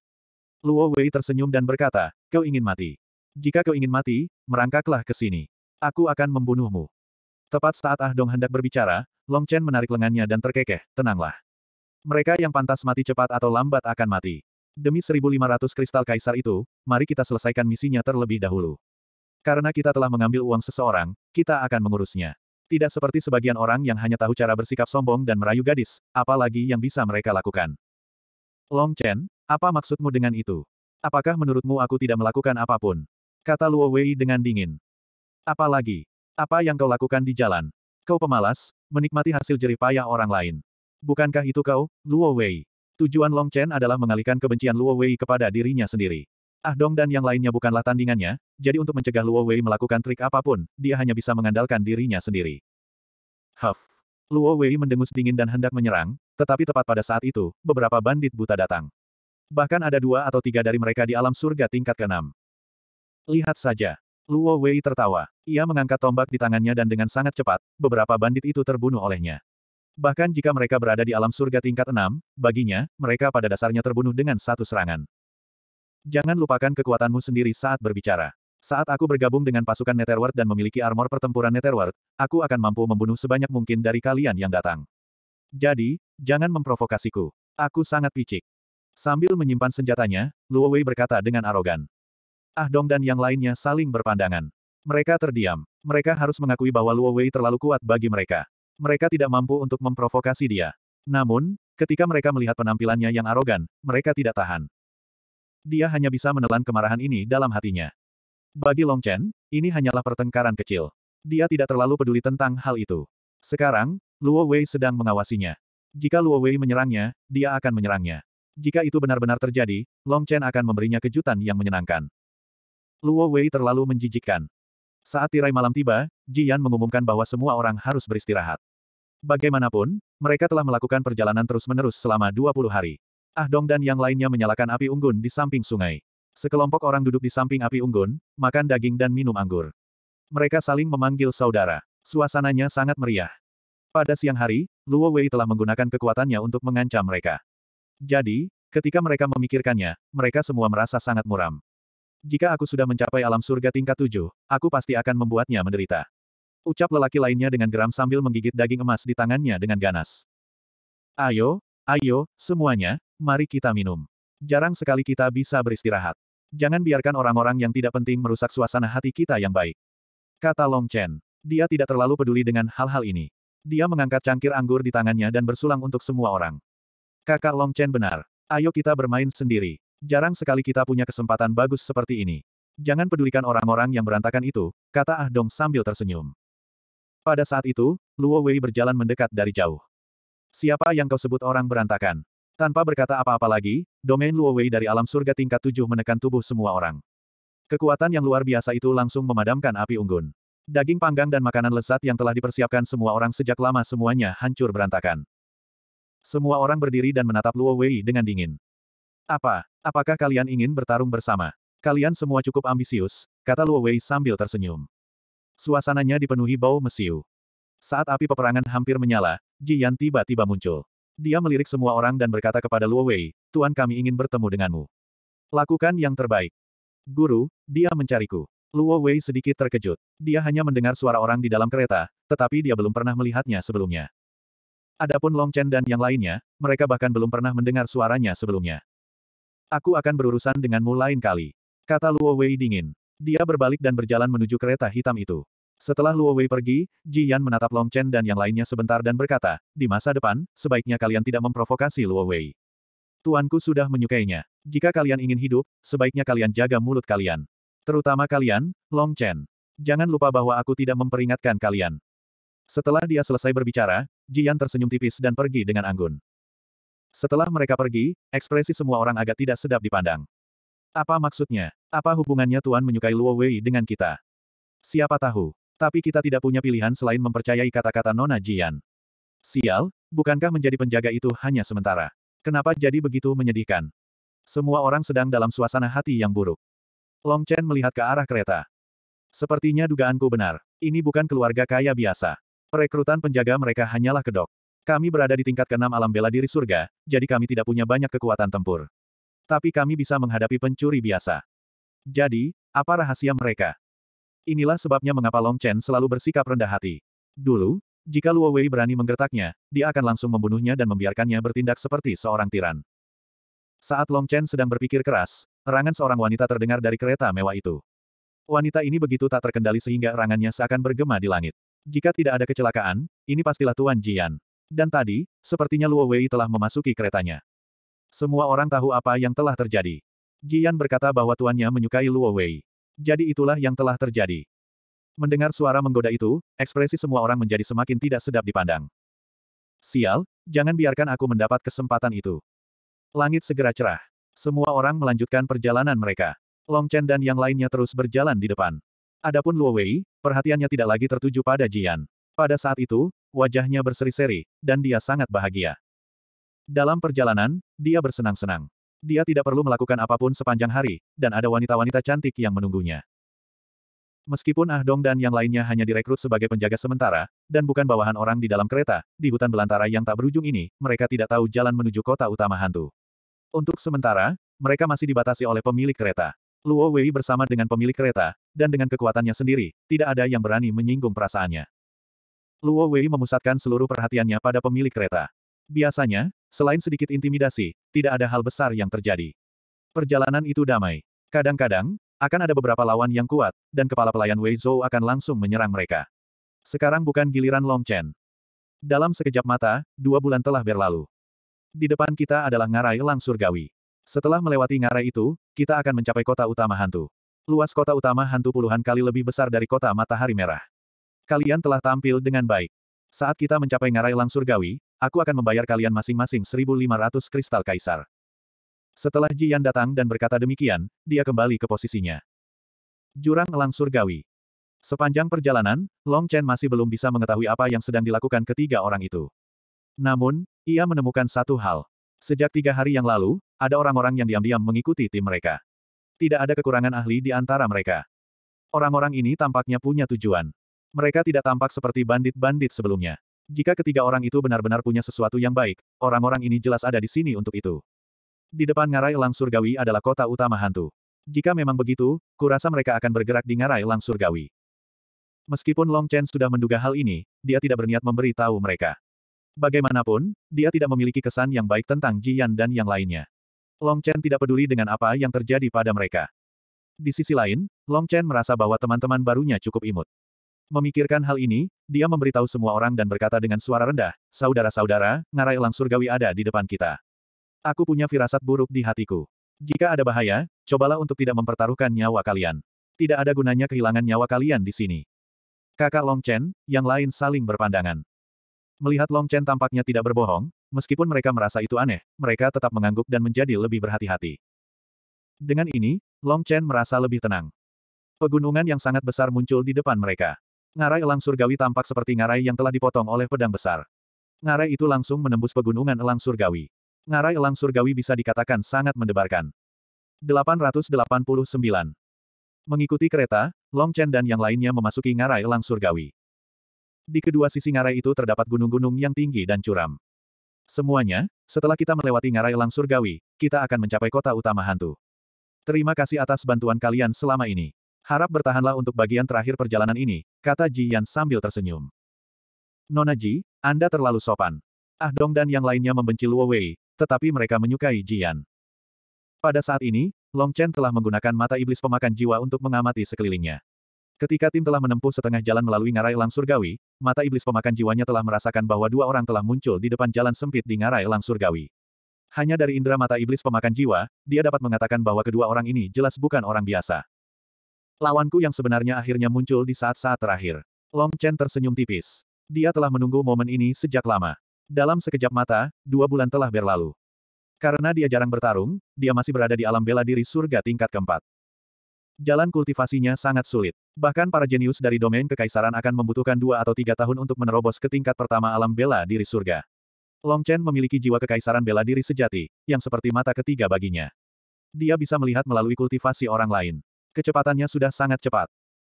Luo Wei tersenyum dan berkata, kau ingin mati. Jika kau ingin mati, merangkaklah ke sini. Aku akan membunuhmu. Tepat saat Ah Dong hendak berbicara, Long Chen menarik lengannya dan terkekeh, tenanglah. Mereka yang pantas mati cepat atau lambat akan mati. Demi 1500 kristal kaisar itu, mari kita selesaikan misinya terlebih dahulu. Karena kita telah mengambil uang seseorang, kita akan mengurusnya. Tidak seperti sebagian orang yang hanya tahu cara bersikap sombong dan merayu gadis, apalagi yang bisa mereka lakukan. Long Chen, apa maksudmu dengan itu? Apakah menurutmu aku tidak melakukan apapun? Kata Luo Wei dengan dingin. Apalagi? Apa yang kau lakukan di jalan? Kau pemalas, menikmati hasil jerih payah orang lain. Bukankah itu kau, Luo Wei? Tujuan Long Chen adalah mengalihkan kebencian Luo Wei kepada dirinya sendiri. Ah Dong dan yang lainnya bukanlah tandingannya, jadi untuk mencegah Luo Wei melakukan trik apapun, dia hanya bisa mengandalkan dirinya sendiri. Huff. Luo Wei mendengus dingin dan hendak menyerang, tetapi tepat pada saat itu, beberapa bandit buta datang. Bahkan ada dua atau tiga dari mereka di alam surga tingkat keenam. Lihat saja. Luo Wei tertawa. Ia mengangkat tombak di tangannya dan dengan sangat cepat, beberapa bandit itu terbunuh olehnya. Bahkan jika mereka berada di alam surga tingkat enam, baginya, mereka pada dasarnya terbunuh dengan satu serangan. Jangan lupakan kekuatanmu sendiri saat berbicara. Saat aku bergabung dengan pasukan Netherworld dan memiliki armor pertempuran Netherworld, aku akan mampu membunuh sebanyak mungkin dari kalian yang datang. Jadi, jangan memprovokasiku. Aku sangat picik. Sambil menyimpan senjatanya, Luo Wei berkata dengan arogan. Ah Dong dan yang lainnya saling berpandangan. Mereka terdiam. Mereka harus mengakui bahwa Luo Wei terlalu kuat bagi mereka. Mereka tidak mampu untuk memprovokasi dia. Namun, ketika mereka melihat penampilannya yang arogan, mereka tidak tahan. Dia hanya bisa menelan kemarahan ini dalam hatinya. Bagi Long Chen, ini hanyalah pertengkaran kecil. Dia tidak terlalu peduli tentang hal itu. Sekarang, Luo Wei sedang mengawasinya. Jika Luo Wei menyerangnya, dia akan menyerangnya. Jika itu benar-benar terjadi, Long Chen akan memberinya kejutan yang menyenangkan. Luo Wei terlalu menjijikkan. Saat tirai malam tiba, Jian mengumumkan bahwa semua orang harus beristirahat. Bagaimanapun, mereka telah melakukan perjalanan terus-menerus selama 20 hari. Ah Dong dan yang lainnya menyalakan api unggun di samping sungai. Sekelompok orang duduk di samping api unggun, makan daging dan minum anggur. Mereka saling memanggil saudara. Suasananya sangat meriah. Pada siang hari, Luo Wei telah menggunakan kekuatannya untuk mengancam mereka. Jadi, ketika mereka memikirkannya, mereka semua merasa sangat muram. Jika aku sudah mencapai alam surga tingkat tujuh, aku pasti akan membuatnya menderita. Ucap lelaki lainnya dengan geram sambil menggigit daging emas di tangannya dengan ganas. Ayo, ayo, semuanya, mari kita minum. Jarang sekali kita bisa beristirahat. Jangan biarkan orang-orang yang tidak penting merusak suasana hati kita yang baik. Kata Long Chen. Dia tidak terlalu peduli dengan hal-hal ini. Dia mengangkat cangkir anggur di tangannya dan bersulang untuk semua orang. Kakak Long Chen benar. Ayo kita bermain sendiri. Jarang sekali kita punya kesempatan bagus seperti ini. Jangan pedulikan orang-orang yang berantakan itu, kata Ah Dong sambil tersenyum. Pada saat itu, Luo Wei berjalan mendekat dari jauh. Siapa yang kau sebut orang berantakan? Tanpa berkata apa-apa lagi, domain Luo Wei dari alam surga tingkat tujuh menekan tubuh semua orang. Kekuatan yang luar biasa itu langsung memadamkan api unggun. Daging panggang dan makanan lezat yang telah dipersiapkan semua orang sejak lama semuanya hancur berantakan. Semua orang berdiri dan menatap Luo Wei dengan dingin. Apa? Apakah kalian ingin bertarung bersama? Kalian semua cukup ambisius, kata Luo Wei sambil tersenyum. Suasananya dipenuhi bau mesiu. Saat api peperangan hampir menyala, Ji Yan tiba-tiba muncul. Dia melirik semua orang dan berkata kepada Luo Wei, Tuan kami ingin bertemu denganmu. Lakukan yang terbaik. Guru, dia mencariku. Luo Wei sedikit terkejut. Dia hanya mendengar suara orang di dalam kereta, tetapi dia belum pernah melihatnya sebelumnya. Adapun Long Chen dan yang lainnya, mereka bahkan belum pernah mendengar suaranya sebelumnya. Aku akan berurusan denganmu lain kali. Kata Luo Wei dingin. Dia berbalik dan berjalan menuju kereta hitam itu. Setelah Luo Wei pergi, Ji Yan menatap Long Chen dan yang lainnya sebentar dan berkata, di masa depan, sebaiknya kalian tidak memprovokasi Luo Wei. Tuanku sudah menyukainya. Jika kalian ingin hidup, sebaiknya kalian jaga mulut kalian. Terutama kalian, Long Chen. Jangan lupa bahwa aku tidak memperingatkan kalian. Setelah dia selesai berbicara, Ji Yan tersenyum tipis dan pergi dengan anggun. Setelah mereka pergi, ekspresi semua orang agak tidak sedap dipandang. Apa maksudnya? Apa hubungannya Tuan menyukai Luo Wei dengan kita? Siapa tahu? Tapi kita tidak punya pilihan selain mempercayai kata-kata Nona Jian. Sial, bukankah menjadi penjaga itu hanya sementara? Kenapa jadi begitu menyedihkan? Semua orang sedang dalam suasana hati yang buruk. Long Chen melihat ke arah kereta. Sepertinya dugaanku benar. Ini bukan keluarga kaya biasa. Perekrutan penjaga mereka hanyalah kedok. Kami berada di tingkat keenam alam bela diri surga, jadi kami tidak punya banyak kekuatan tempur. Tapi kami bisa menghadapi pencuri biasa. Jadi, apa rahasia mereka? Inilah sebabnya mengapa Long Chen selalu bersikap rendah hati. Dulu, jika Luo Wei berani menggertaknya, dia akan langsung membunuhnya dan membiarkannya bertindak seperti seorang tiran. Saat Long Chen sedang berpikir keras, erangan seorang wanita terdengar dari kereta mewah itu. Wanita ini begitu tak terkendali sehingga erangannya seakan bergema di langit. Jika tidak ada kecelakaan, ini pastilah Tuan Jian. Dan tadi, sepertinya Luo Wei telah memasuki keretanya. Semua orang tahu apa yang telah terjadi. Jian berkata bahwa tuannya menyukai Luo Wei jadi itulah yang telah terjadi. Mendengar suara menggoda itu, ekspresi semua orang menjadi semakin tidak sedap dipandang. Sial, jangan biarkan aku mendapat kesempatan itu. Langit segera cerah. Semua orang melanjutkan perjalanan mereka. Long Chen dan yang lainnya terus berjalan di depan. Adapun Luo Wei, perhatiannya tidak lagi tertuju pada Jian. Pada saat itu, wajahnya berseri-seri, dan dia sangat bahagia. Dalam perjalanan, dia bersenang-senang. Dia tidak perlu melakukan apapun sepanjang hari, dan ada wanita-wanita cantik yang menunggunya. Meskipun Ah Dong dan yang lainnya hanya direkrut sebagai penjaga sementara, dan bukan bawahan orang di dalam kereta, di hutan belantara yang tak berujung ini, mereka tidak tahu jalan menuju kota utama hantu. Untuk sementara, mereka masih dibatasi oleh pemilik kereta. Luo Wei bersama dengan pemilik kereta, dan dengan kekuatannya sendiri, tidak ada yang berani menyinggung perasaannya. Luo Wei memusatkan seluruh perhatiannya pada pemilik kereta. Biasanya, Selain sedikit intimidasi, tidak ada hal besar yang terjadi. Perjalanan itu damai. Kadang-kadang, akan ada beberapa lawan yang kuat, dan kepala pelayan Wei Zhou akan langsung menyerang mereka. Sekarang bukan giliran Long Chen. Dalam sekejap mata, dua bulan telah berlalu. Di depan kita adalah ngarai lang surgawi. Setelah melewati ngarai itu, kita akan mencapai kota utama hantu. Luas kota utama hantu puluhan kali lebih besar dari kota matahari merah. Kalian telah tampil dengan baik. Saat kita mencapai ngarai lang surgawi, Aku akan membayar kalian masing-masing 1.500 kristal kaisar. Setelah Jian datang dan berkata demikian, dia kembali ke posisinya. Jurang elang surgawi. Sepanjang perjalanan, Long Chen masih belum bisa mengetahui apa yang sedang dilakukan ketiga orang itu. Namun, ia menemukan satu hal. Sejak tiga hari yang lalu, ada orang-orang yang diam-diam mengikuti tim mereka. Tidak ada kekurangan ahli di antara mereka. Orang-orang ini tampaknya punya tujuan. Mereka tidak tampak seperti bandit-bandit sebelumnya. Jika ketiga orang itu benar-benar punya sesuatu yang baik, orang-orang ini jelas ada di sini untuk itu. Di depan Ngarai Lang Surgawi adalah kota utama hantu. Jika memang begitu, kurasa mereka akan bergerak di Ngarai Lang Surgawi. Meskipun Long Chen sudah menduga hal ini, dia tidak berniat memberi tahu mereka. Bagaimanapun, dia tidak memiliki kesan yang baik tentang Jian dan yang lainnya. Long Chen tidak peduli dengan apa yang terjadi pada mereka. Di sisi lain, Long Chen merasa bahwa teman-teman barunya cukup imut. Memikirkan hal ini, dia memberitahu semua orang dan berkata dengan suara rendah, Saudara-saudara, ngarai elang surgawi ada di depan kita. Aku punya firasat buruk di hatiku. Jika ada bahaya, cobalah untuk tidak mempertaruhkan nyawa kalian. Tidak ada gunanya kehilangan nyawa kalian di sini. Kakak Long Chen, yang lain saling berpandangan. Melihat Long Chen tampaknya tidak berbohong, meskipun mereka merasa itu aneh, mereka tetap mengangguk dan menjadi lebih berhati-hati. Dengan ini, Long Chen merasa lebih tenang. Pegunungan yang sangat besar muncul di depan mereka. Ngarai elang surgawi tampak seperti ngarai yang telah dipotong oleh pedang besar. Ngarai itu langsung menembus pegunungan elang surgawi. Ngarai elang surgawi bisa dikatakan sangat mendebarkan. 889. Mengikuti kereta, Long Chen dan yang lainnya memasuki ngarai elang surgawi. Di kedua sisi ngarai itu terdapat gunung-gunung yang tinggi dan curam. Semuanya, setelah kita melewati ngarai elang surgawi, kita akan mencapai kota utama hantu. Terima kasih atas bantuan kalian selama ini. Harap bertahanlah untuk bagian terakhir perjalanan ini, kata Ji Yan sambil tersenyum. Nona Ji, Anda terlalu sopan. Ah Dong dan yang lainnya membenci Luo Wei, tetapi mereka menyukai Ji Yan. Pada saat ini, Long Chen telah menggunakan mata iblis pemakan jiwa untuk mengamati sekelilingnya. Ketika tim telah menempuh setengah jalan melalui ngarai lang surgawi, mata iblis pemakan jiwanya telah merasakan bahwa dua orang telah muncul di depan jalan sempit di ngarai lang surgawi. Hanya dari indera mata iblis pemakan jiwa, dia dapat mengatakan bahwa kedua orang ini jelas bukan orang biasa. Lawanku yang sebenarnya akhirnya muncul di saat-saat terakhir. Long Chen tersenyum tipis. Dia telah menunggu momen ini sejak lama. Dalam sekejap mata, dua bulan telah berlalu. Karena dia jarang bertarung, dia masih berada di alam bela diri surga tingkat keempat. Jalan kultivasinya sangat sulit. Bahkan para jenius dari domain kekaisaran akan membutuhkan dua atau tiga tahun untuk menerobos ke tingkat pertama alam bela diri surga. Long Chen memiliki jiwa kekaisaran bela diri sejati, yang seperti mata ketiga baginya. Dia bisa melihat melalui kultivasi orang lain. Kecepatannya sudah sangat cepat.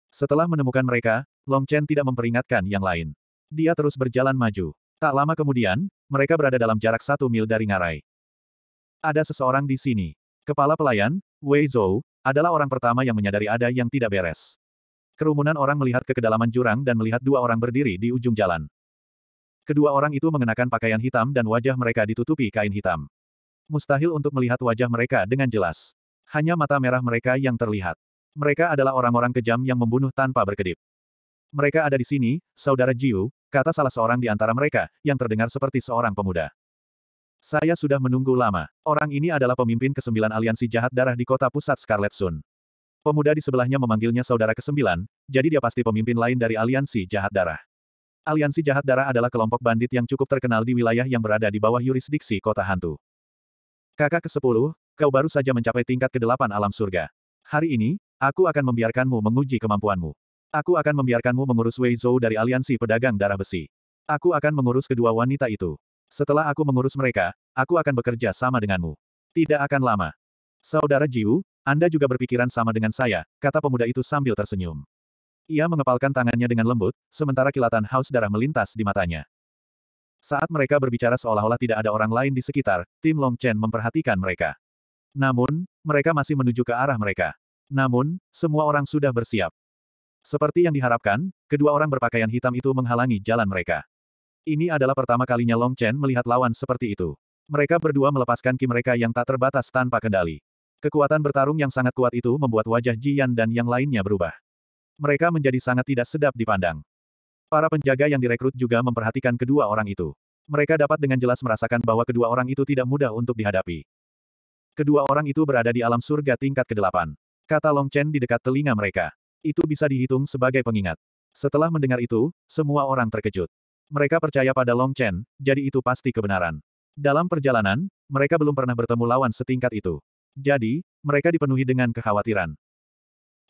Setelah menemukan mereka, Long Chen tidak memperingatkan yang lain. Dia terus berjalan maju. Tak lama kemudian, mereka berada dalam jarak satu mil dari ngarai. Ada seseorang di sini. Kepala pelayan, Wei Zhou, adalah orang pertama yang menyadari ada yang tidak beres. Kerumunan orang melihat ke kedalaman jurang dan melihat dua orang berdiri di ujung jalan. Kedua orang itu mengenakan pakaian hitam dan wajah mereka ditutupi kain hitam. Mustahil untuk melihat wajah mereka dengan jelas. Hanya mata merah mereka yang terlihat. Mereka adalah orang-orang kejam yang membunuh tanpa berkedip. Mereka ada di sini, Saudara Jiu, kata salah seorang di antara mereka, yang terdengar seperti seorang pemuda. Saya sudah menunggu lama. Orang ini adalah pemimpin kesembilan aliansi jahat darah di kota pusat Scarlet Sun. Pemuda di sebelahnya memanggilnya saudara kesembilan, jadi dia pasti pemimpin lain dari aliansi jahat darah. Aliansi jahat darah adalah kelompok bandit yang cukup terkenal di wilayah yang berada di bawah yurisdiksi kota hantu. Kakak ke-10, kau baru saja mencapai tingkat ke-8 alam surga. Hari ini, Aku akan membiarkanmu menguji kemampuanmu. Aku akan membiarkanmu mengurus Wei Zhou dari aliansi pedagang darah besi. Aku akan mengurus kedua wanita itu. Setelah aku mengurus mereka, aku akan bekerja sama denganmu. Tidak akan lama. Saudara Jiu, Anda juga berpikiran sama dengan saya, kata pemuda itu sambil tersenyum. Ia mengepalkan tangannya dengan lembut, sementara kilatan haus darah melintas di matanya. Saat mereka berbicara seolah-olah tidak ada orang lain di sekitar, tim Long Chen memperhatikan mereka. Namun, mereka masih menuju ke arah mereka. Namun, semua orang sudah bersiap. Seperti yang diharapkan, kedua orang berpakaian hitam itu menghalangi jalan mereka. Ini adalah pertama kalinya Long Chen melihat lawan seperti itu. Mereka berdua melepaskan ki mereka yang tak terbatas tanpa kendali. Kekuatan bertarung yang sangat kuat itu membuat wajah Jian dan yang lainnya berubah. Mereka menjadi sangat tidak sedap dipandang. Para penjaga yang direkrut juga memperhatikan kedua orang itu. Mereka dapat dengan jelas merasakan bahwa kedua orang itu tidak mudah untuk dihadapi. Kedua orang itu berada di alam surga tingkat ke-8. Kata Long Chen di dekat telinga mereka. Itu bisa dihitung sebagai pengingat. Setelah mendengar itu, semua orang terkejut. Mereka percaya pada Long Chen, jadi itu pasti kebenaran. Dalam perjalanan, mereka belum pernah bertemu lawan setingkat itu. Jadi, mereka dipenuhi dengan kekhawatiran.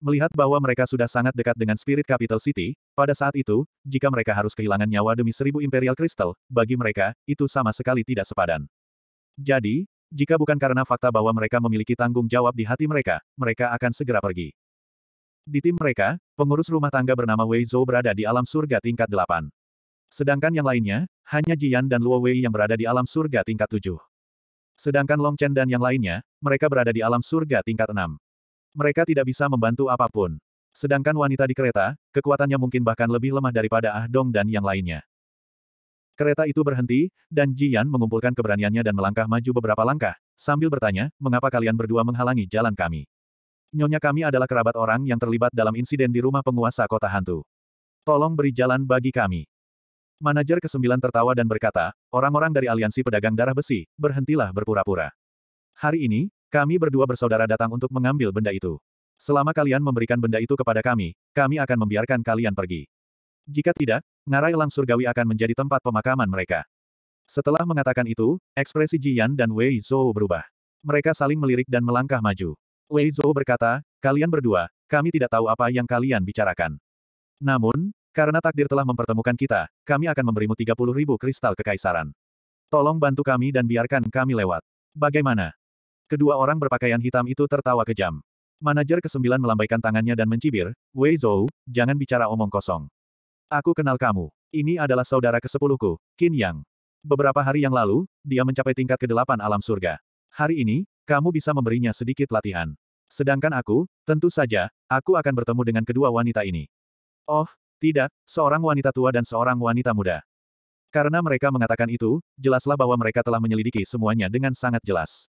Melihat bahwa mereka sudah sangat dekat dengan Spirit Capital City, pada saat itu, jika mereka harus kehilangan nyawa demi seribu Imperial Crystal, bagi mereka, itu sama sekali tidak sepadan. Jadi, jika bukan karena fakta bahwa mereka memiliki tanggung jawab di hati mereka, mereka akan segera pergi. Di tim mereka, pengurus rumah tangga bernama Wei Zhou berada di alam surga tingkat 8. Sedangkan yang lainnya, hanya Jian dan Luo Wei yang berada di alam surga tingkat 7. Sedangkan Long Chen dan yang lainnya, mereka berada di alam surga tingkat 6. Mereka tidak bisa membantu apapun. Sedangkan wanita di kereta, kekuatannya mungkin bahkan lebih lemah daripada Ah Dong dan yang lainnya. Kereta itu berhenti, dan Jian mengumpulkan keberaniannya dan melangkah maju beberapa langkah, sambil bertanya, mengapa kalian berdua menghalangi jalan kami? Nyonya kami adalah kerabat orang yang terlibat dalam insiden di rumah penguasa kota hantu. Tolong beri jalan bagi kami. Manajer kesembilan tertawa dan berkata, orang-orang dari aliansi pedagang darah besi, berhentilah berpura-pura. Hari ini, kami berdua bersaudara datang untuk mengambil benda itu. Selama kalian memberikan benda itu kepada kami, kami akan membiarkan kalian pergi. Jika tidak, ngarai lang surgawi akan menjadi tempat pemakaman mereka. Setelah mengatakan itu, ekspresi Jian dan Wei Zhou berubah. Mereka saling melirik dan melangkah maju. Wei Zhou berkata, kalian berdua, kami tidak tahu apa yang kalian bicarakan. Namun, karena takdir telah mempertemukan kita, kami akan memberimu 30 ribu kristal kekaisaran. Tolong bantu kami dan biarkan kami lewat. Bagaimana? Kedua orang berpakaian hitam itu tertawa kejam. Manajer kesembilan melambaikan tangannya dan mencibir, Wei Zhou, jangan bicara omong kosong. Aku kenal kamu. Ini adalah saudara kesepuluhku, Qin Yang. Beberapa hari yang lalu, dia mencapai tingkat ke kedelapan alam surga. Hari ini, kamu bisa memberinya sedikit latihan. Sedangkan aku, tentu saja, aku akan bertemu dengan kedua wanita ini. Oh, tidak, seorang wanita tua dan seorang wanita muda. Karena mereka mengatakan itu, jelaslah bahwa mereka telah menyelidiki semuanya dengan sangat jelas.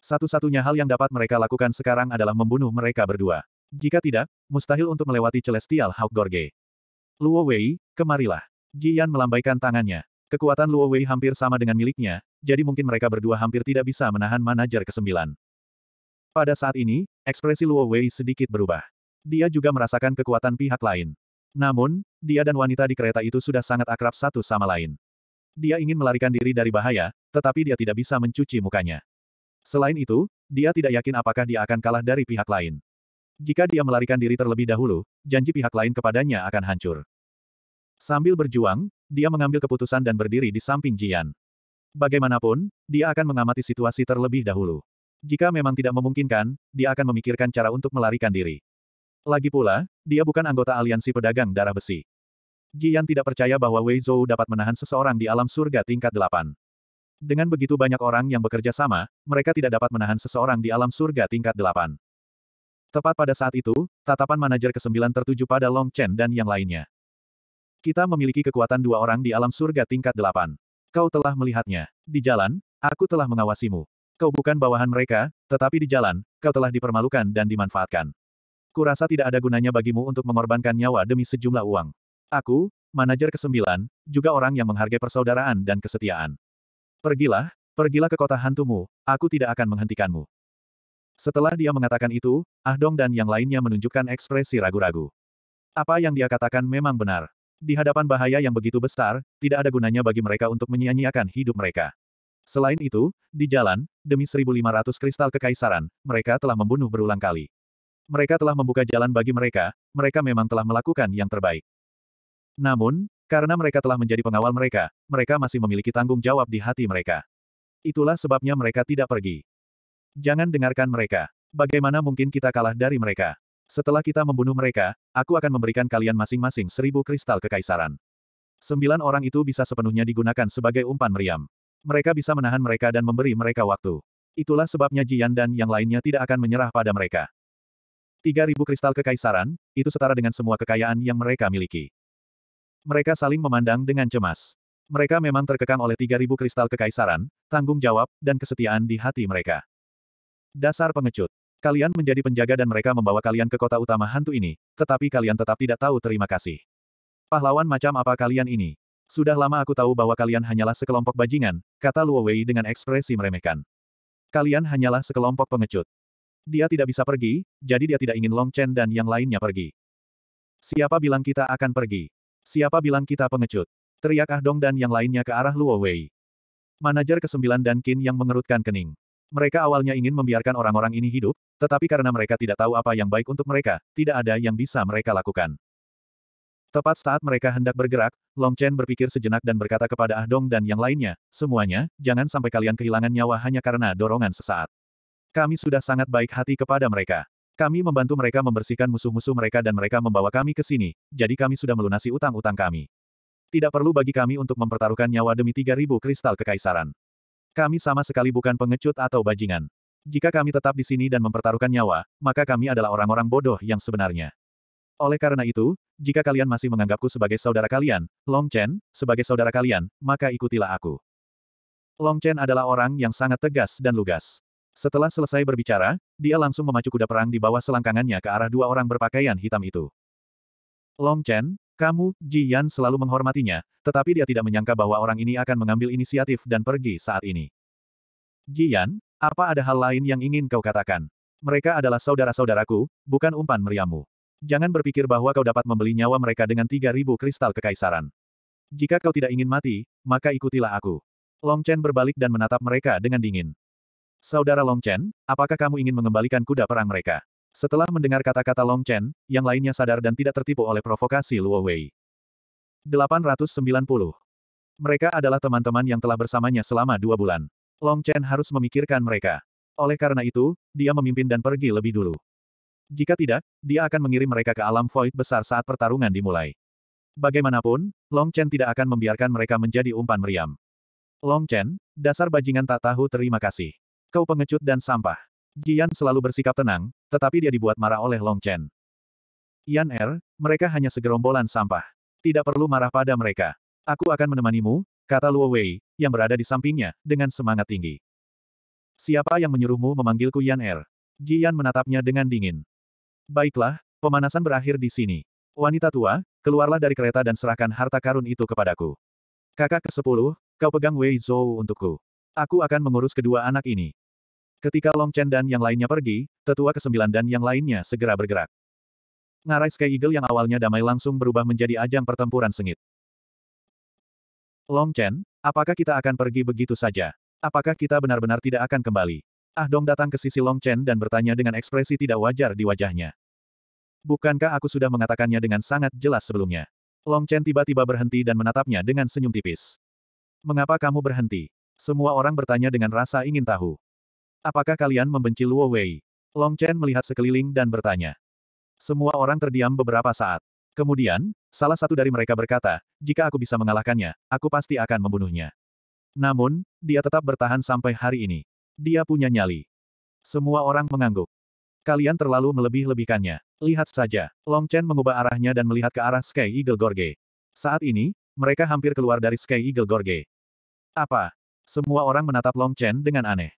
Satu-satunya hal yang dapat mereka lakukan sekarang adalah membunuh mereka berdua. Jika tidak, mustahil untuk melewati Celestial Hawk Gorge. Luo Wei, kemarilah. Jian melambaikan tangannya. Kekuatan Luo Wei hampir sama dengan miliknya, jadi mungkin mereka berdua hampir tidak bisa menahan manajer kesembilan. Pada saat ini, ekspresi Luo Wei sedikit berubah. Dia juga merasakan kekuatan pihak lain. Namun, dia dan wanita di kereta itu sudah sangat akrab satu sama lain. Dia ingin melarikan diri dari bahaya, tetapi dia tidak bisa mencuci mukanya. Selain itu, dia tidak yakin apakah dia akan kalah dari pihak lain. Jika dia melarikan diri terlebih dahulu, janji pihak lain kepadanya akan hancur. Sambil berjuang, dia mengambil keputusan dan berdiri di samping Jian. Bagaimanapun, dia akan mengamati situasi terlebih dahulu. Jika memang tidak memungkinkan, dia akan memikirkan cara untuk melarikan diri. Lagi pula, dia bukan anggota aliansi pedagang darah besi. Jian tidak percaya bahwa Wei Zhou dapat menahan seseorang di alam surga tingkat delapan. Dengan begitu banyak orang yang bekerja sama, mereka tidak dapat menahan seseorang di alam surga tingkat delapan. Tepat pada saat itu, tatapan manajer ke kesembilan tertuju pada Long Chen dan yang lainnya. Kita memiliki kekuatan dua orang di alam surga tingkat delapan. Kau telah melihatnya. Di jalan, aku telah mengawasimu. Kau bukan bawahan mereka, tetapi di jalan, kau telah dipermalukan dan dimanfaatkan. Kurasa tidak ada gunanya bagimu untuk mengorbankan nyawa demi sejumlah uang. Aku, manajer ke kesembilan, juga orang yang menghargai persaudaraan dan kesetiaan. Pergilah, pergilah ke kota hantumu, aku tidak akan menghentikanmu. Setelah dia mengatakan itu, Ah Dong dan yang lainnya menunjukkan ekspresi ragu-ragu. Apa yang dia katakan memang benar. Di hadapan bahaya yang begitu besar, tidak ada gunanya bagi mereka untuk menyia-nyiakan hidup mereka. Selain itu, di jalan, demi 1500 kristal kekaisaran, mereka telah membunuh berulang kali. Mereka telah membuka jalan bagi mereka, mereka memang telah melakukan yang terbaik. Namun, karena mereka telah menjadi pengawal mereka, mereka masih memiliki tanggung jawab di hati mereka. Itulah sebabnya mereka tidak pergi. Jangan dengarkan mereka. Bagaimana mungkin kita kalah dari mereka? Setelah kita membunuh mereka, aku akan memberikan kalian masing-masing seribu kristal kekaisaran. Sembilan orang itu bisa sepenuhnya digunakan sebagai umpan meriam. Mereka bisa menahan mereka dan memberi mereka waktu. Itulah sebabnya Jian dan yang lainnya tidak akan menyerah pada mereka. Tiga ribu kristal kekaisaran, itu setara dengan semua kekayaan yang mereka miliki. Mereka saling memandang dengan cemas. Mereka memang terkekang oleh tiga ribu kristal kekaisaran, tanggung jawab, dan kesetiaan di hati mereka. Dasar pengecut. Kalian menjadi penjaga dan mereka membawa kalian ke kota utama hantu ini, tetapi kalian tetap tidak tahu terima kasih. Pahlawan macam apa kalian ini? Sudah lama aku tahu bahwa kalian hanyalah sekelompok bajingan, kata Luo Wei dengan ekspresi meremehkan. Kalian hanyalah sekelompok pengecut. Dia tidak bisa pergi, jadi dia tidak ingin Long Chen dan yang lainnya pergi. Siapa bilang kita akan pergi? Siapa bilang kita pengecut? Teriak Ah Dong dan yang lainnya ke arah Luo Wei. Manajer ke-9 dan Qin yang mengerutkan kening. Mereka awalnya ingin membiarkan orang-orang ini hidup, tetapi karena mereka tidak tahu apa yang baik untuk mereka, tidak ada yang bisa mereka lakukan. Tepat saat mereka hendak bergerak, Long Chen berpikir sejenak dan berkata kepada Ah Dong dan yang lainnya, semuanya, jangan sampai kalian kehilangan nyawa hanya karena dorongan sesaat. Kami sudah sangat baik hati kepada mereka. Kami membantu mereka membersihkan musuh-musuh mereka dan mereka membawa kami ke sini, jadi kami sudah melunasi utang-utang kami. Tidak perlu bagi kami untuk mempertaruhkan nyawa demi 3000 kristal kekaisaran. Kami sama sekali bukan pengecut atau bajingan. Jika kami tetap di sini dan mempertaruhkan nyawa, maka kami adalah orang-orang bodoh yang sebenarnya. Oleh karena itu, jika kalian masih menganggapku sebagai saudara kalian, Long Chen, sebagai saudara kalian, maka ikutilah aku. Long Chen adalah orang yang sangat tegas dan lugas. Setelah selesai berbicara, dia langsung memacu kuda perang di bawah selangkangannya ke arah dua orang berpakaian hitam itu. Long Chen, kamu, Ji Yan selalu menghormatinya, tetapi dia tidak menyangka bahwa orang ini akan mengambil inisiatif dan pergi saat ini. Ji Yan, apa ada hal lain yang ingin kau katakan? Mereka adalah saudara-saudaraku, bukan umpan meriamu. Jangan berpikir bahwa kau dapat membeli nyawa mereka dengan 3000 kristal kekaisaran. Jika kau tidak ingin mati, maka ikutilah aku. Long Chen berbalik dan menatap mereka dengan dingin. Saudara Long Chen, apakah kamu ingin mengembalikan kuda perang mereka? Setelah mendengar kata-kata Long Chen, yang lainnya sadar dan tidak tertipu oleh provokasi Luo Wei. 890. Mereka adalah teman-teman yang telah bersamanya selama dua bulan. Long Chen harus memikirkan mereka. Oleh karena itu, dia memimpin dan pergi lebih dulu. Jika tidak, dia akan mengirim mereka ke alam void besar saat pertarungan dimulai. Bagaimanapun, Long Chen tidak akan membiarkan mereka menjadi umpan meriam. Long Chen, dasar bajingan tak tahu terima kasih. Kau pengecut dan sampah. Jian selalu bersikap tenang, tetapi dia dibuat marah oleh Long Chen. Yan Er, mereka hanya segerombolan sampah. Tidak perlu marah pada mereka. Aku akan menemanimu, kata Luo Wei, yang berada di sampingnya, dengan semangat tinggi. Siapa yang menyuruhmu memanggilku Yan Er? Jian menatapnya dengan dingin. Baiklah, pemanasan berakhir di sini. Wanita tua, keluarlah dari kereta dan serahkan harta karun itu kepadaku. Kakak ke-10, kau pegang Wei Zhou untukku. Aku akan mengurus kedua anak ini. Ketika Long Chen dan yang lainnya pergi, tetua kesembilan dan yang lainnya segera bergerak. Ngarai Sky Eagle yang awalnya damai langsung berubah menjadi ajang pertempuran sengit. Long Chen, apakah kita akan pergi begitu saja? Apakah kita benar-benar tidak akan kembali? Ah Dong datang ke sisi Long Chen dan bertanya dengan ekspresi tidak wajar di wajahnya. Bukankah aku sudah mengatakannya dengan sangat jelas sebelumnya? Long Chen tiba-tiba berhenti dan menatapnya dengan senyum tipis. Mengapa kamu berhenti? Semua orang bertanya dengan rasa ingin tahu. Apakah kalian membenci Luo Wei? Long Chen melihat sekeliling dan bertanya. Semua orang terdiam beberapa saat. Kemudian, salah satu dari mereka berkata, jika aku bisa mengalahkannya, aku pasti akan membunuhnya. Namun, dia tetap bertahan sampai hari ini. Dia punya nyali. Semua orang mengangguk. Kalian terlalu melebih-lebihkannya. Lihat saja, Long Chen mengubah arahnya dan melihat ke arah Sky Eagle Gorge. Saat ini, mereka hampir keluar dari Sky Eagle Gorge. Apa? Semua orang menatap Long Chen dengan aneh.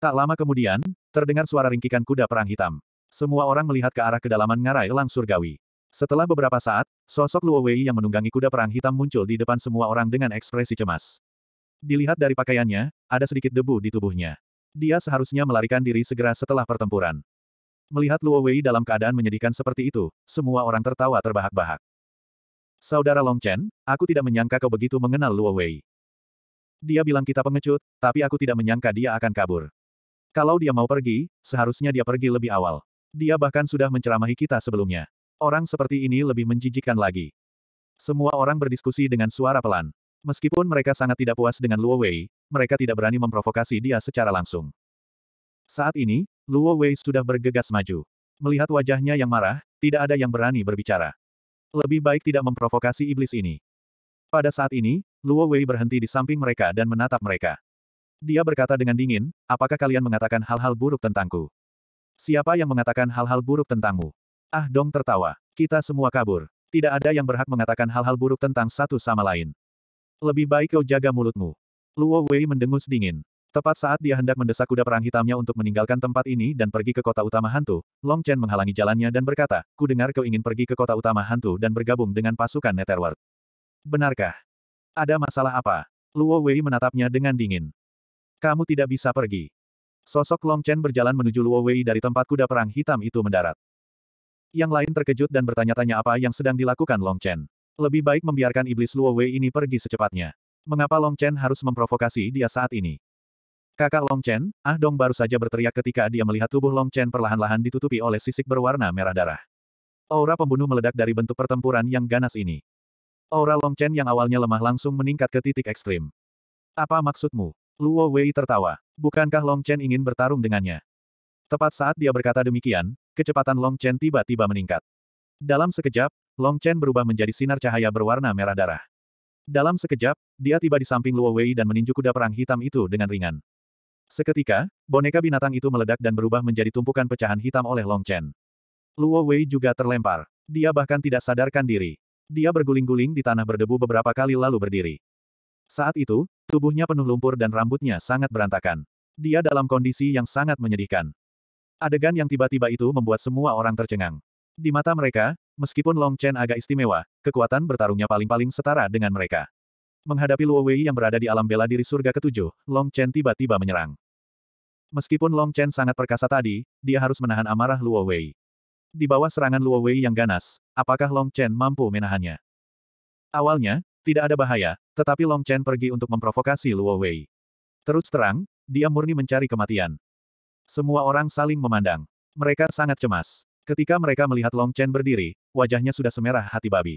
Tak lama kemudian, terdengar suara ringkikan kuda perang hitam. Semua orang melihat ke arah kedalaman ngarai Lang surgawi. Setelah beberapa saat, sosok Luo Wei yang menunggangi kuda perang hitam muncul di depan semua orang dengan ekspresi cemas. Dilihat dari pakaiannya, ada sedikit debu di tubuhnya. Dia seharusnya melarikan diri segera setelah pertempuran. Melihat Luo Wei dalam keadaan menyedihkan seperti itu, semua orang tertawa terbahak-bahak. Saudara Long Chen, aku tidak menyangka kau begitu mengenal Luo Wei. Dia bilang kita pengecut, tapi aku tidak menyangka dia akan kabur. Kalau dia mau pergi, seharusnya dia pergi lebih awal. Dia bahkan sudah menceramahi kita sebelumnya. Orang seperti ini lebih menjijikkan lagi. Semua orang berdiskusi dengan suara pelan. Meskipun mereka sangat tidak puas dengan Luo Wei, mereka tidak berani memprovokasi dia secara langsung. Saat ini, Luo Wei sudah bergegas maju. Melihat wajahnya yang marah, tidak ada yang berani berbicara. Lebih baik tidak memprovokasi iblis ini. Pada saat ini, Luo Wei berhenti di samping mereka dan menatap mereka. Dia berkata dengan dingin, apakah kalian mengatakan hal-hal buruk tentangku? Siapa yang mengatakan hal-hal buruk tentangmu? Ah Dong tertawa. Kita semua kabur. Tidak ada yang berhak mengatakan hal-hal buruk tentang satu sama lain. Lebih baik kau jaga mulutmu. Luo Wei mendengus dingin. Tepat saat dia hendak mendesak kuda perang hitamnya untuk meninggalkan tempat ini dan pergi ke kota utama hantu, Long Chen menghalangi jalannya dan berkata, ku dengar kau ingin pergi ke kota utama hantu dan bergabung dengan pasukan Netherworld. Benarkah? Ada masalah apa? Luo Wei menatapnya dengan dingin. Kamu tidak bisa pergi. Sosok Long Chen berjalan menuju Luo Wei dari tempat kuda perang hitam itu mendarat. Yang lain terkejut dan bertanya-tanya apa yang sedang dilakukan Long Chen. Lebih baik membiarkan iblis Luo Wei ini pergi secepatnya. Mengapa Long Chen harus memprovokasi dia saat ini? Kakak Long Chen, Ah Dong baru saja berteriak ketika dia melihat tubuh Long Chen perlahan-lahan ditutupi oleh sisik berwarna merah darah. Aura pembunuh meledak dari bentuk pertempuran yang ganas ini. Aura Long Chen yang awalnya lemah langsung meningkat ke titik ekstrim. Apa maksudmu? Luo Wei tertawa. Bukankah Long Chen ingin bertarung dengannya? Tepat saat dia berkata demikian, kecepatan Long Chen tiba-tiba meningkat. Dalam sekejap, Long Chen berubah menjadi sinar cahaya berwarna merah darah. Dalam sekejap, dia tiba di samping Luo Wei dan meninju kuda perang hitam itu dengan ringan. Seketika, boneka binatang itu meledak dan berubah menjadi tumpukan pecahan hitam oleh Long Chen. Luo Wei juga terlempar. Dia bahkan tidak sadarkan diri. Dia berguling-guling di tanah berdebu beberapa kali lalu berdiri. Saat itu, Tubuhnya penuh lumpur dan rambutnya sangat berantakan. Dia dalam kondisi yang sangat menyedihkan. Adegan yang tiba-tiba itu membuat semua orang tercengang. Di mata mereka, meskipun Long Chen agak istimewa, kekuatan bertarungnya paling-paling setara dengan mereka. Menghadapi Luo Wei yang berada di alam bela diri surga ketujuh, Long Chen tiba-tiba menyerang. Meskipun Long Chen sangat perkasa tadi, dia harus menahan amarah Luo Wei. Di bawah serangan Luo Wei yang ganas, apakah Long Chen mampu menahannya? Awalnya, tidak ada bahaya, tetapi Long Chen pergi untuk memprovokasi Luo Wei. Terus terang, dia murni mencari kematian. Semua orang saling memandang. Mereka sangat cemas. Ketika mereka melihat Long Chen berdiri, wajahnya sudah semerah hati babi.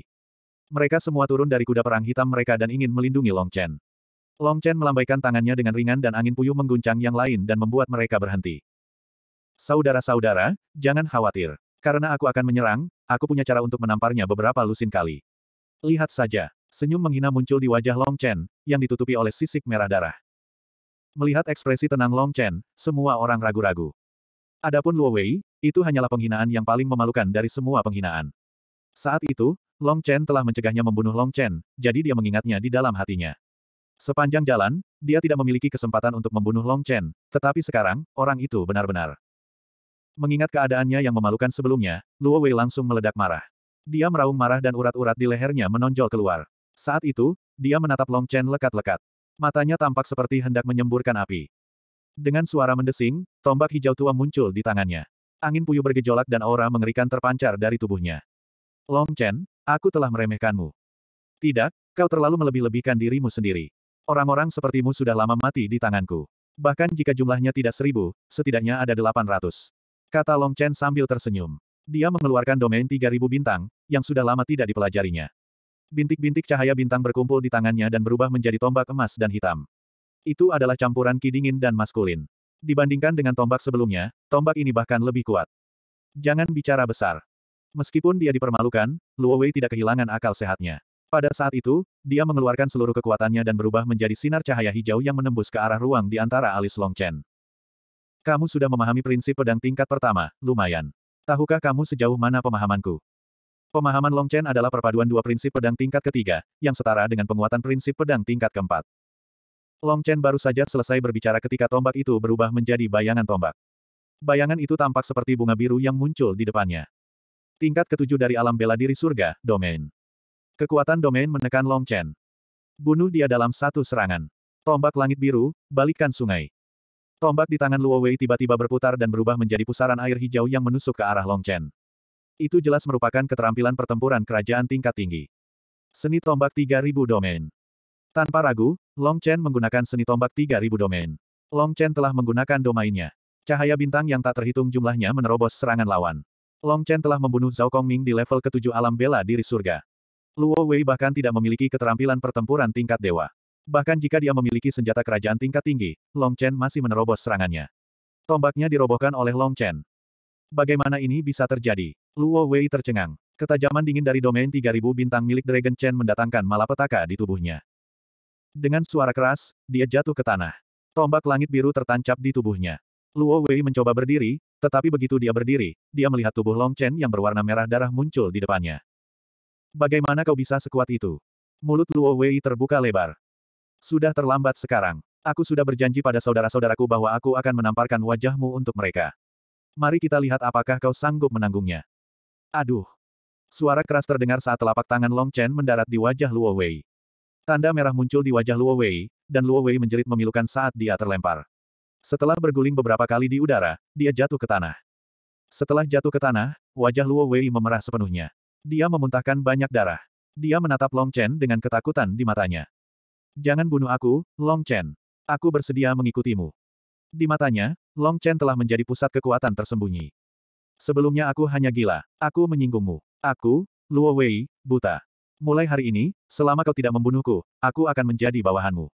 Mereka semua turun dari kuda perang hitam mereka dan ingin melindungi Long Chen. Long Chen melambaikan tangannya dengan ringan dan angin puyuh mengguncang yang lain dan membuat mereka berhenti. Saudara-saudara, jangan khawatir. Karena aku akan menyerang, aku punya cara untuk menamparnya beberapa lusin kali. Lihat saja. Senyum menghina muncul di wajah Long Chen, yang ditutupi oleh sisik merah darah. Melihat ekspresi tenang Long Chen, semua orang ragu-ragu. Adapun Luo Wei, itu hanyalah penghinaan yang paling memalukan dari semua penghinaan. Saat itu, Long Chen telah mencegahnya membunuh Long Chen, jadi dia mengingatnya di dalam hatinya. Sepanjang jalan, dia tidak memiliki kesempatan untuk membunuh Long Chen, tetapi sekarang, orang itu benar-benar. Mengingat keadaannya yang memalukan sebelumnya, Luo Wei langsung meledak marah. Dia meraung marah dan urat-urat di lehernya menonjol keluar. Saat itu, dia menatap Long Chen lekat-lekat. Matanya tampak seperti hendak menyemburkan api. Dengan suara mendesing, tombak hijau tua muncul di tangannya. Angin puyuh bergejolak dan aura mengerikan terpancar dari tubuhnya. Long Chen, aku telah meremehkanmu. Tidak, kau terlalu melebih-lebihkan dirimu sendiri. Orang-orang sepertimu sudah lama mati di tanganku. Bahkan jika jumlahnya tidak seribu, setidaknya ada delapan ratus. Kata Long Chen sambil tersenyum. Dia mengeluarkan domain tiga ribu bintang, yang sudah lama tidak dipelajarinya bintik-bintik cahaya bintang berkumpul di tangannya dan berubah menjadi tombak emas dan hitam. Itu adalah campuran ki dingin dan maskulin. Dibandingkan dengan tombak sebelumnya, tombak ini bahkan lebih kuat. Jangan bicara besar. Meskipun dia dipermalukan, Luo Wei tidak kehilangan akal sehatnya. Pada saat itu, dia mengeluarkan seluruh kekuatannya dan berubah menjadi sinar cahaya hijau yang menembus ke arah ruang di antara alis Long Chen. Kamu sudah memahami prinsip pedang tingkat pertama, lumayan. Tahukah kamu sejauh mana pemahamanku? Pemahaman Long Chen adalah perpaduan dua prinsip pedang tingkat ketiga, yang setara dengan penguatan prinsip pedang tingkat keempat. Long Chen baru saja selesai berbicara ketika tombak itu berubah menjadi bayangan tombak. Bayangan itu tampak seperti bunga biru yang muncul di depannya. Tingkat ketujuh dari alam bela diri surga, domain. Kekuatan domain menekan Long Chen. Bunuh dia dalam satu serangan. Tombak langit biru, balikkan sungai. Tombak di tangan Luo Wei tiba-tiba berputar dan berubah menjadi pusaran air hijau yang menusuk ke arah Long Chen. Itu jelas merupakan keterampilan pertempuran kerajaan tingkat tinggi. Seni tombak 3000 domain. Tanpa ragu, Long Chen menggunakan seni tombak 3000 domain. Long Chen telah menggunakan domainnya. Cahaya bintang yang tak terhitung jumlahnya menerobos serangan lawan. Long Chen telah membunuh Zhao Kongming di level ketujuh alam bela diri surga. Luo Wei bahkan tidak memiliki keterampilan pertempuran tingkat dewa. Bahkan jika dia memiliki senjata kerajaan tingkat tinggi, Long Chen masih menerobos serangannya. Tombaknya dirobohkan oleh Long Chen. Bagaimana ini bisa terjadi? Luo Wei tercengang. Ketajaman dingin dari domain 3000 bintang milik Dragon Chen mendatangkan malapetaka di tubuhnya. Dengan suara keras, dia jatuh ke tanah. Tombak langit biru tertancap di tubuhnya. Luo Wei mencoba berdiri, tetapi begitu dia berdiri, dia melihat tubuh Long Chen yang berwarna merah darah muncul di depannya. Bagaimana kau bisa sekuat itu? Mulut Luo Wei terbuka lebar. Sudah terlambat sekarang. Aku sudah berjanji pada saudara-saudaraku bahwa aku akan menamparkan wajahmu untuk mereka. Mari kita lihat apakah kau sanggup menanggungnya. Aduh. Suara keras terdengar saat telapak tangan Long Chen mendarat di wajah Luo Wei. Tanda merah muncul di wajah Luo Wei, dan Luo Wei menjerit memilukan saat dia terlempar. Setelah berguling beberapa kali di udara, dia jatuh ke tanah. Setelah jatuh ke tanah, wajah Luo Wei memerah sepenuhnya. Dia memuntahkan banyak darah. Dia menatap Long Chen dengan ketakutan di matanya. Jangan bunuh aku, Long Chen. Aku bersedia mengikutimu. Di matanya, Long Chen telah menjadi pusat kekuatan tersembunyi. Sebelumnya aku hanya gila. Aku menyinggungmu. Aku, Luo Wei, buta. Mulai hari ini, selama kau tidak membunuhku, aku akan menjadi bawahanmu.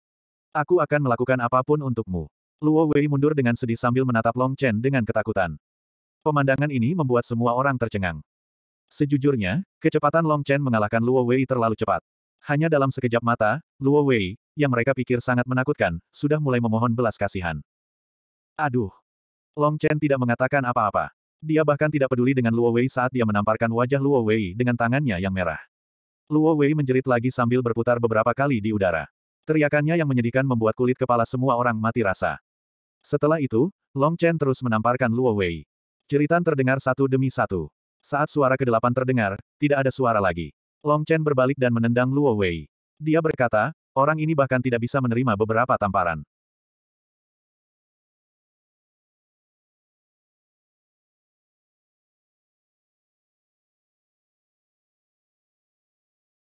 Aku akan melakukan apapun untukmu. Luo Wei mundur dengan sedih sambil menatap Long Chen dengan ketakutan. Pemandangan ini membuat semua orang tercengang. Sejujurnya, kecepatan Long Chen mengalahkan Luo Wei terlalu cepat. Hanya dalam sekejap mata, Luo Wei, yang mereka pikir sangat menakutkan, sudah mulai memohon belas kasihan. Aduh. Long Chen tidak mengatakan apa-apa. Dia bahkan tidak peduli dengan Luo Wei saat dia menamparkan wajah Luo Wei dengan tangannya yang merah. Luo Wei menjerit lagi sambil berputar beberapa kali di udara. Teriakannya yang menyedihkan membuat kulit kepala semua orang mati rasa. Setelah itu, Long Chen terus menamparkan Luo Wei. Jeritan terdengar satu demi satu. Saat suara kedelapan terdengar, tidak ada suara lagi. Long Chen berbalik dan menendang Luo Wei. Dia berkata, orang ini bahkan tidak bisa menerima beberapa tamparan.